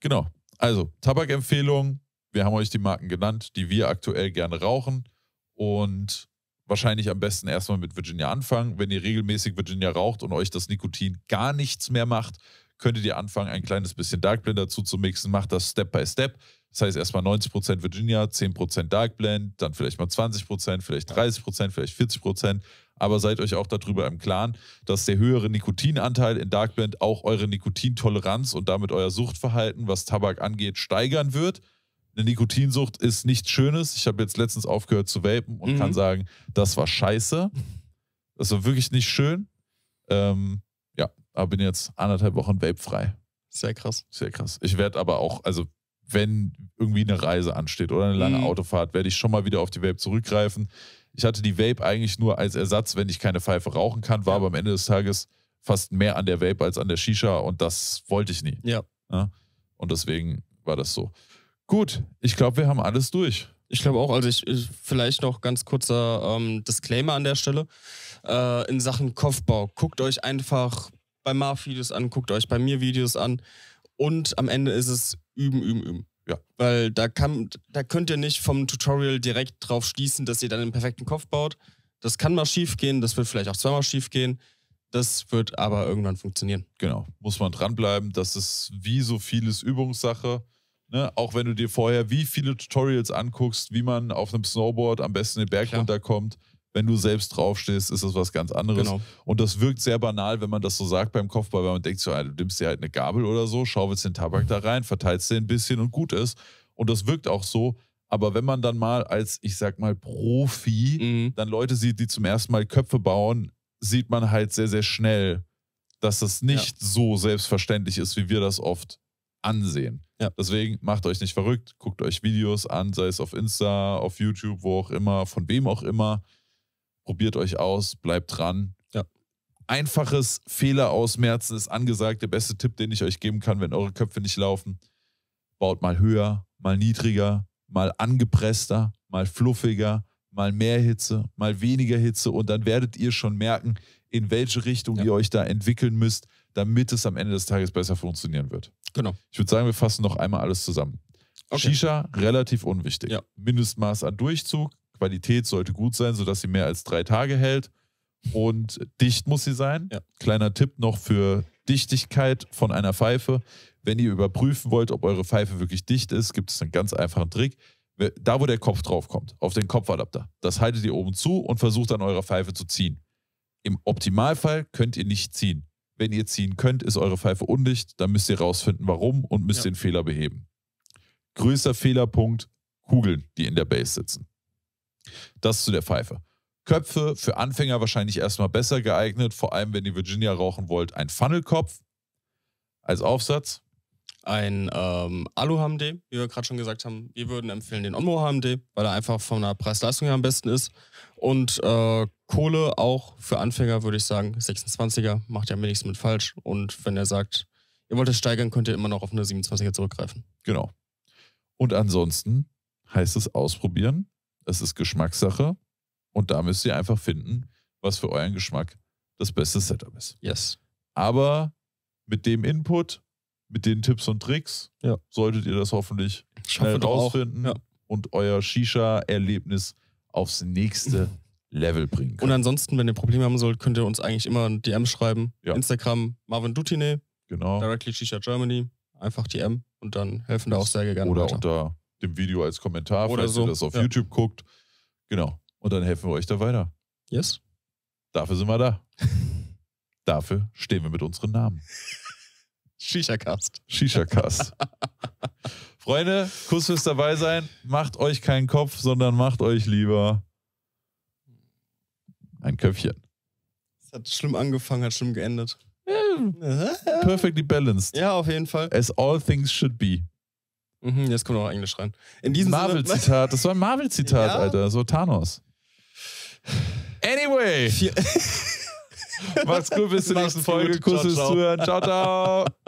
Genau. Also, Tabakempfehlung. Wir haben euch die Marken genannt, die wir aktuell gerne rauchen. Und wahrscheinlich am besten erstmal mit Virginia anfangen. Wenn ihr regelmäßig Virginia raucht und euch das Nikotin gar nichts mehr macht, könntet ihr anfangen, ein kleines bisschen Dark Blend dazu zu mixen. Macht das Step by Step. Das heißt erstmal 90% Virginia, 10% Dark Blend, dann vielleicht mal 20%, vielleicht 30%, vielleicht 40%. Aber seid euch auch darüber im Klaren, dass der höhere Nikotinanteil in Dark Blend auch eure Nikotintoleranz und damit euer Suchtverhalten, was Tabak angeht, steigern wird. Eine Nikotinsucht ist nichts Schönes. Ich habe jetzt letztens aufgehört zu vapen und mhm. kann sagen, das war scheiße. Das war wirklich nicht schön. Ähm, ja, aber bin jetzt anderthalb Wochen vapefrei. Sehr krass. Sehr krass. Ich werde aber auch, also wenn irgendwie eine Reise ansteht oder eine lange mhm. Autofahrt, werde ich schon mal wieder auf die Vape zurückgreifen. Ich hatte die Vape eigentlich nur als Ersatz, wenn ich keine Pfeife rauchen kann, war ja. aber am Ende des Tages fast mehr an der Vape als an der Shisha und das wollte ich nie. Ja. ja? Und deswegen war das so. Gut, ich glaube, wir haben alles durch. Ich glaube auch, also ich, vielleicht noch ganz kurzer ähm, Disclaimer an der Stelle. Äh, in Sachen Kopfbau, guckt euch einfach bei Marv Videos an, guckt euch bei mir Videos an. Und am Ende ist es üben, üben, üben. Ja, weil da, kann, da könnt ihr nicht vom Tutorial direkt drauf schließen, dass ihr dann den perfekten Kopf baut. Das kann mal schief gehen, das wird vielleicht auch zweimal schief gehen. Das wird aber irgendwann funktionieren. Genau, muss man dranbleiben. Das ist wie so vieles Übungssache. Ne? Auch wenn du dir vorher wie viele Tutorials anguckst, wie man auf einem Snowboard am besten den Berg Klar. runterkommt, wenn du selbst draufstehst, ist das was ganz anderes. Genau. Und das wirkt sehr banal, wenn man das so sagt beim Kopfball, weil man denkt so, ah, du nimmst dir halt eine Gabel oder so, schaufelst den Tabak da rein, verteilst den ein bisschen und gut ist. Und das wirkt auch so. Aber wenn man dann mal als, ich sag mal, Profi, mhm. dann Leute sieht, die zum ersten Mal Köpfe bauen, sieht man halt sehr, sehr schnell, dass das nicht ja. so selbstverständlich ist, wie wir das oft ansehen. Ja. Deswegen macht euch nicht verrückt, guckt euch Videos an, sei es auf Insta, auf YouTube, wo auch immer, von wem auch immer probiert euch aus, bleibt dran. Ja. Einfaches Fehler ausmerzen ist angesagt. Der beste Tipp, den ich euch geben kann, wenn eure Köpfe nicht laufen. Baut mal höher, mal niedriger, mal angepresster, mal fluffiger, mal mehr Hitze, mal weniger Hitze. Und dann werdet ihr schon merken, in welche Richtung ja. ihr euch da entwickeln müsst, damit es am Ende des Tages besser funktionieren wird. Genau. Ich würde sagen, wir fassen noch einmal alles zusammen. Okay. Shisha relativ unwichtig. Ja. Mindestmaß an Durchzug, Qualität sollte gut sein, sodass sie mehr als drei Tage hält. Und dicht muss sie sein. Ja. Kleiner Tipp noch für Dichtigkeit von einer Pfeife. Wenn ihr überprüfen wollt, ob eure Pfeife wirklich dicht ist, gibt es einen ganz einfachen Trick. Da, wo der Kopf draufkommt, auf den Kopfadapter, das haltet ihr oben zu und versucht an eurer Pfeife zu ziehen. Im Optimalfall könnt ihr nicht ziehen. Wenn ihr ziehen könnt, ist eure Pfeife undicht, dann müsst ihr rausfinden, warum und müsst ja. den Fehler beheben. Größter Fehlerpunkt: Kugeln, die in der Base sitzen. Das zu der Pfeife. Köpfe für Anfänger wahrscheinlich erstmal besser geeignet, vor allem wenn ihr Virginia rauchen wollt. Ein Funnelkopf als Aufsatz. Ein ähm, Alu-HMD, wie wir gerade schon gesagt haben. Wir würden empfehlen den Onmo-HMD, weil er einfach von der Preis-Leistung her am besten ist. Und äh, Kohle auch für Anfänger, würde ich sagen. 26er macht ja wenigstens mit falsch. Und wenn er sagt, ihr wollt es steigern, könnt ihr immer noch auf eine 27er zurückgreifen. Genau. Und ansonsten heißt es ausprobieren, es ist Geschmackssache und da müsst ihr einfach finden, was für euren Geschmack das beste Setup ist. Yes. Aber mit dem Input, mit den Tipps und Tricks, ja. solltet ihr das hoffentlich schnell rausfinden ja. und euer Shisha-Erlebnis aufs nächste Level bringen können. Und ansonsten, wenn ihr Probleme haben sollt, könnt ihr uns eigentlich immer ein DM schreiben. Ja. Instagram Marvin Dutine. Genau. Directly Shisha Germany. Einfach DM und dann helfen da auch sehr gerne. Oder weiter. unter dem Video als Kommentar, Oder falls so. ihr das auf ja. YouTube guckt. Genau. Und dann helfen wir euch da weiter. Yes. Dafür sind wir da. Dafür stehen wir mit unseren Namen. Shisha-Cast. Shisha-Cast. Freunde, Kuss fürs dabei sein. Macht euch keinen Kopf, sondern macht euch lieber ein Köpfchen. Es hat schlimm angefangen, hat schlimm geendet. Yeah. Perfectly balanced. Ja, auf jeden Fall. As all things should be. Mhm, jetzt kommt noch Englisch rein. In diesem Marvel-Zitat, das war ein Marvel-Zitat, ja. Alter. So Thanos. Anyway. Macht's gut, bis zur nächsten Folge. Kuss, ciao, ciao. Zuhören. Ciao, ciao.